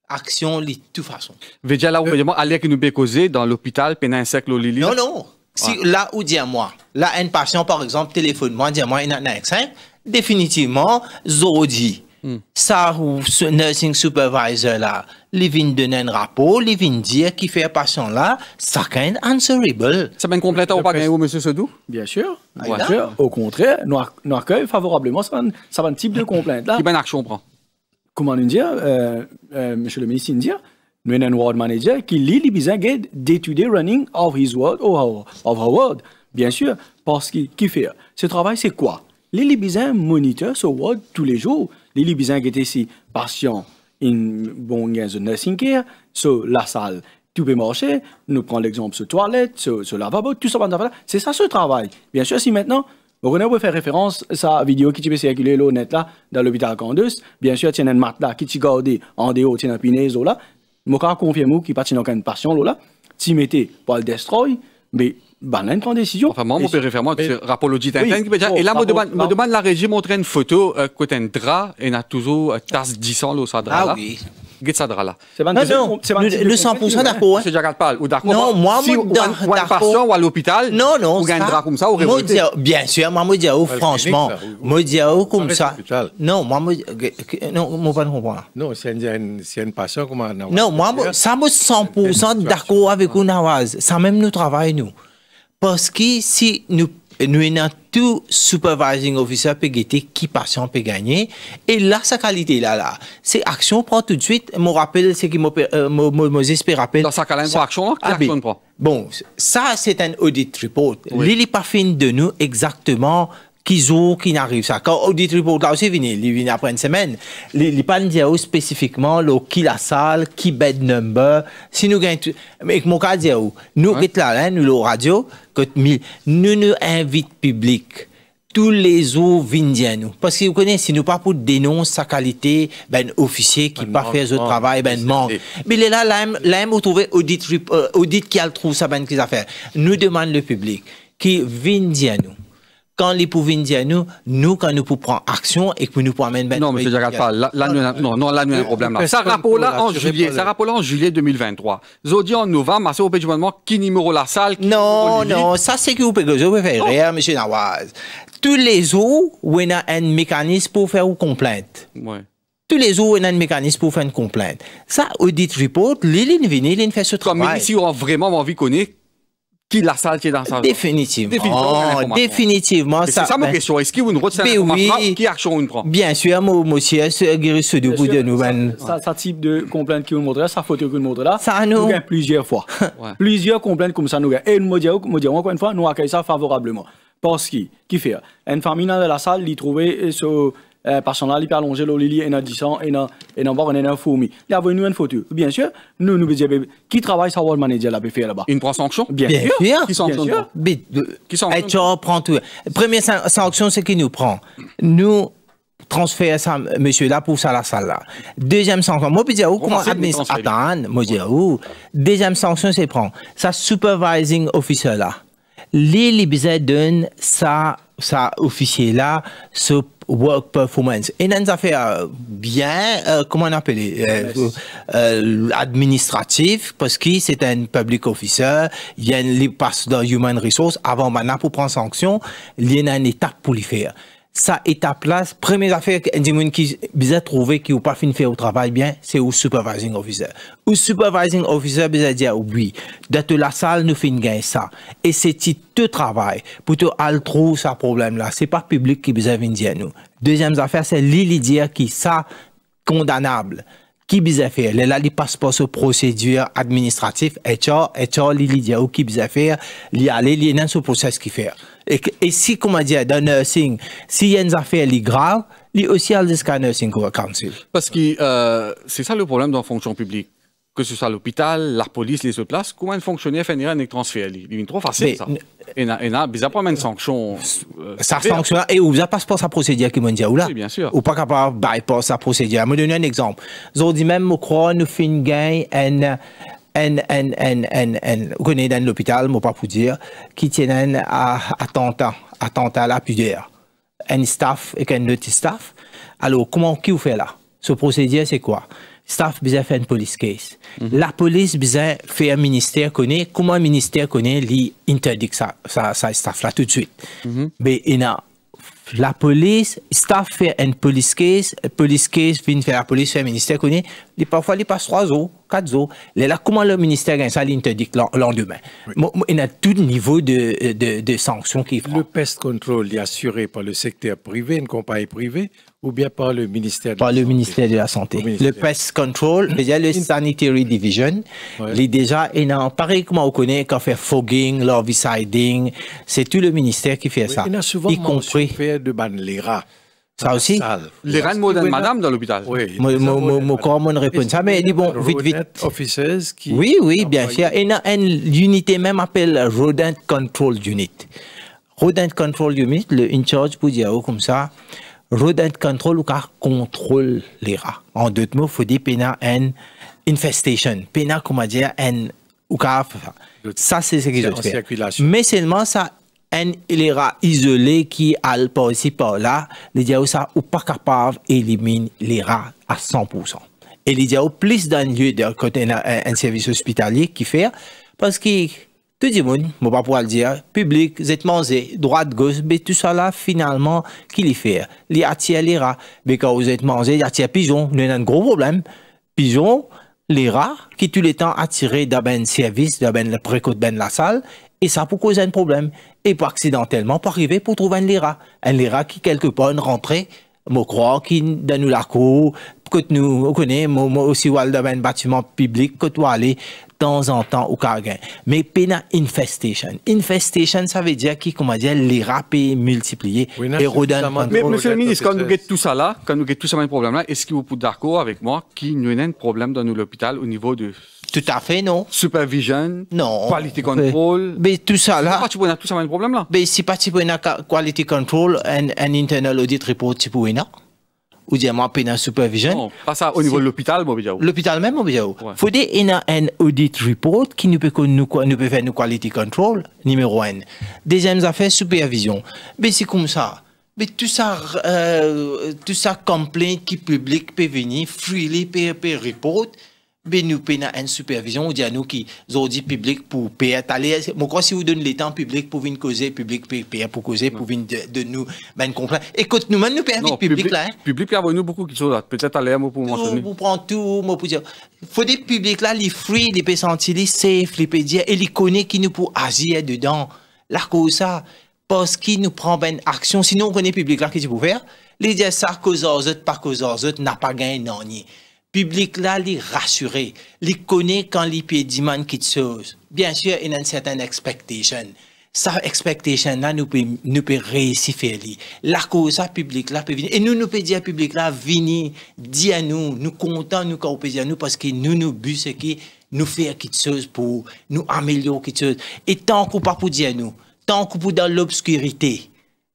Speaker 3: action de toute façon.
Speaker 1: Veut dire là où vraiment aller qui nous a causer dans l'hôpital pendant un siècle au Lili. Non non. Si ah. là
Speaker 3: où dire moi, là un patient par exemple téléphone moi dire moi il en a un définitivement zodi. Hmm. Ça ou ce nursing supervisor là, il vient donner un rapport, il vient dire
Speaker 4: qui fait un patient là, ça qu'un answerable. Ça mène complètement pas pas vous, monsieur Sodou Bien sûr. Bien sûr. Au contraire, nous, accueillons favorablement ce type de complainte là. Qui ben action prend comment dire, euh, euh, Monsieur le ministre nous avons un ward manager qui lit les besoins d'étudier running of his ward ou of her ward, bien sûr, parce qu'il qui fait. Ce travail, c'est quoi Les libisins monitorent ce ward tous les jours. Les libisins qui étaient ici, patients, in bon de nursing care, sur la salle, tout peut marcher, nous prenons l'exemple sur toilette, sur, sur lavabo, tout ça, c'est ça ce travail. Bien sûr, si maintenant, vous pouvez faire référence à sa vidéo qui peut circulée l'eau net là, dans l'hôpital Candus. Bien sûr, tiens un matelas qui t'y gardé en dehors, tiens un pinezo là. Moi, quand confirme qui pas dans une passion là, t'y un pour le détruire, mais banane une décision. Enfin, moi, qui préfèrement, c'est rapologie Et là, me demande
Speaker 1: la régie montrer une photo, euh, côté un drap, et on a toujours euh, tasse 10 ans, là, ça drap ah là. oui. Non, non, le 100% d'accord hein. c'est déjà qu'elle parle ou d'accord non moi moi d'accord ou à l'hôpital non non comme ça ou révolté bien
Speaker 3: sûr moi moi dis franchement moi dis comme ça non moi je ne comprends pas
Speaker 2: non c'est une passion non moi ça
Speaker 3: me 100% d'accord avec Nawaz ça même nous travaille nous parce que si nous nous avons tout supervising officer peut guetter qui patient peut gagner. Et là, sa qualité là, là. C'est action prend tout de suite. Mon rappelle ce qui Moses peut euh, rappeler. Dans sa calendrier action, hein, ah, action ben, prend. Bon, ça, c'est un audit report. lily pas fin de nous exactement qui ont, qui n'arrivent ça. Quand Audit Report, aussi, il vient après une semaine. Il pas spécifiquement, qui la salle, qui bed number. Si nous mais mon cas nous, là, hein, nous, le radio, que nous, nous invite public tous les eaux nous, nous. Parce que vous connaissez, si nous pas pour dénoncer sa qualité, ben, officier qui ben, pas fait son travail, ben, manque. Mais là, vous trouvez audit, euh, audit qui a ben, Nous demande le public, qui nous, nous quand les pouvins disent nous, nous, quand nous pouvons prendre action et que nous pouvons amener... Non, mais je là, là,
Speaker 1: non, là, nous avons un problème. Là. Euh, ça rappelle en juillet, ça rappelle en juillet 2023. Zodi en novembre, à au moment du gouvernement, qui numéro la salle, Non, non, ça, c'est que vous pouvez, je faire rien,
Speaker 3: monsieur Nawaz. Tous les jours, on a un mécanisme pour faire une complainte. Tous les jours, on a un mécanisme pour faire une complainte. Ça, audit report, l'île vient, l'île fait ce
Speaker 1: travail. Comme si on a vraiment envie de connaître qui la salle qui est dans sa Définitivement. Définitivement. Oh,
Speaker 4: définitivement c'est ça, ma ben. question. Est-ce qu'il y a une route ben oui, Qui action prend
Speaker 3: Bien sûr, monsieur, ce guérisseur de nous.
Speaker 4: Ça, ça, type de complainte qui nous montre ça photo qui nous montre là, ça nous. gagne plusieurs fois. Plusieurs complaintes comme ça nous gagne. Et nous me dit encore une fois, nous accueillons ça favorablement. Parce qu'il qui fait Une famille dans la salle, il trouvait euh, ce euh, personnel personen a allonger le et et en a 10 ans, et a, en a Il a fourmi. y vous une photo. Bien sûr, nous, nous disons, qui travaille sur world manager là, faire là-bas? Une prend sanction? Bien, sûr. Il Qui sanction?
Speaker 3: Qui sanction? Et tu prends tout. Première sanction, c'est qui nous prend. Nous, transférer ça, monsieur là, pour ça, la salle là. Deuxième sanction, moi, je dire, où, comment administration? Attends, moi, je où? Deuxième sanction, c'est prendre. Ça, supervising officer là. Lui, il donne sa ça officier là, ce work performance. Et dans une affaire euh, bien, euh, comment on appelle, euh, administratif, parce que c'est un public officer, il y a une passe dans human resource, avant maintenant pour prendre sanction, il y a une étape pour le faire ça est à place. Première affaire que Ndimoun qui vous a trouvé qui n'a pas fini faire au travail bien, c'est au supervising officer. Au supervising officer, a dit, ah, oui, d'être la salle, nous fin gagner ça. Et c'est le travail pour te trouver ce problème là. C'est pas public qui vous a le dire nous. Deuxième affaire, c'est Lili dire qui ça condamnable. Qui vous a fait? Le là, les passeport aux procédure administratives, et ça, et ça, Lili dire ou qui vous a fait? Lili aller, Lili ce process qui fait. Et, si, comment dire, dans le nursing, s'il y a une affaire grave, il y a aussi à de nursing
Speaker 1: council. Parce que euh, c'est ça le problème dans la fonction publique que ce soit l'hôpital, la police, les autres places, comment fonctionnaire finira un transfert il est trop facile, ça. Et il n'y euh, a pas de sanction.
Speaker 13: Ça sanctionne,
Speaker 3: et vous n'avez pas sa procédure qui m'a dit, ou là Oui, bien sûr. Ou pas capable de bypasser sa procédure. Je vais vous donner un exemple. Ils ont dit même, je une nous une un en, en, en, en, dans l'hôpital, moi pas pour dire, qui tiennent à attentat, attentat à la pudeur. Un staff et un autre staff. Alors, comment, qui vous fait là? Ce procédé, c'est quoi? Staff, bizarre fait une police case. Mhm. La police, bizarre fait un ministère connaît, comment un ministère connaît, lui, interdit ça, ça, staff là tout de suite. Mhm. Mais, il la police, staff fait une police case, police case, vient faire la police, fait ministère connaît, parfois il passe trois jours, quatre jours. Là, comment le ministère a
Speaker 2: interdit le lendemain Il y a tout niveau de, de, de sanctions qui Le pest control est assuré par le secteur privé, une compagnie privée, ou bien par le ministère de par le ministère de la Santé. Le, pest control, a le sanitary division, il il est déjà
Speaker 3: en Pareil comme on connaît, quand fait fogging, l'oversiding, c'est tout le ministère qui fait ça. Il y a souvent y compris de Banlera. Ça aussi ah, Les rangs de madame dans l'hôpital. Oui. Comment répond ça Mais dit, bon, vite,
Speaker 2: vite.
Speaker 3: Oui, oui, bien sûr. Et une unité même appelle Rodent Control Unit. Rodent Control Unit, le in charge pour dire oh, comme ça. Rodent Control, ou car contrôle les rats. En d'autres mots, il faut dire pena and infestation. Pena, comment dire, en. ou car. Ça, c'est ce que je Mais seulement ça les rats isolés qui a le par ici par là, les diaos ça ou pas capable d'éliminer rats à 100%. Et les sont plus d'un lieu de côté un service hospitalier qui fait, parce que tout le monde, je ne pas pouvoir le dire, public, vous êtes mangé, droite, gauche, mais tout ça finalement, qui les fait Ils attirent les rats. Mais quand vous êtes mangé, attirent les pigeon. Nous avons un gros problème. Pigeon, les rats, qui tout les temps attirent d'abord ben ben le service, d'abord le de de ben la salle, et ça pour causer un problème. Et pour accidentellement, pour arriver pour trouver un lira. Un lira qui, quelque part, une rentrée, je crois, qui, donne nous la cour, que nous connaissons, moi aussi, dans un bâtiment public, que tu aller de temps en temps au cargain. Mais pena infestation. Infestation, ça veut dire qui, comment dire, les multipliés et Mais monsieur le ministre, quand nous avons
Speaker 1: tout ça là, quand nous avons tout ça, problème là, est-ce que vous d'accord avec moi qu'il y a un problème dans l'hôpital au niveau de tout à fait, non. Supervision. Non. Quality control. Mais tout ça là. Pas tu peux tout ça le problème là. Mais si pas tu
Speaker 3: quality control and, internal audit report tu peux ou dire moi supervision.
Speaker 1: Non, pas ça au niveau de l'hôpital, moi bijou.
Speaker 3: L'hôpital même, moi bijou. Ouais. Faut dire il y un audit report qui nous peut nous, faire nous quality control numéro un. Deuxième affaire supervision. Mais c'est comme ça. Mais tout ça, euh, tout ça complaint qui public peut venir, freely peut, peut report. Ben, nous payons une supervision, on dit à nous qui ont dit public pour payer. Moi, crois si vous donnez les temps public pour venir causer, public payer pour causer, pour venir de, de nous, ben, comprendre. Écoute, nous, même nous payons public, là. Hein? Public, il y a nous beaucoup de choses, peut-être
Speaker 1: à moi pour mentionner. Vous
Speaker 3: prend tout, moi, pour dire. Faut des publics là, les free, les pays les safe, les et les connaît qui nous pour agir dedans. La cause ça, parce qu'il nous prend ben action, sinon on connaît public là, qu'est-ce qu'il faut faire? Les dire ça, cause aux autres, pas cause aux autres, n'a pas gagné, non, ni public là, les rassurer, les connaît quand les pays demandent quelque chose. Bien sûr, il a une certaine expectation. Sa expectation là, nous peut, nous peut réussir faire La cause public là peut venir. Et nous, nous peut dire public là, venez, dis à nous, nous comptons, nous, quand on nous, parce que nous, nous but, c'est que nous faire quelque chose pour nous améliorer quelque chose. Et tant qu'on ne pas pour dire nous, tant qu'on est dans l'obscurité,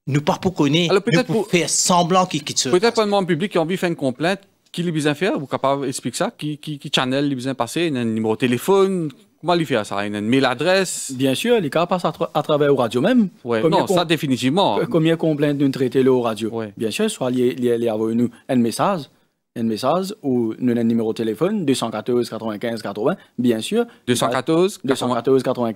Speaker 3: nous ne pas pour
Speaker 1: connaître, nous pour, pour,
Speaker 3: faire semblant qu'il chose. Peut-être
Speaker 1: pas le monde public qui a envie de faire une complainte qui les de faire, vous capable expliquer ça, qui, qui, qui channel les besoins passer, il y a un numéro de téléphone, comment les fait ça, il y a une mail adresse. Bien sûr, les cas passent à, à travers la radio même. non, ça définitivement.
Speaker 4: Euh, combien complaintes nous traiter au radio. Bien sûr, soit les, les, les avoir nous un message, un message ou un numéro de téléphone 214 95 80, bien sûr. 214 95 80,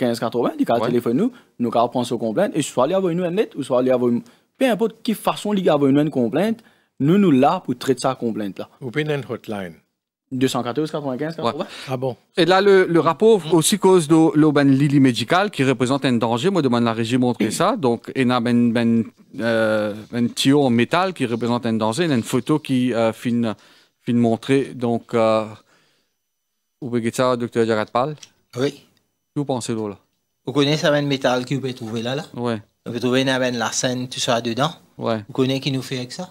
Speaker 4: les cas téléphone nous, nous cas prendre ce et soit les avoir nous un net ou soit les avoir peu importe quelle façon il avoir a une complainte. Nous, nous là pour traiter ça complainte là. Vous pouvez une hotline. 214 95
Speaker 2: ouais.
Speaker 1: Ah bon. Et là, le, rapport aussi cause de l'oban Lily médicale qui représente un danger. Moi, demande la régie montrer ça. Donc, il y a ben, ben un euh, ben tuyau en métal qui représente un danger. Il y a une photo qui euh, fin, montrer. Donc, euh, vous pouvez ça, docteur Jagatpal. Oui. Que vous pensez de là?
Speaker 3: Vous connaissez un ben métal que vous pouvez trouver là? là? Oui. Vous pouvez trouver une la scène, tout ça dedans? Oui. Vous connaissez qui nous fait avec ça?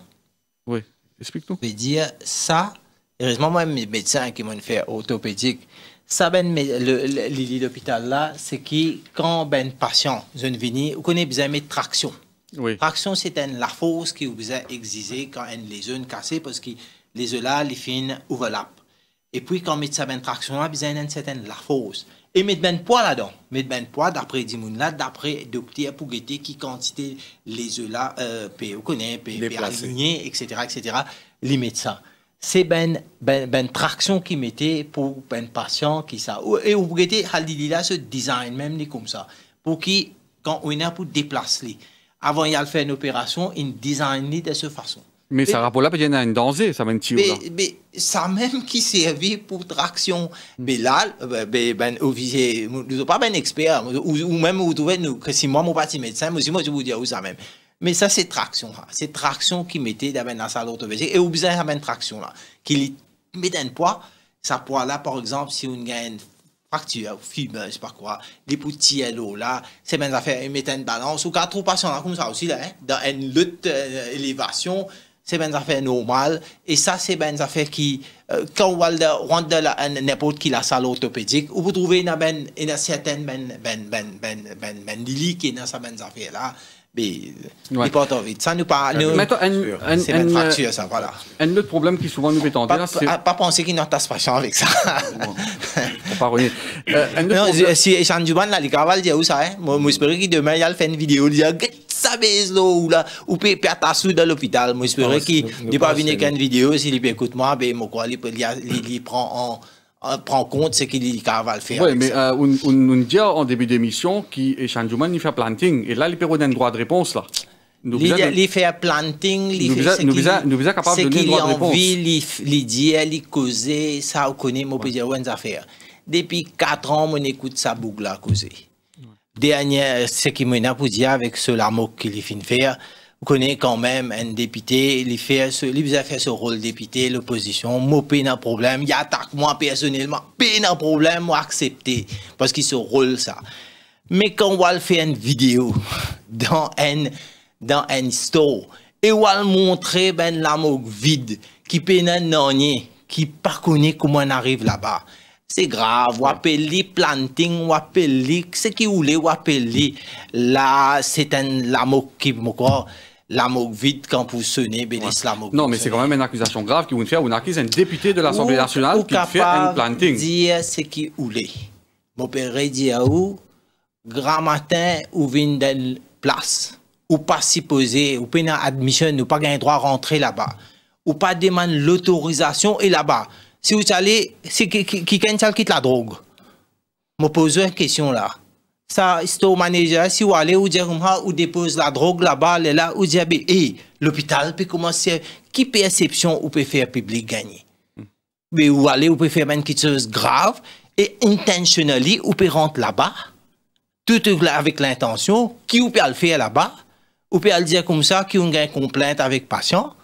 Speaker 3: Oui, explique-nous. Je veux dire, ça, heureusement, moi, mes médecins qui m'ont fait orthopédique, ça, ben, le, lhôpital là, c'est que quand ben patient, vient. vous connaissez besoin de traction. Oui. Traction, c'est la force qui vous a exigé quand les sont cassés parce que les œufs là, les fines, overlap. Et puis, quand médecin ben traction, a besoin d'une certaine la force et mettre ben poids là-dedans. Mettre ben poids d'après Dimoun d'après Docteur pour guetter qui quantité les oeufs là, euh, vous connaissez, pour etc., etc., les médecins. C'est ben, ben, ben traction qu'ils mettent pour ben patient qui ça. Et vous guetter, Halilila se design même ni comme ça. Pour qui, quand on a pour déplacer, avant il a fait une opération, il design de cette façon.
Speaker 1: Mais, ça pas qu'il y a un danger, ça même tio. Mais,
Speaker 3: mais ça même qui servait pour traction. Hmm. Mais là, euh, ben, ben, ben nous pas ben expert, ou, même vous trouvez, nous, que si moi, mon suis médecin, moi, si moi, je vous dis, où oh, ça même. Mais ça, c'est traction, C'est traction qui mettait dans la salle orthopédique. Et au besoin une traction, là. Qui met un poids, ça poids là, par exemple, si on gagne fracture, fibre, je sais pas quoi, des petits oh, là, c'est même ben, affaire, il une balance, ou quatre patients comme ça aussi, là, hein, dans une lutte, une euh, élévation, c'est ben affaire normale et ça c'est ben affaire qui euh, quand on rentre dans n'importe qui la salle orthopédique vous trouvez une ben, une certaine ben, ben, ben qui est dans cette affaire là mais euh, ouais. en vite ça nous parle. c'est une fracture ça
Speaker 1: voilà euh, un autre problème qui souvent nous
Speaker 3: fait c'est… pas, penser qu'il a pas de chance avec ça pas revenir non si Jean Duban là il y dire où ça hein moi j'espère que demain il va faire une vidéo sa bezno ou là, ou pe pe atasou à l'hôpital. Moi espere qu'il ne va pas venir qu'une vidéo. S'il écoute moi, mwa, ben, moi, mwen kwa li, li, prend compte ce qu'il va le faire. Oui, mais on,
Speaker 1: on, dit en début d'émission qu'Echangeman il fait planting. Et là, les Pérois ont un droit de réponse. là. Nous il
Speaker 3: fait planting, il fait nous sommes capables de donner droit de réponse. envie, il dit, eh, il cause, ça on connaît, on peut dire, on affaire. Depuis 4 ans, on écoute ça boucle à causer dernier, ce qui m'a à avec ce larmeau qu'il finit faire, vous connaissez quand même un député, il fait ce, il a fait ce rôle député, l'opposition, fait un problème, il attaque moi personnellement, peine un problème, moi accepter, parce qu'il se rôle ça. Mais quand on fait une vidéo dans un, dans un store, et on va montrer ben moque vide, qui peine un qui pas connaît comment on arrive là-bas c'est grave, appelé planting, appelé, ce qui voulait appelé, là, c'est un lamo qui,
Speaker 1: croit. lamo vide quand vous sonnez, bénis lamo. Non, mais c'est quand même une accusation grave qui vous fait, vous accuse un député de l'Assemblée nationale qui fait un planting. dire ce qui voulait. Mon père
Speaker 3: dit à vous, grand matin, ou vient d'une place, ou pas supposé, ou pas admission, ou pas un droit à rentrer là-bas, ou pas demander l'autorisation et là-bas. Si vous allez, si quelqu'un qui, quitte la drogue, me pose une question là. Ça, c'est au manager, si vous allez, vous dire, vous dépose la drogue là-bas, là, vous dire, hé, l'hôpital peut commencer, qui perception ou peut faire public gagner? Hmm. Mais vous allez, vous pouvez faire une chose grave et intentionnellement, vous pouvez rentrer là-bas, tout avec l'intention, qui vous peut le faire là-bas, vous peut le dire comme ça, qui vous gagne complainte avec patient.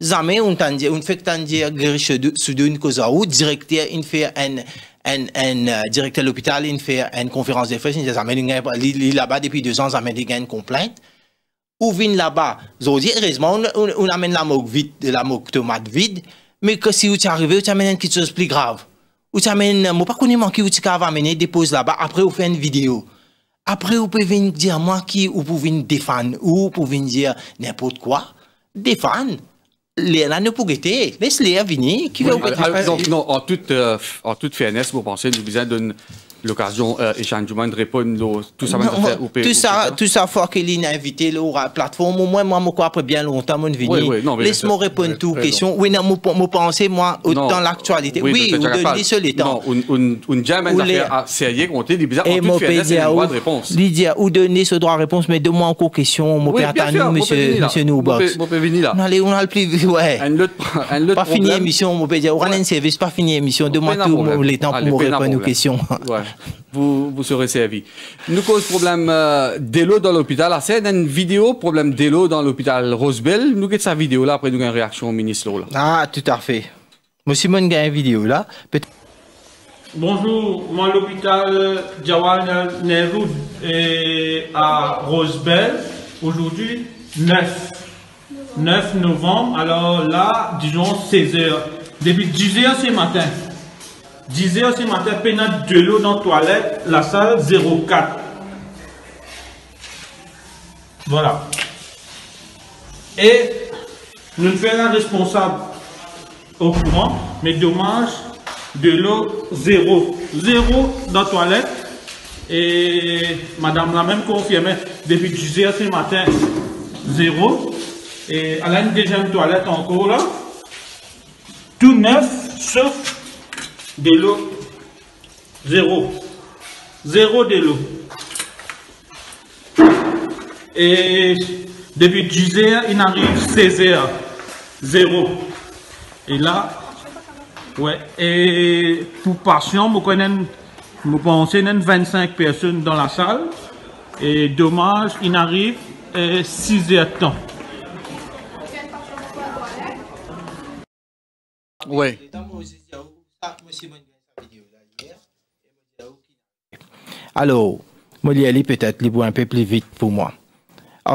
Speaker 3: Jamais on, on fait tandir griche sur une cause ou directeur, il fait un, un, euh, directeur de l'hôpital, il fait une conférence de presse, il est là-bas depuis deux ans, jamais il une complainte. Ou vient là-bas, heureusement, on, on, amène la moque vide, la moque tomate vide, mais que si vous arrivez, vous amenez quelque chose de plus grave. Vous amenez, moi pas connais qui vous amener, dépose là-bas, après vous faites une vidéo. Après, vous pouvez venir dire moi qui, vous pouvez défendre, ou vous venir dire n'importe quoi. Défendre. Léna ne pouvait guetter. Laisse-les venir. Qui oui, va... par exemple, euh, ah,
Speaker 1: non, en, toute, euh, en toute fairness, vous pensez nous besoin d'une l'occasion euh, échange de répondre tout ça tout ça
Speaker 3: hein. tout ça fort que invité la plateforme au moins moi moi après bien longtemps mon venir laisse-moi répondre tout question oui non mon penser moi dans l'actualité oui ou de ce
Speaker 1: les temps non une jamais affaire sérieux on dit bizarre on tout fait c'est droit de réponse
Speaker 3: Lydia ou donner ce droit de réponse mais donnez moi encore question mon père nous monsieur monsieur Noubox mon père venir là allez on a le plus ouais pas fini émission
Speaker 1: mon père on a un service pas fini émission demandez moi tout le temps pour me répondre aux questions vous, vous serez servi. Nous cause problème euh, d'eau dans l'hôpital. Là, ah, c'est une vidéo, problème d'eau dans l'hôpital Rosebel. Nous avons sa vidéo là, après nous avons une réaction au ministre. Là. Ah, tout à fait. Moi, Simone a une vidéo là.
Speaker 14: Bonjour, moi l'hôpital Jawan Nehru est à Rosebel. Aujourd'hui, 9. 9 novembre. Alors là, disons 16h. Depuis 10h ce matin. 10h ce matin pénal de l'eau dans la toilette, la salle 04. Voilà. Et nous ne faisons responsable au courant, mais dommage, de l'eau 0. 0 dans la toilette. Et madame l'a même confirmé depuis 10 h ce matin, 0. Et elle a une deuxième toilette encore là. Tout neuf, sauf de l'eau, zéro. Zéro de l'eau. Et depuis 10 h il arrive 16 heures. Zéro. Et là, ouais, et pour passion, je pense qu'il y 25 personnes dans la salle. Et dommage, il arrive 6 euh, heures de temps.
Speaker 3: Ouais. Alors, moi, peut-être un peu plus vite pour moi. Uh,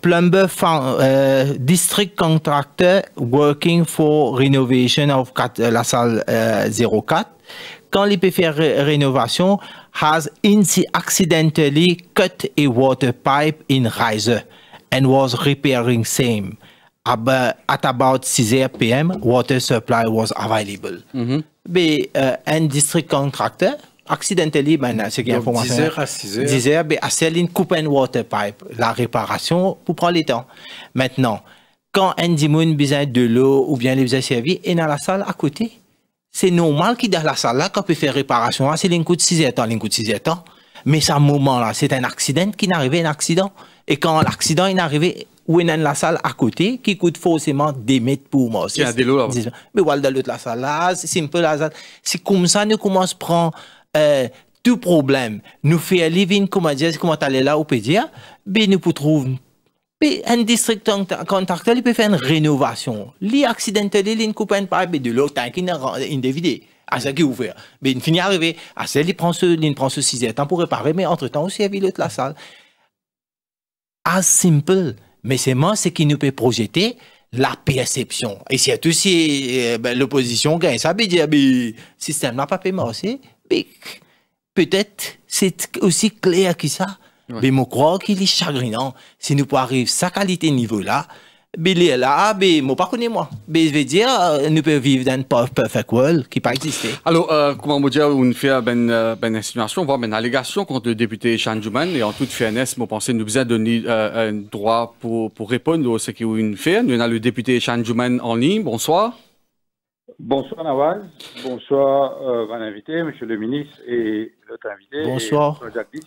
Speaker 3: plumber found, uh, district contractor working for renovation of uh, la salle 04. Quand il peut faire rénovation, has accidentally cut a water pipe in riser and was repairing same. At about 6 p.m., water supply was available. Mm-hmm be euh, un district contractor accidentellement, ben, maintenant ce information 10 heures à 6 heures 10 heures be coupe un water pipe la réparation pour prendre le temps maintenant quand un dimoun besoin de l'eau ou bien les besoin servi est dans la salle à côté c'est normal qu'il dans la salle là qu'on peut faire réparation à ah, coupe de 6 heures temps de 6 heures mais ce moment là c'est un accident qui n'arrivait, arrivé un accident et quand l'accident est arrivé ou dans la salle à côté qui coûte forcément des mètres pour moi. Il y a des délo là. bas Mais voilà, dans l'autre salle là, c'est un peu la salle. C'est comme ça nous commençons à prendre euh, tout problème. Nous faisons living, comment dire, comment aller là, on peut dire, ben, nous pouvons trouver un district contacteur il peut faire une rénovation. Les accidentellement, il ne coupe pas, mais ben, de l'autre, il hein, est dévidée. à ça qui est ouvert. Mais ben, il finit arrivé, à celle, il prend ce, il prend ce temps pour réparer, mais entre-temps aussi, il y a la salle. As simple mais moi ce qui nous peut projeter la perception. Et surtout si eh, ben, l'opposition gagne. Ça veut dire le système n'a pas payé aussi. Peut-être c'est aussi clair que ça. Mais je crois qu'il est chagrinant si nous pouvons arriver à sa qualité niveau là. Mais là, mais ah, moi pas connais moi. Mais je veux dire, euh, nous pouvons vivre dans un perfect world qui pas existé.
Speaker 1: Alors, euh, comment vous dire, on fait une euh, ben, ben, insinuation, voir une ben, allégation contre le député Sean Juman, et en toute fairness, moi pensée nous besoin donner un droit pour, pour répondre à ce une fait. Nous avons le député Sean Juman en ligne, bonsoir.
Speaker 12: Bonsoir Nawal, bonsoir mon invité, monsieur le ministre et notre invité.
Speaker 1: Bonsoir. Et,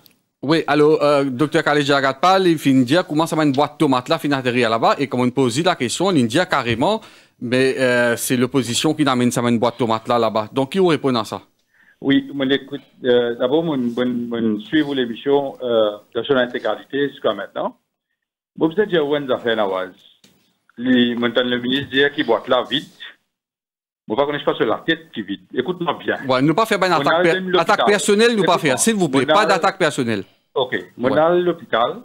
Speaker 1: oui, alors, euh, docteur Khaled Jagatpal, il finit dire comment ça va une boîte tomate là, finit là-bas, et comme on pose la question, il dit carrément, mais euh, c'est l'opposition qui amène ça une boîte tomate là, là-bas. Donc, qui vous répond à ça?
Speaker 12: Oui, mon écoute, euh, d'abord, mon, mon, mon suivre l'émission euh, de son intégralité jusqu'à maintenant. dire vous êtes déjà où affaires nawaz. le ministre dit qu'il boit là vite. Vous pas contre, pas passe sur la tête qui vide. Écoute-moi bien. Ouais, ne pas faire une ben attaque, attaque personnelle, ne pas faire,
Speaker 1: s'il vous plaît, pas d'attaque personnelle.
Speaker 12: Ok, moi ouais. dans l'hôpital,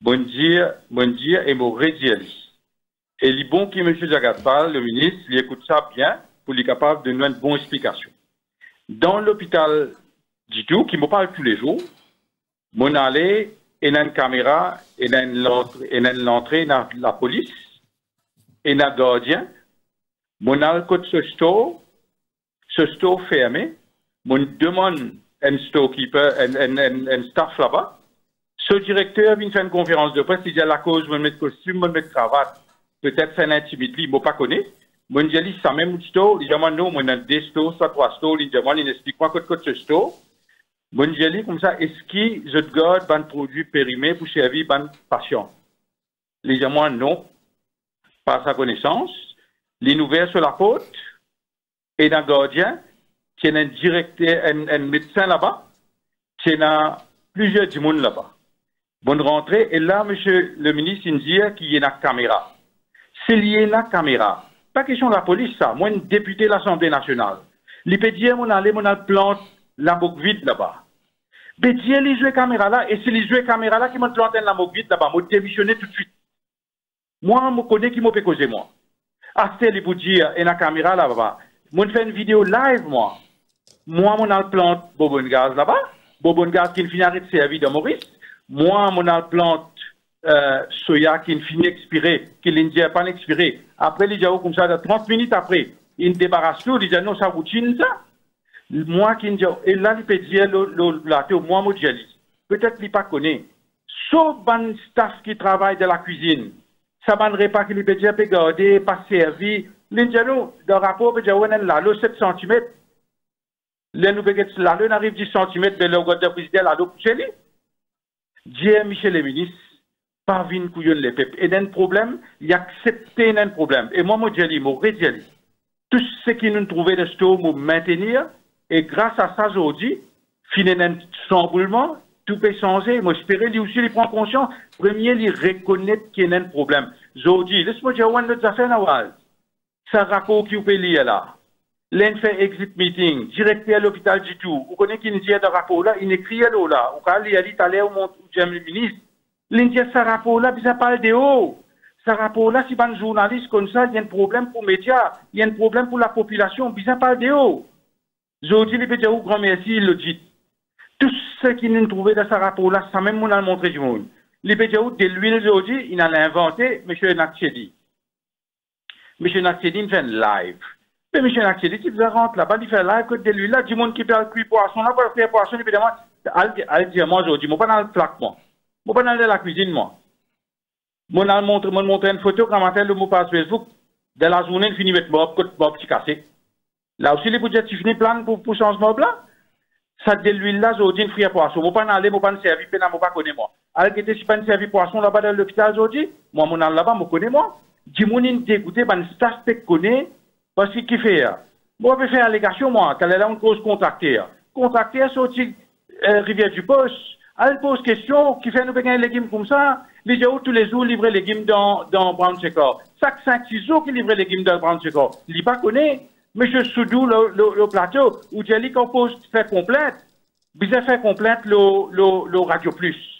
Speaker 12: bon Dieu, bon Dieu, et mon rédit. Et le bon qui M. Jagatpal, le ministre, il écoute ça bien pour être capable de nous donner une bonne explication. Dans l'hôpital du tout, qui me parle tous les jours, mon allé, et dans une caméra, et dans l'entrée, dans la police, et dans le gardien, mon allé, ce store, ce store fermé, mon demande un storekeeper, un, un, un, un staff là-bas. Ce directeur vient faire une conférence de presse, il dit à la cause, je vais mettre costume, je vais mettre cravate, peut-être faire intimité, il ne m'a pas connu. Moi, je ça même sto, il dit, non, moi, dans deux stores, soit trois sto, il dit, il explique pas quoi, ce sto. Je lui dis, comme ça, est-ce que je garde, ban produit périmé pour servir, ban patient? Il dit non, par sa connaissance. Il ouvert sur la porte, et dans gardien, il un directeur, un, médecin là-bas. a plusieurs du monde là-bas. Bonne rentrée. Et là, monsieur le ministre, il me dit qu'il y a une caméra. C'est lié à la caméra. Pas question de la police, ça. Moi, un député de l'Assemblée nationale. Les mon on allait, mon a planté la boucle vide là-bas. Pédiers, les la caméra là, et c'est les joueurs caméra là qui m'ont planté la boucle vide là-bas. moi, démissionné tout de suite. Moi, je connais qui m'a causé moi. Astel, il vous dire, a une caméra là-bas. Moi, je fais une vidéo live, moi moi, mon plante Bobon Gaz là-bas, Bobon Gaz qui finit arrêté servi de Maurice, moi, mon plante euh, soya qui finit expiré, qui l'Indien pas expiré. Après, il oh, comme ça, 30 minutes après, il débarrasse il dit non, ça routine ça. Moi qui dis, et là, il peut dire le plateau, moi, mon Peut-être qu'il pas connaît. Sauf ban staff qui travaille dans la cuisine, ça ban pas qu'il peut dire, peut garder, pas servi. L'Indien, dans le rapport, peut dire, on est 7 cm. L'un arrive beket sou de 10 cm, be le gote président la do pou le minis, Il y a yon problème, et E un problème. y moi, je dis, E mou mou djeli, mou redjeli. Tout ce qui nous trouvait de sto mou maintenir, Et grâce à zodi, finen un sanboulement, tout peut changer. Moi, j'espérais aussi, il prend conscience. Premier, il reconnaît qu'il y a un problème. Je dis, laisse-moi dire, on ne t'a Ça va qui peut lire là. L'un fait exit meeting, directeur à l'hôpital du tout. Vous connaissez qui pas un rapport là, il écrit là, là. Ou quand il a dit allé au monde, j'aime le ministre. L'Indien, ça rapport là, puis ça parle de haut. Ce rapport là, si un journaliste comme ça, il y a un problème pour les médias, il y a un problème pour la population, n'y parle de haut. Aujourd'hui, il peut dire grand merci, il le dit. Tout ce qu'il a trouvé dans ce rapport là, ça même on a montré du monde. Il peut dire de l'huile aujourd'hui, il en a inventé, M. Nakchedi. M. Nakchedi il fait un live. Mais Michel Axel, type rentre là-bas, il fait là, écoute, de lui, là, du monde qui fait le cuit poisson, là, pour faire poisson, évidemment, elle dit, moi, aujourd'hui, moi, pas dans le plaque, moi. Moi, pas dans la cuisine, moi. Moi, je montre, montre une photo quand matin, le mot passe Facebook. De la journée, je finis avec Bob, côté Bob, qui cassé. Là aussi, les budgets, tu finis plan pour, pour changer mon là. Ça de l'huile, là, aujourd'hui, une frire poisson. Moi, pas aller, moi, pas servir, puis moi, pas connaître, moi. Alors que si pas servir poisson là-bas dans l'hôpital aujourd'hui, moi, mon là-bas, moi, connais, moi. Du monde, dégoûté, ben, staff, connaît. Parce c'est qui fait hein. Moi, je fais allégation, moi, qu'elle est là une cause contractée. Hein. Contractée, sorti euh, Rivière du Poste. Elle pose question, qui fait nous payer des légumes comme ça Les gens tous les jours livrent les légumes dans, dans Brown Secor. 5-6 jours qui livrent les légumes dans Brown Secor. Il n'y pas connaît. je Soudou, le, le, le plateau, où dit qu'on pose fait complète, vous fait complète le, le Radio Plus.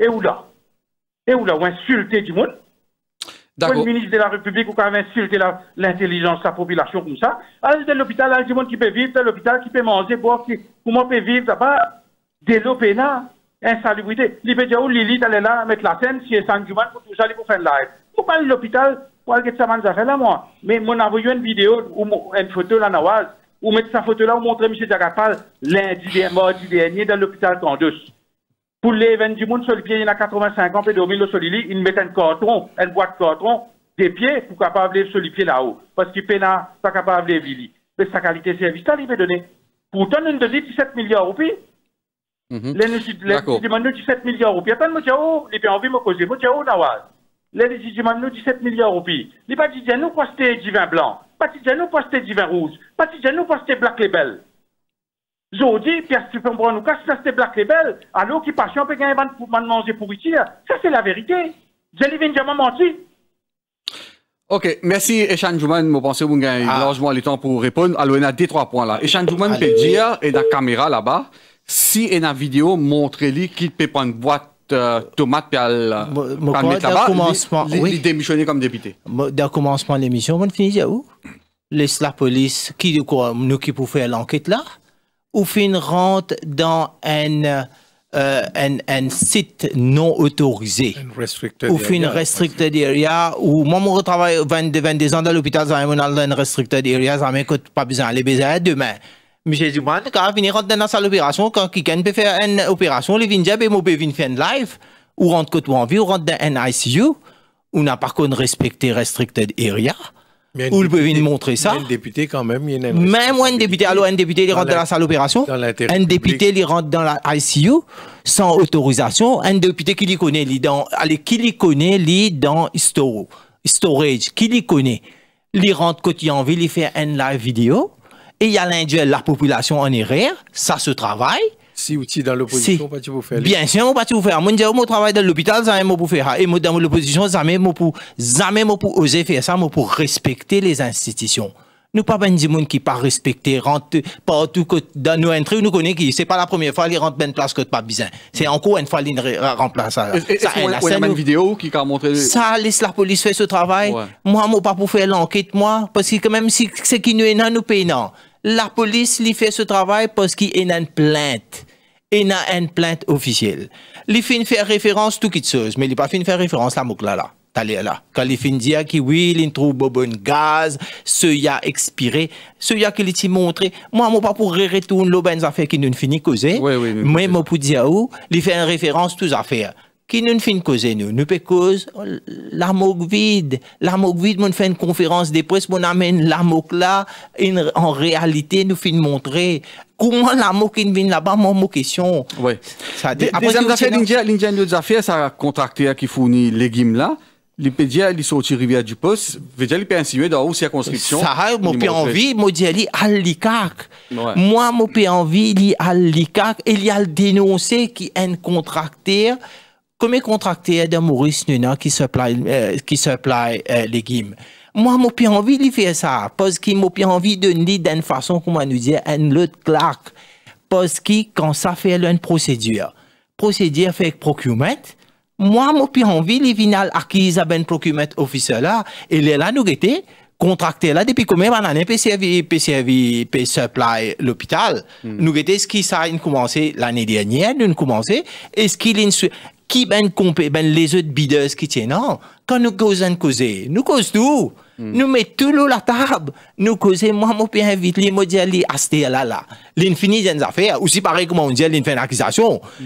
Speaker 12: et où là Et où là Ou insulter du monde le ministre de la République ou quand même l'intelligence, la, population comme ça. Allez dans l'hôpital, a du monde qui peut vivre, Dans l'hôpital qui peut manger, boire, qui, comment peut vivre, là-bas, développer là, insalubrité. Il peut dire, où oh, Lily, elle là, mettre la scène, si elle est pour tout ça, pour faire live. Pourquoi l'hôpital pour aller ça, man, là, moi. Mais mon vu une vidéo une photo là, Nawaz, ou mettre sa photo là, ou montrer M. Jagapal lundi, mardi dernier, dans l'hôpital Candos. Pour les 20 du monde, sur pied, il y en a 85 ans, puis de le solili, ils mettent un carton, une boîte de carton, des pieds, pour capable de sur le pied là-haut. Parce qu'il n'est pas capable de Mais sa qualité de service, ça, il peut donner. Pourtant, nous donnons 17 milliards de roupies. Mhm. Les demandent 17 milliards de roupies. Attends, moi, j'ai oh, les envie de me causer. Moi, j'ai oh, Nawaz. Les demandent 17 milliards de roupies. Les pas dit, nous, quoi, c'était divin blanc. Pas dit, nous, quoi, c'était divin rouge. Pas dit, nous, quoi, c'était black label. Jodi, Pierre ou Brownoukas, ça c'est Black Label, à l'occupation, on peut gagner pour manger pour ici. Ça c'est la vérité. Jelly jamais menti.
Speaker 1: Ok, merci Echan Jouman. Je pense que vous avez ah. largement le temps pour répondre. Alors, on a deux, trois points là. Echan Jouman peut dire, et la caméra là-bas, si il y a une vidéo, montrez-lui qu'il peut prendre une boîte euh, euh, de tomate et la mettre là-bas. commencement, démissionner comme député.
Speaker 3: le commencement de l'émission, on finit où? Laisse la police, qui de quoi, nous qui pouvons faire l'enquête là? Ou fin rentre dans un, euh, un, un, site non autorisé. ou une restricted area, ou moi, mon travail 22, 22 ans dans l'hôpital, dans une restricted area, ça m'écoute pas besoin d'aller baiser demain. Monsieur Duman, quand il rentre dans la salle d'opération, quand quelqu'un peut faire une opération, il vient et il peut faire une live, ou rentre que en vie, ou rentre dans un ICU, ou n'a pas qu'on respecté restricted area. Où pouvez nous montrer ça Un député quand même. Il y a même un député. Alors un député il rentre dans la, salle d'opération. Un député il rentre dans la ICU sans autorisation. Un député qui l'y connaît, il dans, allez, qui l'y connaît, dans store storage, qui l'y connaît, il rentre quand il a envie, il fait un live vidéo et il y a l'individu, la population en erreur, ça se travaille. Si ou êtes dans l'opposition,
Speaker 2: pas tu pour faire. Bien sûr,
Speaker 3: pas tu vous faire. Moi, je travaille dans l'hôpital, jamais moi pour faire. Et moi, dans l'opposition, jamais moi pour, jamais oser faire ça, pour respecter les institutions. Nous pas ben des gens qui pas respecter, pas partout que dans nos entrées, nous connaissons qui. C'est pas la première fois qu'ils rentrent ben place que pas besoin. C'est encore une fois qu'ils remplacent ça. Ça, c'est une vidéo qui a montré. Ça, laisse la police faire ce travail. Moi, moi pas pour faire l'enquête, moi. Parce que même, si c'est qui nous est nous payons. La police, lui fait ce travail parce qu'il y a une plainte et n'a une plainte officielle. Les fin fait référence tout chose, mais il pas fin faire référence à la là. Tali là. Quand les fin disent qui oui, ils trouvent bon gaz, ce y a expiré, ce y a qui les montré. Moi, moi pas pour retourner les affaires qui nous finit causer. Oui, oui, oui, mais moi pour dire où, fait une référence toutes affaires qui nous fait une cause nous nous cause l'amour vide l'amour vide nous fait une conférence de presse on amène l'amour au là en réalité nous fait montrer comment l'amour qui vient là-bas mon question oui ça affaires hein. affaire
Speaker 1: l'indien nous nous fait ça contracteur qui fournit les légumes là l'IPDIA, il sorti rivière du poste, veut il peut insinuer dans la circonscription. Ça, moi, j'ai envie, mon
Speaker 3: dit, à à l'ICAC. Moi, moi, pas, envie, il à l'ICAC, et il a dénoncé qui est un contracteur, comme contracté de Maurice Nuna qui supply, euh, qui supply euh, légumes. Moi, j'ai pas envie de faire ça, parce que n'ai pas envie de dire d'une façon, comme on nous dit, un le claque. Parce que quand ça fait une procédure, procédure fait procurement, moi, n'ai pas envie de venir acquise à ben procurement officiel. là, et là, nous était contracté là depuis combien d'années pour servir pour supply l'hôpital hmm. nous était ce qui ça a commencé l'année dernière nous commencé est-ce qu'il qui ben compé, ben les autres bideurs qui tiennent. quand nous causons, causer, nous causons tout. Hmm. Nous mettons tout l'eau la table. Nous causons, moi, moi, puis invite les modèles, les astés, là, là. L'infini des affaires. Aussi pareil comme on dit, l'infini accusation. Mm.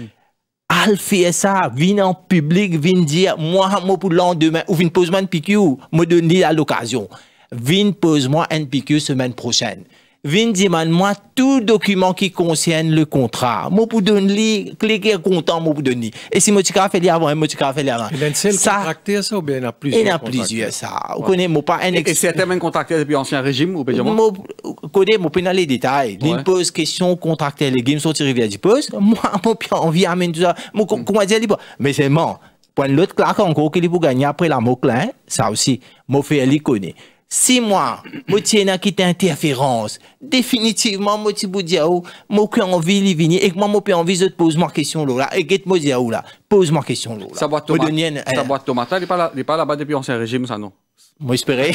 Speaker 3: Al fait ça, vient en public, vient dire, moi, moi, pour le lendemain, ou vient pose-moi une piqûre, me donner l'occasion. Vient pose-moi une la semaine prochaine viens moi tout document qui concerne le contrat. Moi, pour donner li, cliquer content, moi, pour donner Et si moi, tu fais li avant, et moi, tu li avant. Il y a un ça, contracteur, ça, ou bien il y a plusieurs Il y a plusieurs,
Speaker 2: ça. Vous connaissez, moi, pas un ex... Et c'est
Speaker 3: un même depuis l'ancien régime, ou bien, moi? Vous connaissez, moi, pas les détails. L'une pose question, contracteur, les games sont tirés via du poste. Moi, moi, puis envie, amène tout ça. Moi, mm. comment dire, Mais c'est mort. Point l'autre claque encore qu'il est pour gagner après la mot hein. ça aussi. Moi, fait, les y si moi, je quitter interférence, définitivement, je suis je envie de venir, et que moi, je envie de poser ma question là, et que je
Speaker 1: pose ma question là. Ça boîte tomate, ça tomate, il n'est pas là-bas depuis l'ancien régime, ça non? Moi, j'espérais.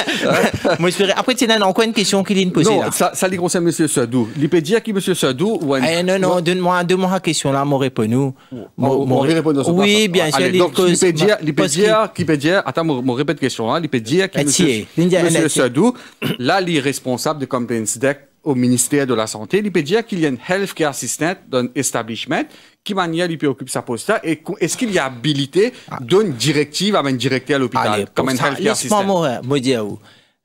Speaker 1: Moi, j'espérais. Après, c'est encore une question qu'il est posée. Non, ça, ça, les concerne monsieur Sadou. Il qui monsieur Sadou ou eh, non, non, donne-moi, donne mois. la question là, moi réponds-nous. Moi, réponds Oui, bien sûr. donc, il peut dire, qui peut attends, moi, répète question, hein. là Il peut dire qui monsieur, Sadou, là, il est responsable de Compliance Deck au ministère de la Santé, il qui dire qu'il y healthcare assistant d'un establishment qui manière lui peut occuper sa poste et est-ce qu'il y a habilité ah. d'une directive à un directeur à l'hôpital comme un Laisse-moi
Speaker 3: moi, moi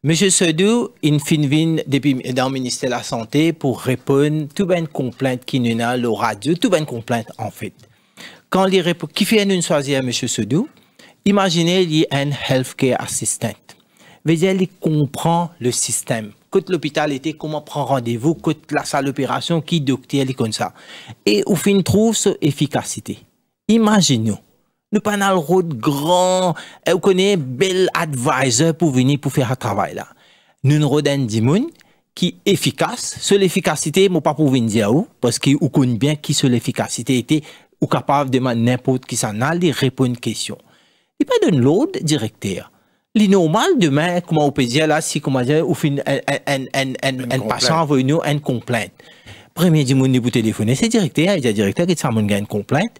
Speaker 3: Monsieur Sedou, il finit depuis dans le ministère de la Santé pour répondre toutes ben les complaintes qui nous a le radio, toutes ben les plaintes en fait. Quand il répond, qui fait une choisir Monsieur Sedou, imaginez il y a un healthcare assistant. Veuillez, il comprend le système quand l'hôpital était comment prendre rendez-vous, quand la salle d'opération, qui docteur, elle comme ça. Et au fin, trouve son efficacité. Imaginons, nous pas dans road grand, on connaît bel advisor pour venir pour faire un travail là. Nous nous rodons qui efficace. sur l'efficacité, moi pas pour venir dire où, parce vous connaît bien qui sur l'efficacité était, ou capable de demander n'importe qui s'en a, de répondre à une question. Il pas de l'autre directeur li normal demain, comment on peut dire là, si comment dire, ou fin, un, un, un, un, patient envoie une complainte. Premier du monde, vous téléphonez, c'est directeur, il y a directeur qui ça gagne une complainte.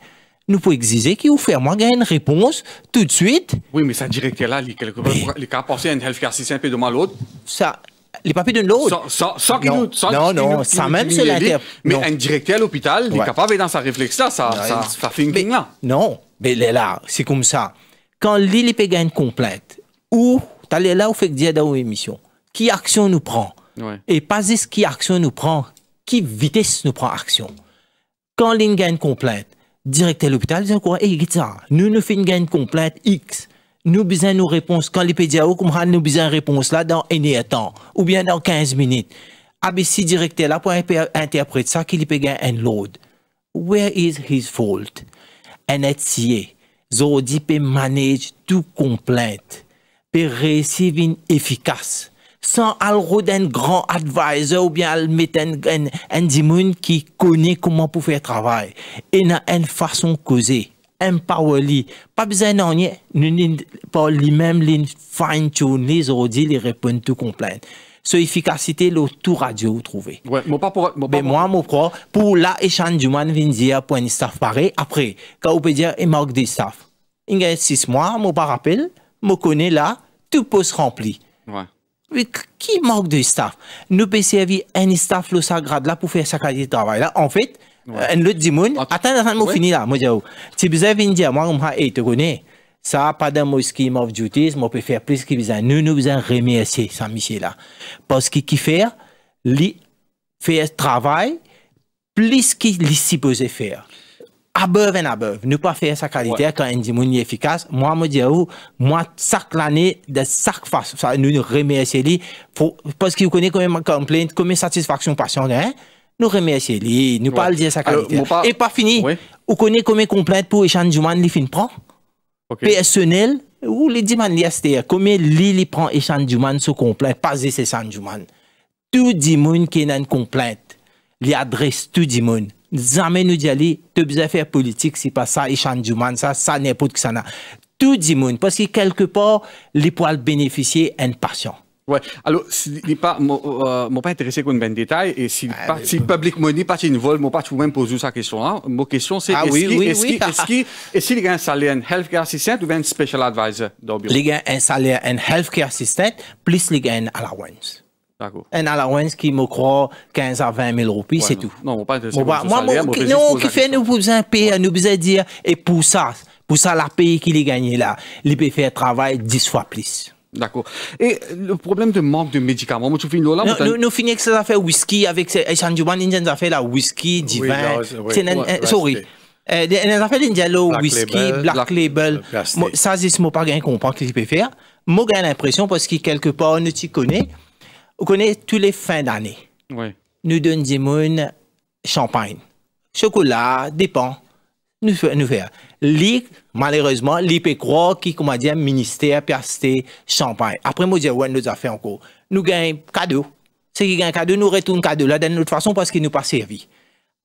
Speaker 3: Nous pouvons exiger qu'il
Speaker 1: vous fasse moi une réponse tout de suite. Oui, mais ça directeur là, il est capable a passé un healthcare system un peu devant l'autre. Ça, les papiers de l'autre. Sans, nous. non, non, ça même c'est Mais un directeur à l'hôpital, il est capable dans sa réflexion, ça, ça, ça, là. Non, mais là, c'est comme ça.
Speaker 3: Quand l'île peut gagner une complainte, où tu là où fait que dans émission. Qui action nous prend Et pas ce qui action nous prend, qui vitesse nous prend action. Quand l'on complète, complainte, directeur de l'hôpital, dit quoi eh, nous nous faisons une complète X. Nous besoin nos réponses quand les pédiaos comprennent nous besoin réponse là dans un temps ou bien dans 15 minutes. ABC le directeur, pour interpréter ça qu'il peut gagner un load. Where is his fault? Un étier, Zodi peut manage tout complète une efficace. Sans al un grand advisor ou bien al un, un, qui connaît comment pour faire travail. Et n'a une façon causée. Empower li. Pas besoin d'en y pour lui-même, lui fine tuner, aujourd'hui, les répondre tout complète. So efficacité, le tout radio trouvé. Ouais, moi pas pour, ben, moi, pas moi, moi, pour, pour la échange du man, vin dire, point staff pareil. Après, quand vous pouvez dire, il manque des staff. Il y a six mois, moi pas rappel connais là, tout poste rempli. Ouais. Mais qui manque de staff Nous peut servir un staff le Sagrade là pour faire sa qualité de travail là. En fait, un autre dit attends, attends, moi fini là. Moi, je Si vous avez une dire, moi, je te connais. Ça, pas dans mon scheme of duties, moi, peut faire plus que besoin. Nous, nous besoin remercier ça, Michel là. Parce que qui fait, li fait travail plus qu'il supposé faire above and above. Ne pas faire sa qualité ouais. quand un dimoun est efficace. Moi, me dire, moi, chaque année, de chaque façon, ça, nous remercions pour, parce qu'il connaît quand même complainte, comme satisfaction patient, hein. Nous remercions lui, nous ouais. parlons de sa qualité. Et pas fini. Vous connaissez combien complainte pour du les fin prend? Personnel, ou les diman a comme combien li li prend échange Duman sous complainte, pas de Tout dimoun qui a une complainte, li adresse tout monde jamais nous dit les affaires faire politique c'est pas ça du Duman ça ça n'importe qui ça n'a tout le monde parce que quelque part les poils bénéficier d'un patient
Speaker 1: Ouais. Alors, je ne pas, euh, pas intéressé qu'on un détail, et si, ah, pas, si le public money pas une vol, moi pas tout même poser sa question là. Ma question c'est, ah est-ce oui, qu'il, est-ce qu'il, est a un salaire en healthcare assistant ou bien un special advisor? Il a un
Speaker 3: salaire en healthcare assistant, plus il y a une allowance. Un allowance qui me croit 15 à 20 000 roupies, c'est tout. Non, pas de Moi, salaire, moi, non, qui fait nous besoin payer, nous besoin dire, et pour ça, pour ça, la paye qu'il a gagné là, il peut faire travail 10 fois
Speaker 1: plus. D'accord. Et le problème de manque de médicaments, moi, tu finis là. Nous,
Speaker 3: nous finissons avec ces affaires whisky, avec ces changements a fait la whisky, divin. c'est sorry. Euh, a fait l'Indialo whisky, black, label, ça, c'est pas je ne comprends pas qu'il peut faire. Moi, j'ai l'impression, parce que quelque part, on ne t'y connaît. Vous connaissez tous les fins d'année. Nous donnons des champagne. Chocolat, dépend. Nous Nous fait. malheureusement, l'IP croit qui, comment dire, ministère, piasté, champagne. Après, moi, je dis, ouais, nous avons fait encore. Nous gagnons cadeau. Ceux qui gagne cadeau, nous retournons cadeau là d'une autre façon parce qu'il nous pas servi.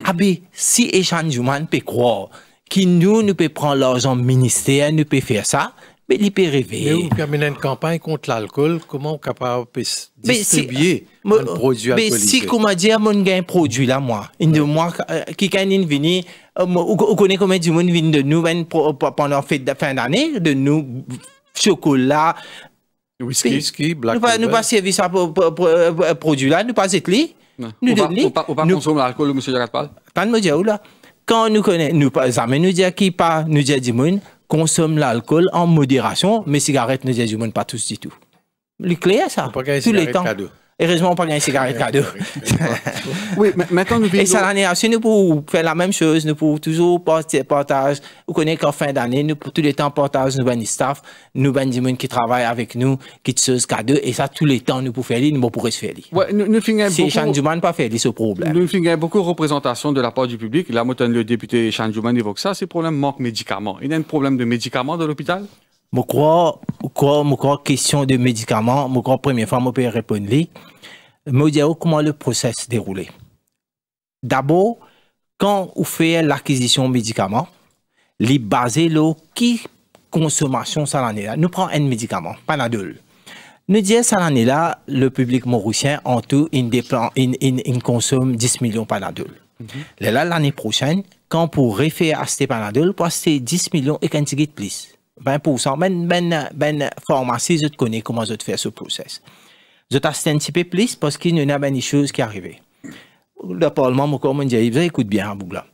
Speaker 3: Ah ben, si échange gens peut croire
Speaker 2: que nous, nous peut prendre l'argent ministère, nous peut faire ça, mais les PRV. rêver. Mais vous une campagne contre l'alcool, comment on est capable de distribuer mais si, euh, un produit alcoolisé? Mais si, comme
Speaker 3: on dit, on a
Speaker 2: produit là, moi. Une de moi, qui quand il vient, euh, on connaît
Speaker 3: combien de monde vient de nous ben, pendant la fin d'année, de nous, chocolat,
Speaker 2: Whisky, whisky, black. Nous pas, nous pas
Speaker 3: servir ça euh, pour, produit là, nous pas être li.
Speaker 1: Nous ne pas, pas consommer l'alcool, monsieur
Speaker 3: Jagatpal. Pas de me dire là. Quand nous connaît, nous pas jamais nous dire qui pas, nous dire du monde consomme l'alcool en modération, mais cigarettes ne déshumanent pas tous du tout. Le clé, ça, les temps. Heureusement, pas gagné ces cadeau. cadeaux. oui, maintenant nous Et ça l'année, si nous pouvons faire la même chose, nous pouvons toujours porter partage. Vous connaissez qu'en fin d'année, nous tous les temps partage nous ben staff, nous ben gens qui travaillent avec nous, qui te cadeau. et ça tous les temps nous pouvons faire, nous se faire.
Speaker 1: Ouais, nous, nous si Chan
Speaker 3: Duman pas fait ce problème.
Speaker 1: Nous finissons beaucoup de représentation de la part du public. Là, le député Chan Duman évoque ça, c'est problème manque médicaments. Il y a un problème de médicaments dans l'hôpital.
Speaker 3: Je crois que question de médicaments, je crois première fois, je peux répondre. Je dire comment le process déroulé. D'abord, quand vous fait l'acquisition de médicaments, les basé sur qui consommation ça l'année là. Nous prend un médicament, Panadol. Nous disons ça l'année là, le public mauricien en tout, il, consomme 10 millions Panadol. Mhm. l'année prochaine, quand pour refaire à Panadol, pour 10 millions et 15 de plus. 20%, ben, pour ça, ben, ben, ben je connais comment je fais ce process. Je t'assiste un petit peu plus parce qu'il y a ben des choses qui arrivent. Le Parlement m'a encore dit, vous écoute bien, hein, Bougla.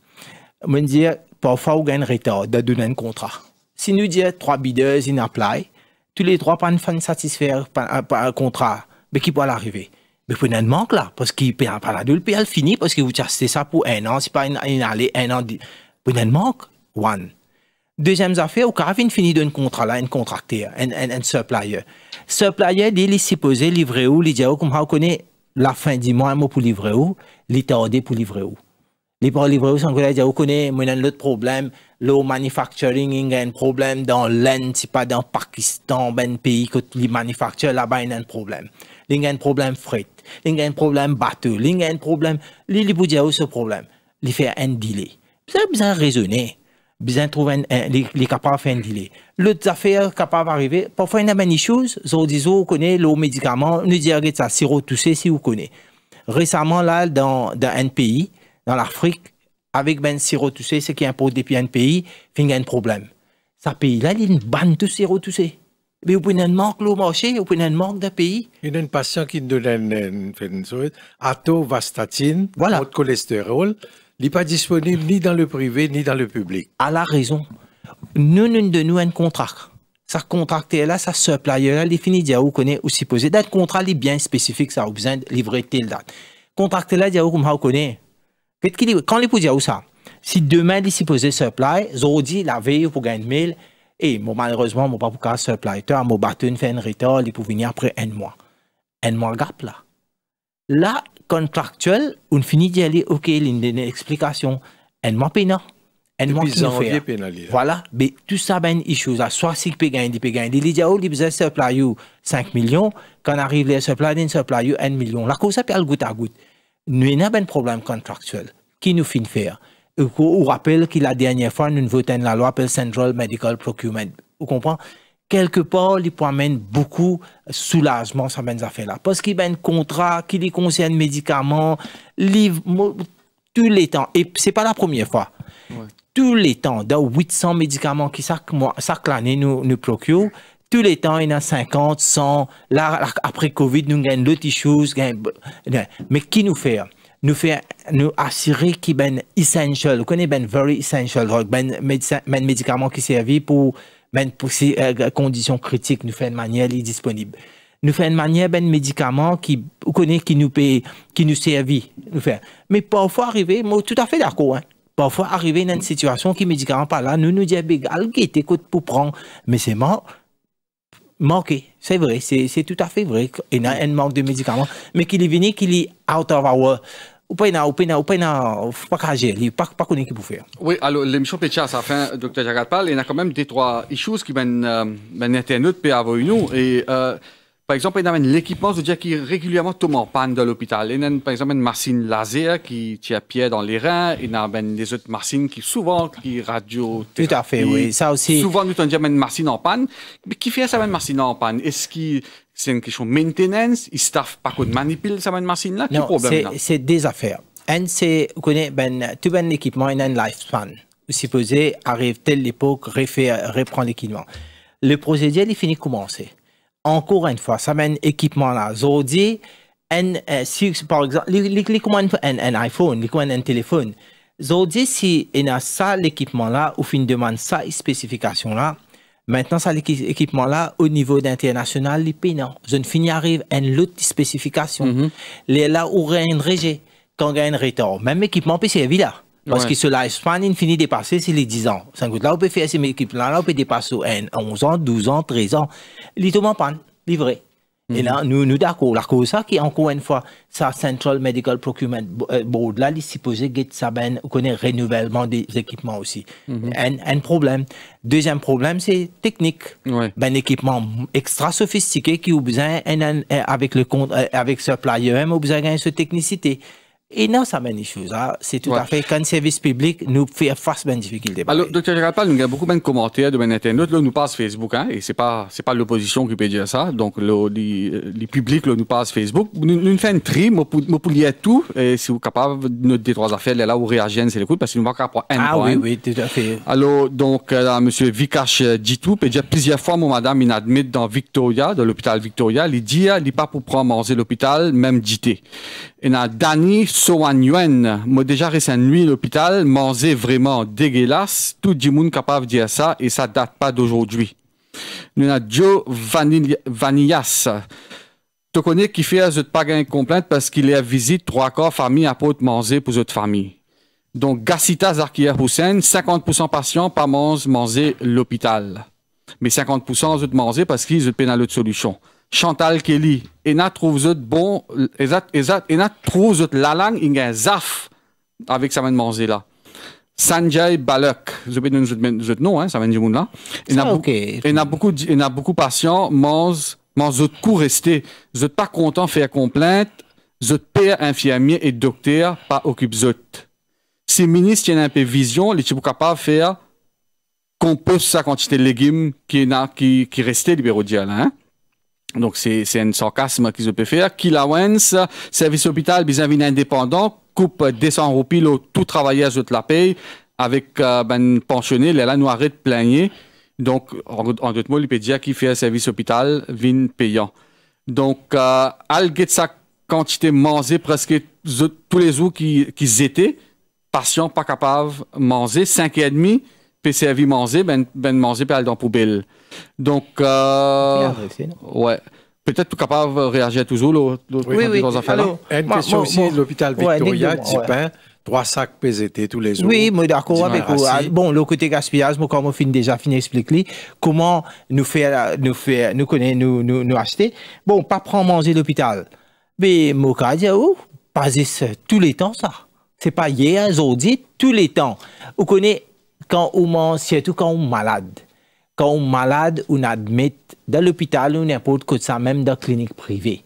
Speaker 3: Je me dit, parfois, vous a un retard de donner un contrat. Si nous disons trois bideurs ils apply, tous les trois ne pas satisfaire un contrat, mais qui peut l'arriver? Mais vous avez manque là, parce qu'il paye pas la double, puis elle finit, parce que vous t'assistez ça pour un an, c'est pas une, année, un an. Vous avez un manque, one. Deuxième affaire, au cas fini d'un contrat là, un contracté, un, un, un supplier. Supplier, il est supposé livrer où? il dit, oh, comme on connaît la fin du mois, pour livrer où? il est tardé pour livrer où? Les pas livrer où? sans que là, oh, on connaît, mais autre problème, le manufacturing, il y a un problème dans l'Inde, c'est pas dans le Pakistan, ben pays que les manufactures là-bas, il y a un problème. Il y a un problème fret, il y a un problème bateau, il y a un problème, il y a oh, ce problème. Il fait un delay. besoin de raisonner. Il de trouver un, les, capables faire un délai. L'autre affaire capable d'arriver, parfois il y a des choses, on dit, vous connaît le médicament, le dit, ça, sirop toussé, si vous connaissez. Récemment, là, dans, un pays, dans l'Afrique, avec ben sirop toussé, ce qui importe depuis un pays, il y a un problème. Ce pays, là, il y a une banne de sirop toussé. Mais vous pouvez manque
Speaker 2: au marché, vous pouvez manque de pays. Il y a un patient qui donne une, une, une, une, une, une, une, il n'est pas disponible ni dans le privé ni dans le public. À la raison. Nous, nous, de nous, un contrat. Ça contracte là, ça supplier
Speaker 3: là, les fini dire où connaît aussi posé date contrat est bien spécifique ça a besoin de livrer telle date. Contracte là où vous connaît. Quand il les où ça. Si demain il les supposé supply, aujourd'hui la veille pour gagner 1000 et malheureusement mon pas pour supply toi mon bâton fait un retard, il peut venir après un mois. Un mois gap là. Là contractuel, on finit d'y aller, ok, une explication. Elle m'a peiné. Elle m'a peiné. Voilà. Mais tout ça, ben, une chose. Soit si peut gagner, peut gagner. Il dit, oh, il faisait ce plat, 5 millions. Quand arrive les ce plat, ce 1 million. La cause, ça peut goutte à goutte. Nous, avons un problème contractuel. Qui nous finit faire? On rappelle que la dernière fois, nous votons la loi appelée Central Medical Procurement. Vous comprenez? quelque part, il peut amener beaucoup de soulagement sur ces affaires-là. Parce qu'il y a un contrat qui les concerne médicaments, livres, tous les temps. Et c'est pas la première fois. Tous les temps, dans 800 médicaments qui chaque, année nous, nous procurent, tous les temps, il y en a 50, 100. Là, après Covid, nous gagnons d'autres choses. Mais qui nous fait nous fait nous assurer qu'il y a ben essential, connaît ben very essential ben, ben qui servent pour ben pour ces euh, conditions critiques, nous fait une manière est disponible. Nous fait une manière ben médicament qui connaît qui nous paye, qui nous servit, nous Mais parfois arriver, moi tout à fait d'accord. Hein? Parfois arriver dans une situation qui médicament pas là, nous nous disons bégal qui était pour prendre, mais c'est Manqué, c'est vrai, c'est tout à fait vrai. Il y a un manque de médicaments, mais qu'il est venu, qu'il est out of our ou pas ou pas pas, pas pas pour faire.
Speaker 1: Oui, alors ça fait Dr Jagatpal, il y a quand même des trois issues qui ben ben nous et euh, par exemple, il y a l'équipement, à dire, qui régulièrement tombe en panne dans l'hôpital. Il y a, par exemple, une machine laser qui tient pied dans les reins. Il y a des autres machines qui, souvent, qui radio. Tout à fait, oui. Ça aussi. Souvent, nous, on dit, une machine en panne. Mais qui fait ça, une machine en panne? Est-ce qu'il, c'est une question de maintenance? Ils staff pas qu'on manipule ça, une machine-là? Quel problème,
Speaker 3: C'est des affaires. Un, c'est, connaît, ben, tout ben équipement, il a une lifespan. supposez arrive telle époque, reprend l'équipement. Le procédé, il finit commencer encore une fois, ça mène équipement là. Aujourd'hui, un, euh, par exemple, un, un iPhone, un téléphone, aujourd'hui, si on a ça, l'équipement là, ou fin demande ça, spécification là, maintenant, ça, l'équipement là, au niveau d'international, les est Je ne finis arrive une autre spécification. Mm -hmm. Les là, où rien rejet, quand il y a un retour, Même équipement, c'est là. Parce ouais. que lifespan, il finit dépasser, c'est les 10 ans. là, on peut faire ces équipements là là, on peut dépasser en 11 ans, 12 ans, 13 ans les tomes en panne, Et mhm. là, nous, nous d'accord. La cause, qui encore une fois, ça Central Medical Procurement euh, Board, là, il supposé que ça ben, connaît renouvellement des équipements aussi. Mhm. un, problème. Deuxième problème, c'est technique. Ben, équipement extra sophistiqué qui a besoin, avec le compte, euh, avec ce player, a besoin de technicité et non ça mène choses ah, c'est tout à fait quand service service public nous fait à ben difficulté. Alors,
Speaker 1: docteur il nous a beaucoup de commentaires de manière internet. Là, nous passe Facebook, hein, et c'est pas, pas l'opposition qui peut dire ça. Donc, le, les, publics, là, nous passe Facebook. Nous, nous faisons une tri, nous pour lire tout, et si vous êtes capable, nous, des trois affaires, là, où réagissent, c'est l'écoute, parce que nous pas capable un Ah oui, oui, tout à fait. Alors, donc, euh, là, monsieur Vikash euh, tout peut dire plusieurs fois, mon madame, il admet dans Victoria, dans l'hôpital Victoria, il dit, il pas pour prendre manger l'hôpital, même dité. Et dans Dani, Soan Yuen m'a déjà récemment nuit à l'hôpital, mangeait vraiment dégueulasse. Tout le monde capable de dire ça et ça date pas d'aujourd'hui. Nous avons Joe Vanillas. Tu connais qui fait un pas de complainte parce qu'il est à visite trois corps famille à pote manger pour autres famille. Donc, Gassita Zarkia Hussein, 50% patients pas mange manger l'hôpital. Mais 50% ont manger parce qu'ils ont pénal de solution. Chantal Kelly. Ena trouve bon, trouvé trouve la langue a un zaf avec sa main de là. Sanjay Balak, je vais donner un nom, hein, ça va monde là. Il a beaucoup, il a beaucoup, il a beaucoup mange, mange coup resté. Je pas content faire complainte. Je père infirmier et docteur pas occupe zot. Si ministre qui a un peu vision, les est capable de faire qu'on pousse sa quantité de légumes qui n'a qui qui restait libéraux là, hein. Donc, c'est un sarcasme qu'ils pu faire. Kilawens, service hôpital, bizanvin indépendant, coupe 200 roupies, tout travail de la paye, avec euh, ben, pensionné, les la de plaigner. Donc, en, d'autres mots, il peut dire fait un service hôpital, vin payant. Donc, euh, al sa quantité mangée presque tous les jours qu'ils étaient, patients pas capables de manger, 5,5 et demi, PCAV manger ben, ben Monzé, dans la Poubelle. Donc, euh, ouais. Peut-être tout capable de réagir à toujours l'autre
Speaker 3: oui, oui. affaires. Une question aussi l'hôpital Victoria, ouais, Tipin.
Speaker 2: trois 3 sacs PZT tous les jours. Oui, moi d'accord avec vous. Ah, bon, le côté
Speaker 3: gaspillage, moi, comme on finit déjà fini expliquer comment nous faire, euh, nous faire, nous connaître, nous, nous, acheter. Bon, pas prendre manger l'hôpital. Mais, moi, quand je oh, pas tous les temps, ça. C'est pas hier, aujourd'hui, tous les temps. Vous connaissez quand on surtout quand on est malade. Quand on est malade, on admet dans l'hôpital ou n'importe quoi ça, même dans la clinique privée.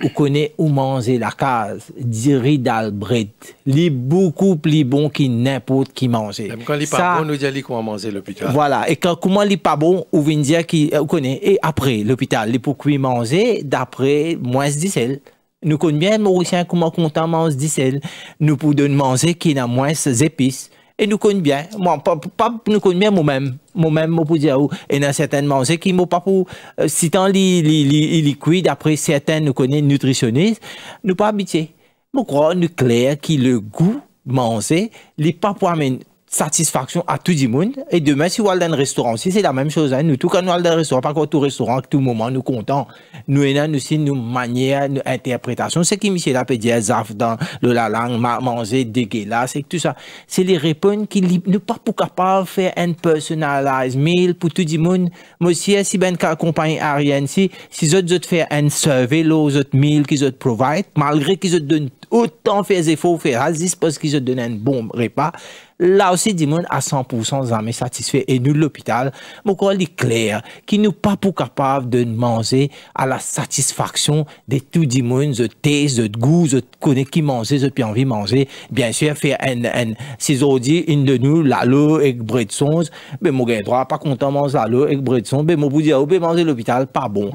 Speaker 3: On connaît où manger la case, diri d'Albret. Il est beaucoup plus bon que n'importe qui manger. Même quand il n'est pas bon,
Speaker 2: nous dit comment manger l'hôpital.
Speaker 3: Voilà. Et quand comment il n'est pas bon, on nous dit qu'on connaît. Et après, l'hôpital, il pour manger d'après moins 10 sel. Nous connaissons bien Mauricien comment on mange 10 sel. Nous pouvons manger qui a moins épices et nous connaissons bien. Moi, pas, pas nous connaissons bien moi-même. Moi-même, pour dire, oh, et dans certainement, c'est qui m'ont pas pour, euh, si tant liquide, après certains nous connaissent nutritionnistes, nous pas habitués. Je crois, nous clair qui le goût manger, les pas pour amener satisfaction à tout le monde. Et demain, si vous allez dans un restaurant aussi, c'est la même chose. Hein. Nous, tout quand nous allons un restaurant, pas quoi tout restaurant, à tout moment, nous comptons. Nous, nous aussi, nos manières, nos interprétations. C'est qui, monsieur, là, peut dire, zaf dans le la langue, manger, dégueulasse, c'est tout ça. C'est les réponses qui ne pas pour capable faire un personalized meal pour tout le monde. Monsieur, si ben, compagnie aérienne, si, si autres, autres faire un survey, les autres meal qu'ils ont provide, malgré qu'ils ont donnent autant faire efforts, faire résiste ah, parce qu'ils ont donnent un bon repas là aussi du monde à 100% jamais satisfait et nous l'hôpital mon corps dit clair qui nous pas pour capable de manger à la satisfaction des tout du monde de thèse de goût de connaît qui manger de puis envie de manger bien sûr faire un un ces dit une de nous la l'eau et bretons mais ben, mon gars droit pas content manger le l'eau et bretons mais ben, mon bouddha au, ben, manger l'hôpital pas bon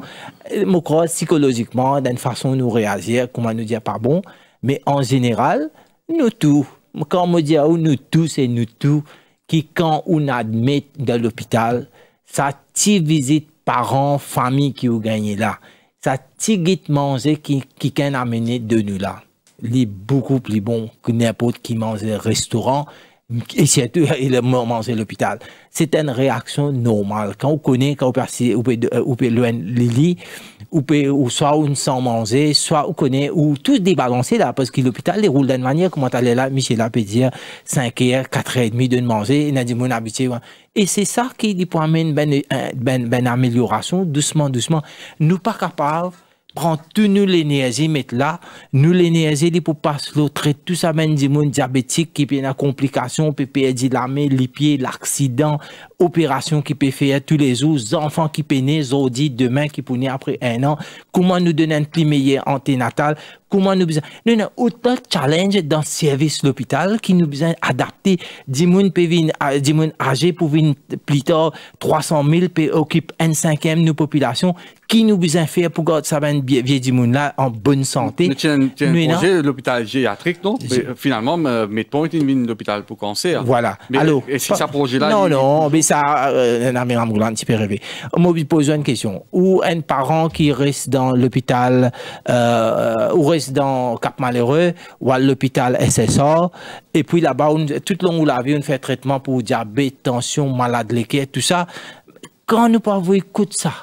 Speaker 3: euh, mon corps psychologiquement d'une façon nous réagir comment nous dire pas bon mais en général nous tous comme on dit, oh, nous tous, et nous tous qui, quand on admet dans l'hôpital, ça t'y visite parents, famille qui ont gagné là. Ça t'y guide manger qui, qui a amené de nous là. Il beaucoup plus bon que n'importe qui mange un restaurant et surtout, il manger mangé l'hôpital. C'est une réaction normale. Quand on connaît, quand on ou peut, euh, ou peut loin peut, ou soit on s'en manger, soit on connaît, ou tout débalancé là, parce que l'hôpital déroule d'une manière, comment aller là, Michel là peut dire 5 h 4 h 30 de manger, il a dit mon habitué. Et c'est ça qui amène une ben, ben, ben, amélioration, doucement, doucement. Nous pas capables tout nous l'énergie mettre là nous l'énergie li pour pas l'autre trait, tout ça même du monde diabétique qui peut la complication peut perdre la main les pieds l'accident opération qui peut faire tous les jours enfants qui peuvent, naître demain qui peut après un an comment nous donner un climat meilleur anténatal comment nous besoin. Nous avons autant de challenges dans le service de l'hôpital qui nous besoin adapter. 10 personnes âgées pour venir plus tard, 300 000 occupent un cinquième de la population. Qui nous besoin faire pour garder ça ben bien bien monde là en bonne santé? Nous avons un projet
Speaker 1: de l'hôpital gériatrique, non? Finalement, pas une mine d'hôpital pour cancer. Voilà. allô. et si ça projet là? Non, non,
Speaker 3: mais ça, a euh, mis un petit peu rêvé. Moi, je pose une question. Ou un parent qui reste dans l'hôpital, euh, euh, ou reste dans Cap Malheureux, ou à l'hôpital SSR. Et puis là-bas, tout le long où la vie, on fait traitement pour diabète, tension, malade l'équerre, tout ça. Quand nous pouvons écouter ça,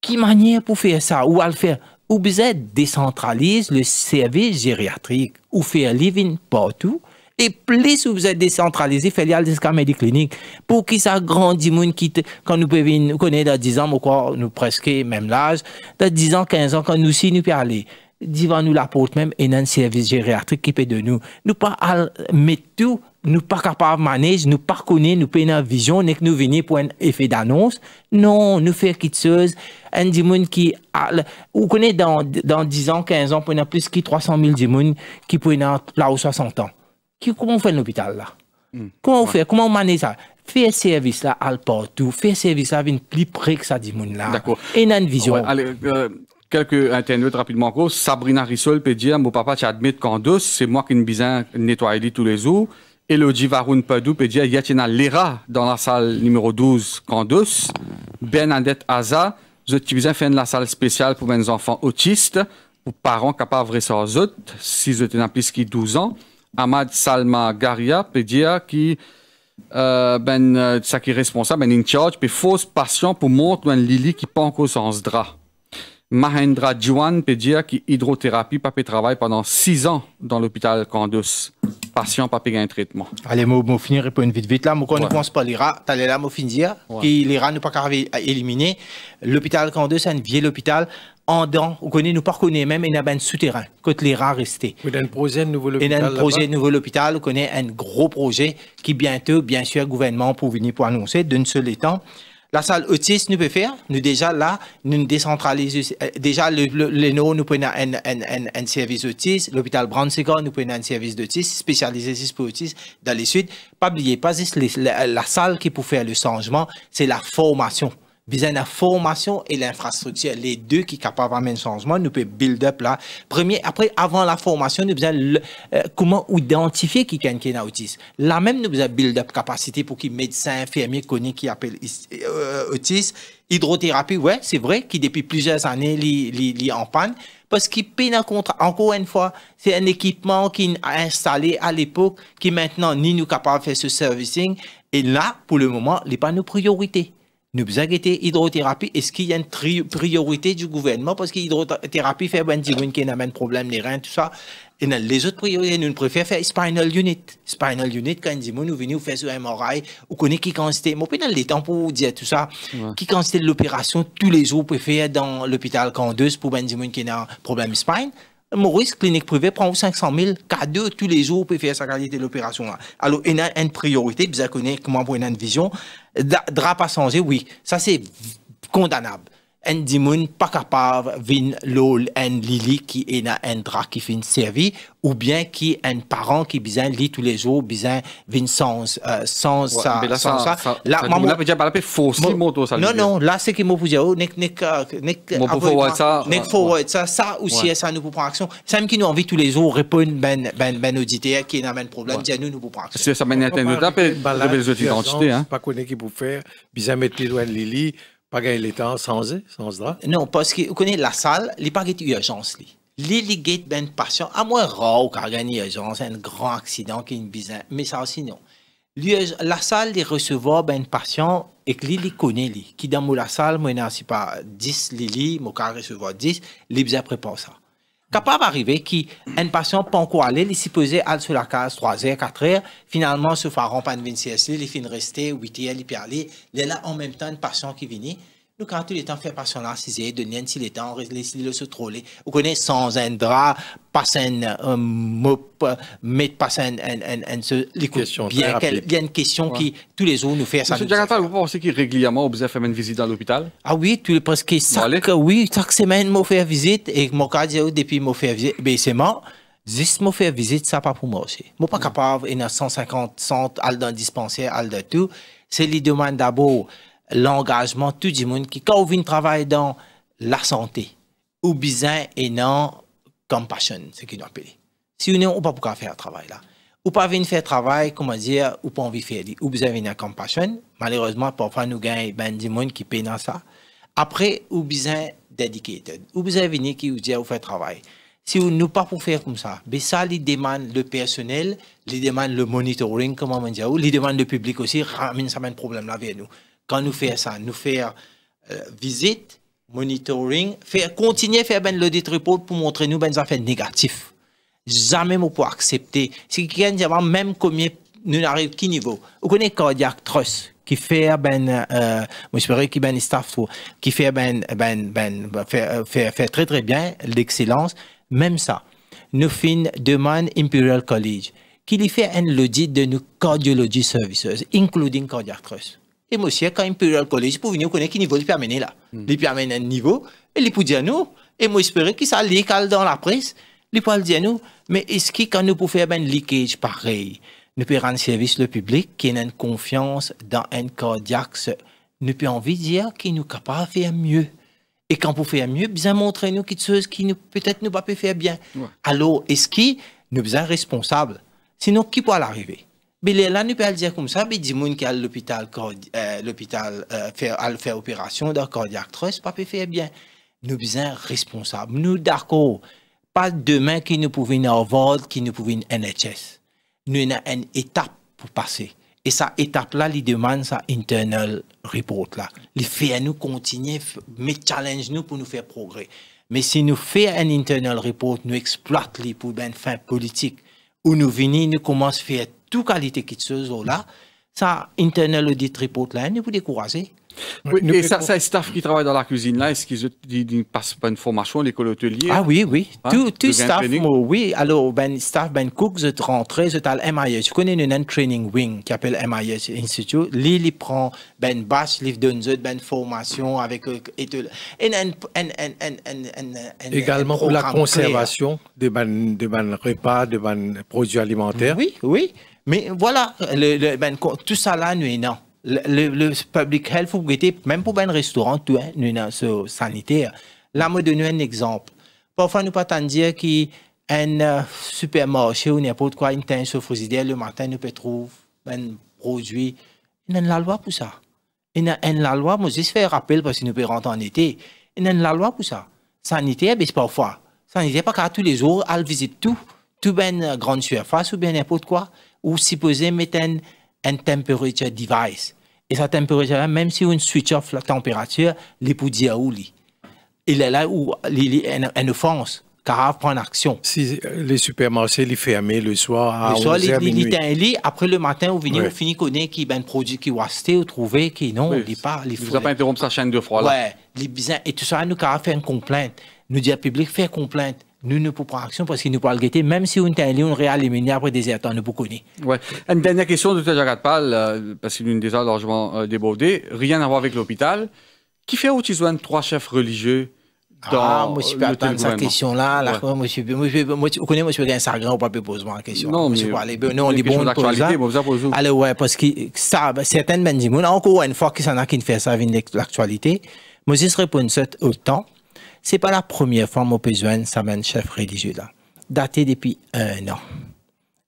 Speaker 3: qui manière pour faire ça, ou à le faire ou êtes décentralise le service gériatrique, ou faire living partout, et plus vous êtes décentralisé, faire jusqu'à Medic Clinique, pour que ça grandit, qui quand nous pouvons, nous dans 10 ans, nous presque même l'âge, dans 10 ans, 15 ans, quand nous aussi nous pouvons aller devant nous la porte même et un service gériatrique qui peut de nous. Nous pas à mettre tout, nous pas capable de manager, nous pas connaître, nous pas une vision, nous nous venons pour un effet d'annonce. Non, nous faire quelque chose. Un dimoun qui, vous connaissez dans, 10 ans, 15 ans, pour y plus de 300 000 dimoun qui peuvent là aux 60 ans. Qui, comment on fait l'hôpital là? Hmm. Comment on fait? Comment on manage ça? faire service là à partout, faire service là avec une plus près que ça dit là. D'accord. Et une vision.
Speaker 1: Euh, quelques internautes rapidement gros. Sabrina Rissol peut dire, mon papa, tu admets qu'en douce, c'est moi qui me bisin nettoie tous les jours. Elodie Varoun Padou peut dire, une Lera dans la salle numéro 12 qu'en douce ». Ben Aza, je fin de la salle spéciale pour mes enfants autistes, pour parents capables de sans eux, si je t'en plus qui 12 ans. Ahmad Salma Garia peut dire qui, euh, ben, euh, ça qui est responsable, ben, in charge, puis fausse passion pour montrer une Lily qui pas encore sans drap. Mahendra Jiwan peut dire qu'hydrothérapie, papé travaille pendant six ans dans l'hôpital Candus. Patient, papé gagne traitement.
Speaker 3: Allez, je vais finir répondre une vite, vite là. Moi, quand ne commence pas l'IRA, rats, t'as les là, moi, finir. Et pas qu'arriver L'hôpital Candus, c'est un vieil hôpital. En dents, on connaît, nous pas connaît même, il y a un ben souterrain, quand l'IRA resté. Il y a un projet de nouveau hôpital. Il y a un projet de nouveau hôpital, on connaît un gros projet qui bientôt, bien sûr, le gouvernement pour venir pour annoncer, d'un seul temps. La salle autiste, nous peut faire, nous déjà là, nous décentralisons, euh, déjà le, les nous, nous un, un, un, service autiste, l'hôpital Brandsegan, nous prenons un service d'autisme spécialisé pour autisme dans les suites. Pas oublier, pas la, la, salle qui peut faire le changement, c'est la formation de la formation et l'infrastructure, les deux qui sont capables d'amener changement, nous peut build up là. Premier, après, avant la formation, nous avons euh, comment identifier qui est un Là même, nous avons build up capacité pour qui médecin, infirmiers connaissent qui appelle euh, Hydrothérapie, ouais, c'est vrai, qui depuis plusieurs années, il en panne. Parce qu'il peine contre. Encore une fois, c'est un équipement qui a installé à l'époque, qui maintenant ni nous capable de faire ce servicing. Et là, pour le moment, n'est pas nos priorités nous avons d'être hydrothérapie. Est-ce qu'il y a une priorité du gouvernement Parce que l'hydrothérapie fait ben il a un problème des reins, tout ça. Et les autres priorités, nous préférons faire spinal unit. Spinal unit, quand nous nous venons faire sur MRI, on connaît qui quantité. Moi, pas le temps pour dire tout ça, qui quantité de l'opération tous les jours préfère dans l'hôpital Candeuse pour ben qui a un problème spine Maurice, clinique privée, prend 500 000 cadeaux tous les jours pour faire sa qualité de l'opération. Alors, il y a une priorité, vous connaissez comment avez une vision. Drap à changer, oui. Ça, c'est condamnable indi pas pas capable, vin lol en lili un un qui qui une servi ou bien qui un parent qui besoin lit tous les jours besoin vin sans euh, sans ça là, sans ça, là ça non non là c'est qui dire ça ça aussi ça nous prend action ça qui nous envie tous les jours répondre ben
Speaker 1: ben
Speaker 2: ben auditeur qui n'a même problème dire nous nous pour
Speaker 1: Ça, action ça mène à une de belles identités hein
Speaker 2: pas qui pour faire besoin mettre lili pas qu'il était en sans là? Non, parce que, vous connaissez, la salle, il n'y a pas d'urgence. Lili gate ben patient, à moins rare qu'il y ait
Speaker 3: une urgence, un grand accident qui une bizarre, mais ça aussi non. La salle de recevoir ben patient et que Lili connaît qui dans la salle, moi n'ai pas 10 Lily, moi qu'à recevoir 10, il a préparé ça capable d'arriver qui un patient pas encore aller, il supposé aller sur la case 3 heures, 4 heures, finalement se faire pas de 26 il finit rester 8 heures, il peut aller, là en même temps un patient qui venait quand Le temps, on fait pas son narcissé, de nien s'il est en s'il se troller. Vous connaissez sans un drap, pas un mot, mais pas un, un, question bien, bien une question qui
Speaker 1: tous les jours nous fait ça. Monsieur Jakarta, vous pensez que régulièrement vous fait une visite dans l'hôpital? Ah oui, tu le presque chaque, oui,
Speaker 3: chaque semaine m'a fait visite et mon cas, depuis m'a fait visite, mais ben, c'est mort. Juste m'a une visite, ça pas pour moi aussi. Je suis pas capable, il 150 centres, al dans dispensaire, al de tout. C'est lui demande d'abord, l'engagement tout du monde qui, quand on travailler dans la santé, ou bien et non compassion, ce qu'ils doit payer. Si on pas pour faire un travail là. Ou pas venir faire travail, comment dire, ou pas envie faire, ou besoin venir compassion. Malheureusement, parfois nous gagnons ben du qui paye dans ça. Après, ou besoin dedicated, ou besoin venir qui vous dit, vous faire travail. Si vous nous pas pour faire comme ça, mais ben ça, il demande le personnel, il demande le monitoring, comment on dit, ou il demande le public aussi, ramène ça, un ben, problème là vers nous quand nous faisons ça, nous faisons euh, visite, monitoring, faire, continuer à faire ben l'audit report pour montrer nous ben des affaires négatives. Jamais nous pouvons accepter. Si quelqu'un même combien nous n'arrive qui niveau. Vous connaissez Cardiac Trust qui fait ben, euh, ben staff qui fait ben ben ben, ben euh, très très bien l'excellence. Même ça, nous fin demande Imperial College qui lui fait un audit de nos cardiology services, including Cardiac Trust. Et monsieur, quand il College, au collège, pour venir connaître quel niveau il peut amener là. Hmm. Il peut amener un niveau, et il peut dire nous, et moi j'espère qu'il ça l'écale dans la presse, il peut dire nous, mais est-ce que quand nous pouvons faire ben, un leakage pareil, nous pouvons rendre service au public qui a une confiance dans un cardiaque, nous pouvons envie dire qu'il nous capable de faire mieux. Et quand pouvons faire mieux, bien montrer nous quelque chose qui nous, peut-être nous pas peut faire bien. Alors, est-ce que nous sommes responsables? Sinon, qui peut l'arriver? Mais là, nous pouvons dire comme ça, mais dis-moi qui à l'hôpital, euh, l'hôpital euh, faire, faire opération d'un cardiaque, pas faire bien. Nous sommes responsables. Nous, d'accord, pas demain qui nous pouvons avoir qui nous une NHS. Nous avons une étape pour passer. Et cette étape-là, il demande sa internal report. Là. Il fait nous continuer, mais challenge nous pour nous faire progrès. Mais si nous faisons un internal report, nous exploitons les pour une fin politique, où nous venons, nous commençons à faire tout qualité qui joue là, ça, internet dit tripote là, ne vous découragez. Oui, et ça, ça,
Speaker 1: staff qui travaille dans la cuisine là, est-ce qu'ils ne passent pas une formation à l'école hôtelière Ah oui, oui. Hein? tout, tout staff, oh oui. Alors, ben, staff, ben,
Speaker 3: cook, je rentrer je à MIS. Je connais une training wing qui appelle MIS Institute. Lui, il prend, ben, base, il donne, ben, formation avec euh, et tout. Et, Également pour la conservation
Speaker 2: des ben, des ben repas, des ben produits alimentaires. Oui, oui. Mais voilà, ben, tout ça là, nous, non.
Speaker 3: Le, le, public health, vous pouvez, même pour un restaurant, tout, est hein, non, so, sanitaire. Là, moi, donne un exemple. Parfois, nous pas dire qu'un euh, supermarché ou n'importe quoi, une tente sur le matin, nous peut trouver un produit. Il y a la loi pour ça. Il y a la loi, moi, je fais rappel parce que nous peut rentrer en été. Il y a la loi pour ça. Sanitaire, mais ben, c'est parfois. Sanitaire, pas qu'à tous les jours, elle visite tout. Tout bien euh, grande surface ou bien n'importe quoi ou supposé mettre un, un temperature device. Et sa température, même si on switch off la température, il peut dire où il Il est là où il a une, offense, car prend action. Si euh, les supermarchés les ferment
Speaker 2: le soir à Le soir, il est
Speaker 3: lit, après le matin, on viennent oui. on finit connaît qu'il y a un produit qui est acheté
Speaker 1: ou trouvé, qui non, oui.
Speaker 3: il n'est pas. Il vous n'avez
Speaker 1: pas interrompre sa chaîne de froid
Speaker 2: là. Ouais,
Speaker 3: les bizarres. Et tout ça, nous, car fait une complainte. Nous dit à public, faire complainte nous ne pouvons pas action parce qu'il nous pas le guetter, même si on est un lion réel
Speaker 1: éliminé après des états, nous pouvons connaître. Ouais. Une dernière question de Tajagatpal, euh, parce qu'il nous déjà largement euh, débordé, rien à voir avec l'hôpital. Qui fait où tu trois chefs religieux ah, dans ah, moi, je peux attendre cette question-là. Là,
Speaker 3: ouais. moi, je, moi, je, moi, je connais, moi, je peux Instagram, on peut pas poser moi la question. Non, mais. pas aller, non, on est bon, pour ça. Alors, ouais, parce que ça, certaines ben, encore une fois, qu'il y en a qui ne font ça avec l'actualité, moi, je réponds ça autant n'est pas la première fois que mon besoin un chef religieux là, daté depuis un an.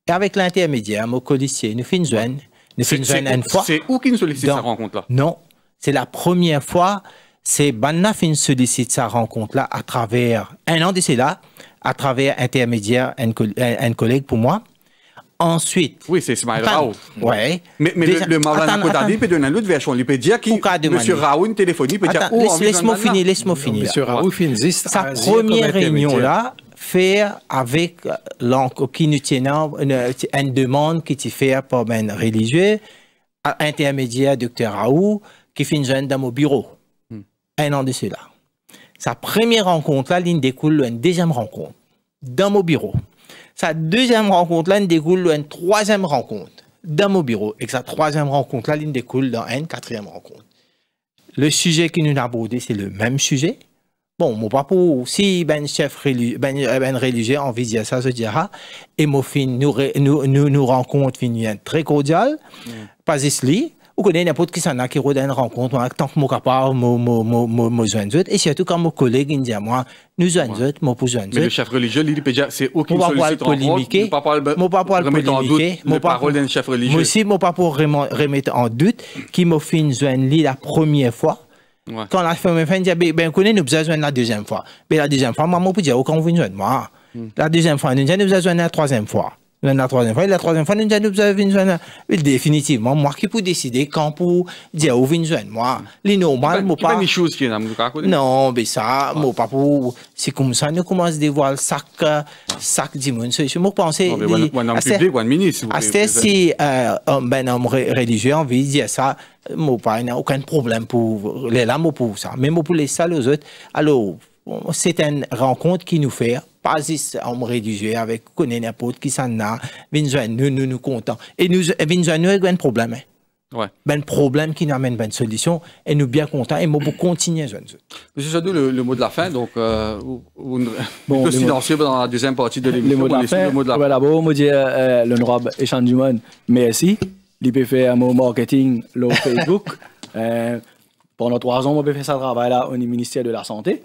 Speaker 3: Et avec l'intermédiaire, mon codicier, nous finissons, nous une fois. C'est où qui nous sollicite sa rencontre là Non, c'est la première fois. C'est Banna nous sollicite sa rencontre là à travers un an de là, à travers intermédiaire, un collègue pour
Speaker 1: moi ensuite. Oui, c'est Smile Raoult. Oui. Mais, le Déjà, le, Maulana peut donner une autre version, il peut dire qui Monsieur Raoul téléphonie, il peut dire Laisse-moi finir, laisse-moi finir. Monsieur
Speaker 2: finit sa première réunion là
Speaker 3: fait avec un euh, une, une demande qui est faite par un religieux intermédiaire docteur Raoult, qui finit dans mon bureau. Hmm. Un an de cela. Sa première rencontre là, il découle d'une deuxième rencontre dans mon bureau. Sa deuxième rencontre-là découle d'une troisième rencontre dans mon bureau. Et sa troisième rencontre-là découle d'une quatrième rencontre. Le sujet qui nous a abordé, c'est le même sujet. Bon, mon papa, si ben chef religieux, ben, euh, ben religieux envie ça, je dira, et mon fin nous, nous, nous, nous rencontre, fin, très cordial. Mm. pas ici, vous connaissez n'importe qui s'en a qui redonne une rencontre, tant que mon capable, mon mon d'autres. Et surtout quand mon collègue me dit à moi, nous besoin mon moi besoin d'autres. Mais le
Speaker 1: chef religieux, lui, déjà, c'est aucune solution en polémiquer, moi pas pour remettre en doute les paroles d'un chef religieux. Moi aussi,
Speaker 3: moi pas pour remettre en doute qui m'a fait une joindre la première fois. Quand la femme me dit, ben, ben connaît, nous besoin la deuxième fois. Mais ben, la deuxième fois, moi, moi, pour dire, quand vous venez moi. La deuxième fois, nous besoin la troisième fois. La troisième fois, la troisième fois, nous avons observé mais Définitivement, moi qui peux décider quand pour dire au Venezuela, moi, les normal, moi pas. une
Speaker 1: chose qui Non,
Speaker 3: mais ça, moi pas pour. C'est comme ça, nous commençons à dévoiler sac, euh, sac dimanche. Je me pensais. Un public, un ministre. Si un homme religieux a envie de dire ça, moi pas, il n'y a aucun problème pour les lames pour ça. Même pour les salles aux autres. Alors, c'est une rencontre qui nous fait pas on me réduit avec connaît n'importe qui s'en a nous nous nous content et nous Venezuela nous avons un problème hein. Ouais. Ben problème qui nous amène ben solution et nous bien contents et nous continuer
Speaker 1: Monsieur Jadou, le, le, mot de la fin donc euh, vous, bon, silencieux dans la deuxième partie de l'émission. Le mot de la fin. Voilà bon
Speaker 4: de la fin. D'abord, moi dire euh, l'honorable monde merci. L'IP fait un marketing sur Facebook. euh, pendant trois ans, on a fait ça travail là au ministère de la santé.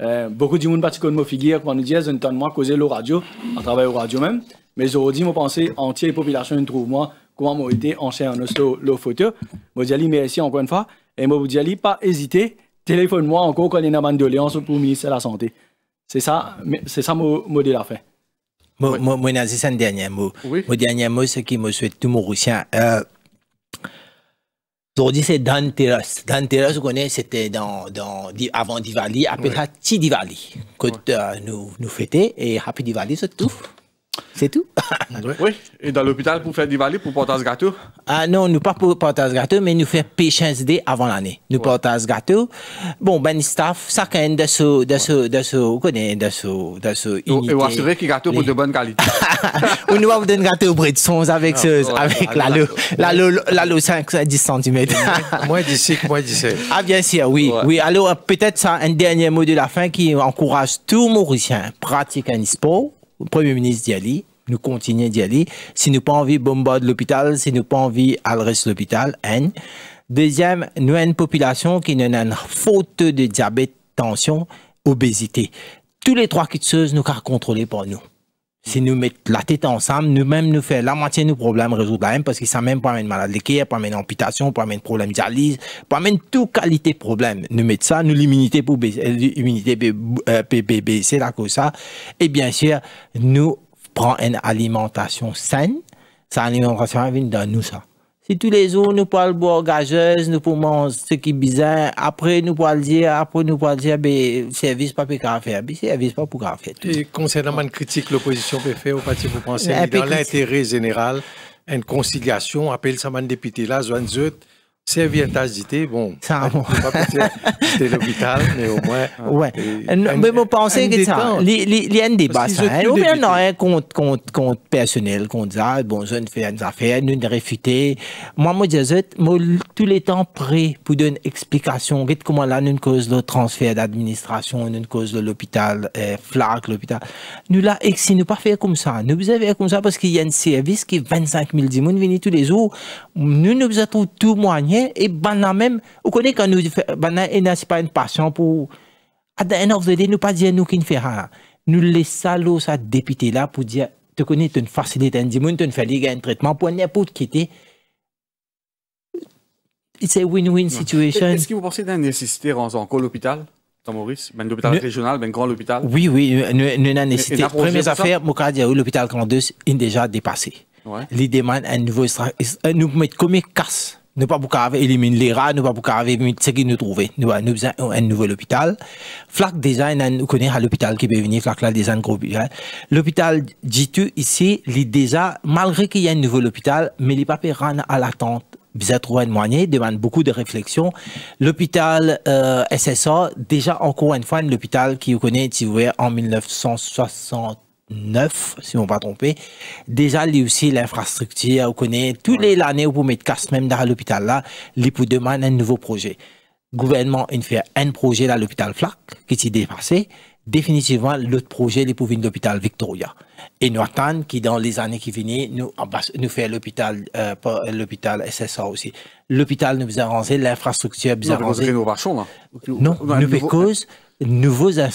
Speaker 4: Euh, beaucoup de monde, particulièrement figure, quand nous disent, un temps de moi, causer le radio, en travaillant au radio même. Mais aujourd'hui, mon pensée entière population, trouve moi, comment moi été ancien le fauteuil. Je dis, merci encore une fois. Et moi, vous dis, pas hésiter, téléphone-moi encore quand il y a une doléance pour le ministère de la Santé. C'est ça, c'est ça mon modèle de la fin.
Speaker 3: Mon, moi mon, dernier mot. Oui. Mon dernier mot, c'est qui me souhaite tout mon Russien. Euh, Aujourd'hui, c'est Dan Terrace. Dan Terrace, vous connaissez, c'était dans, dans, avant Diwali, appelé Happy Diwali, que nous, nous fêtons, et Happy Diwali, c'est tout. C'est tout?
Speaker 1: oui. Et dans l'hôpital pour faire du valides pour porter ce gâteau?
Speaker 3: Ah non, nous pas pour porter ce gâteau, mais nous faire pêcher d avant l'année. Nous portons ce gâteau. Bon, ben, staff, ça quand de ce, de ce, de ce, vous de ce, de ce, Et vous assurez qu'il gâteau pour de bonne qualité. On nous va vous donner gâteau au bris de avec ah, ce, avec la l'alo 5 à 10 cm.
Speaker 2: Moins d'ici, moins d'ici.
Speaker 3: Ah, bien sûr, oui. Oui, alors euh, peut-être ça, un dernier mot de la fin qui encourage tout Mauricien pratique un sport premier ministre d'y nous continuons d'y aller. Si nous pas envie bombarder l'hôpital, si nous pas envie aller reste l'hôpital, hein. Deuxième, nous avons une population qui n'a une faute de diabète, tension, obésité. Tous les trois choses nous car contrôlés pour nous c'est nous mettre la tête ensemble, nous-mêmes nous faire la moitié de nos problèmes, résoudre la même, parce que ça même pas une maladie qui pas une amputation, pas une problème de dialyse, pas une toute qualité de problème. Nous mettre ça, nous l'immunité pour euh, l'immunité euh, c'est la cause ça. Et bien sûr, nous prend une alimentation saine, sa alimentation vient dans nous ça. Si tous les jours, nous parlons boire gageuse, nous pouvons ce qui est bizarre. Après, nous pouvons dire, après, nous pouvons dire, ben, service pas pour faire, ben, service pas pour faire.
Speaker 2: Et concernant la critique, l'opposition peut faire au parti pour penser, dans l'intérêt général, une conciliation, appelle ça, man député là, zone agitée, bon. Ça, bon. C'était l'hôpital, mais au moins. Ouais. Euh, mais vous pensez que ça. Il y a un débat, ça. Ou bien
Speaker 3: non, un compte, compte, compte personnel, compte ça. Bon, je ne fais des affaires, nous ne réfuté. Moi, moi, je suis tous les temps prêt pour donner une explication. Comment là, nous cause le transfert d'administration, nous cause de l'hôpital, eh, FLAC, l'hôpital. Nous, là, si nous pas faire comme ça. Nous, vous avez comme ça parce qu'il y a un service qui 25 000 dimons, venus tous les jours. Nous, nous, avons tout moyen et bana même vous connaissez quand nous a pas une passion pour à the end of the day nous pas dire nous qui ne fait rien nous laissons l'eau ça député là pour dire tu connais une facilité un dimanche tu fais un traitement pour n'importe qui
Speaker 1: It's a win-win situation. Est-ce que vous pensez d'une nécessité encore l'hôpital Maurice, ben l'hôpital régional, ben grand hôpital. Oui, oui, nous avons nécessité. Première affaire,
Speaker 3: l'hôpital Grandus est déjà dépassé. L'idée, demande un nouveau, nous mettre comme une casse nous pas pour pas éliminer les rats, nous pas pour ce qu'ils nous trouvent. Nous avons besoin d'un nouvel hôpital. Flac déjà, nous connaissons l'hôpital qui peut venir, Flac la design groupe. Hein. L'hôpital dit ici, il déjà, malgré qu'il y a un nouvel hôpital, mais les papiers rendent à l'attente bien trouvé un moyen, demande beaucoup de réflexion. L'hôpital euh, SSA, déjà encore une fois, l'hôpital qui connaît, si vous voyez, en 1960 neuf, si on ne pas tromper. Déjà, lui aussi, l'infrastructure, on connaît, tous les années, vous mettre casse même dans l'hôpital là, lui pour un nouveau projet. Gouvernement, il fait un projet dans l'hôpital FLAC, qui s'est dépassé. Définitivement, l'autre projet, il pour venir l'hôpital Victoria. Et nous attendons qui, dans les années qui viennent, nous, nous fait l'hôpital, euh, l'hôpital SSA aussi. L'hôpital nous a l'infrastructure nous a arrangé. Non, nous, nous, nous, nous, nous,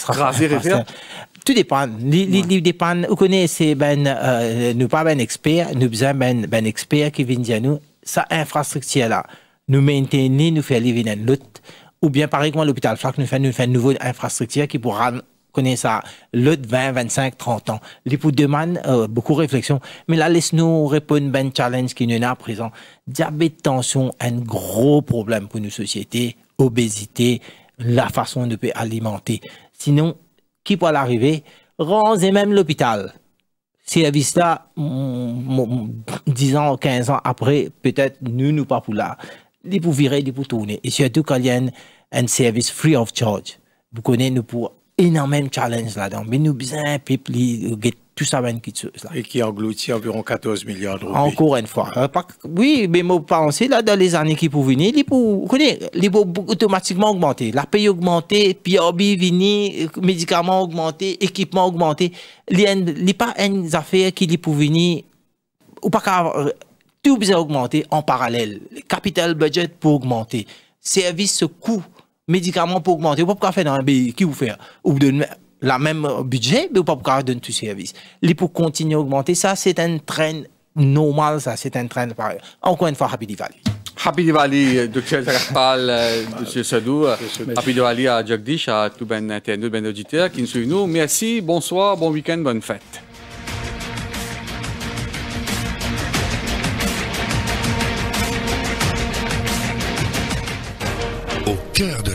Speaker 3: tout dépend. les li, dépend. Vous connaissez ben, euh, nous pas ben expert, nous besoin ben, ben expert qui vient dire nous, sa infrastructure là, nous maintenir, nous faire vivre dans l'autre. Ou bien, par exemple, l'hôpital FLAC nous fait, nous une nouvelle infrastructure qui pourra connaître ça l'autre 20, 25, 30 ans. Les demande euh, beaucoup de réflexion. Mais là, laisse-nous répondre ben challenge qui nous est à présent. Diabète, tension, un gros problème pour nos sociétés. Obésité, la façon de alimenter. Sinon, qui pourra l'arriver, et même l'hôpital. Service là, 10 ans, 15 ans après, peut-être nous, nous pas pour là. Il pour virer, il pour tourner. Et surtout quand il y a un, service free of charge. Vous connaissez, nous pour énormément de challenge là-dedans. Mais nous, bien, people, tout ça va
Speaker 2: Et qui engloutit environ 14 milliards de roupies. Encore
Speaker 3: une fois. Euh, oui, mais mon pensez, là, dans les années qui pour venir, les pour, les automatiquement augmenter. La paye augmenter, hobby venir, médicaments augmenter, équipement augmenter. Les pas une affaire qui les pour venir, ou pas euh, tout besoin augmenter en parallèle. Capital budget pour augmenter. Service coût médicaments pour augmenter. Vous faire dans un pays qui vous fait. Ou de, la même budget, mais ne pas garder donner tout service. Les pour continuer à augmenter ça, c'est un train normal, ça, c'est un train Encore une fois, Happy Diwali.
Speaker 1: Happy Diwali, Dr. Zagarpal, Monsieur Sadou. Happy Diwali à Jagdish, à tous les ben internautes, ben les auditeurs qui nous suivent. Nous. Merci, bonsoir, bon week-end, bonne fête. Au cœur de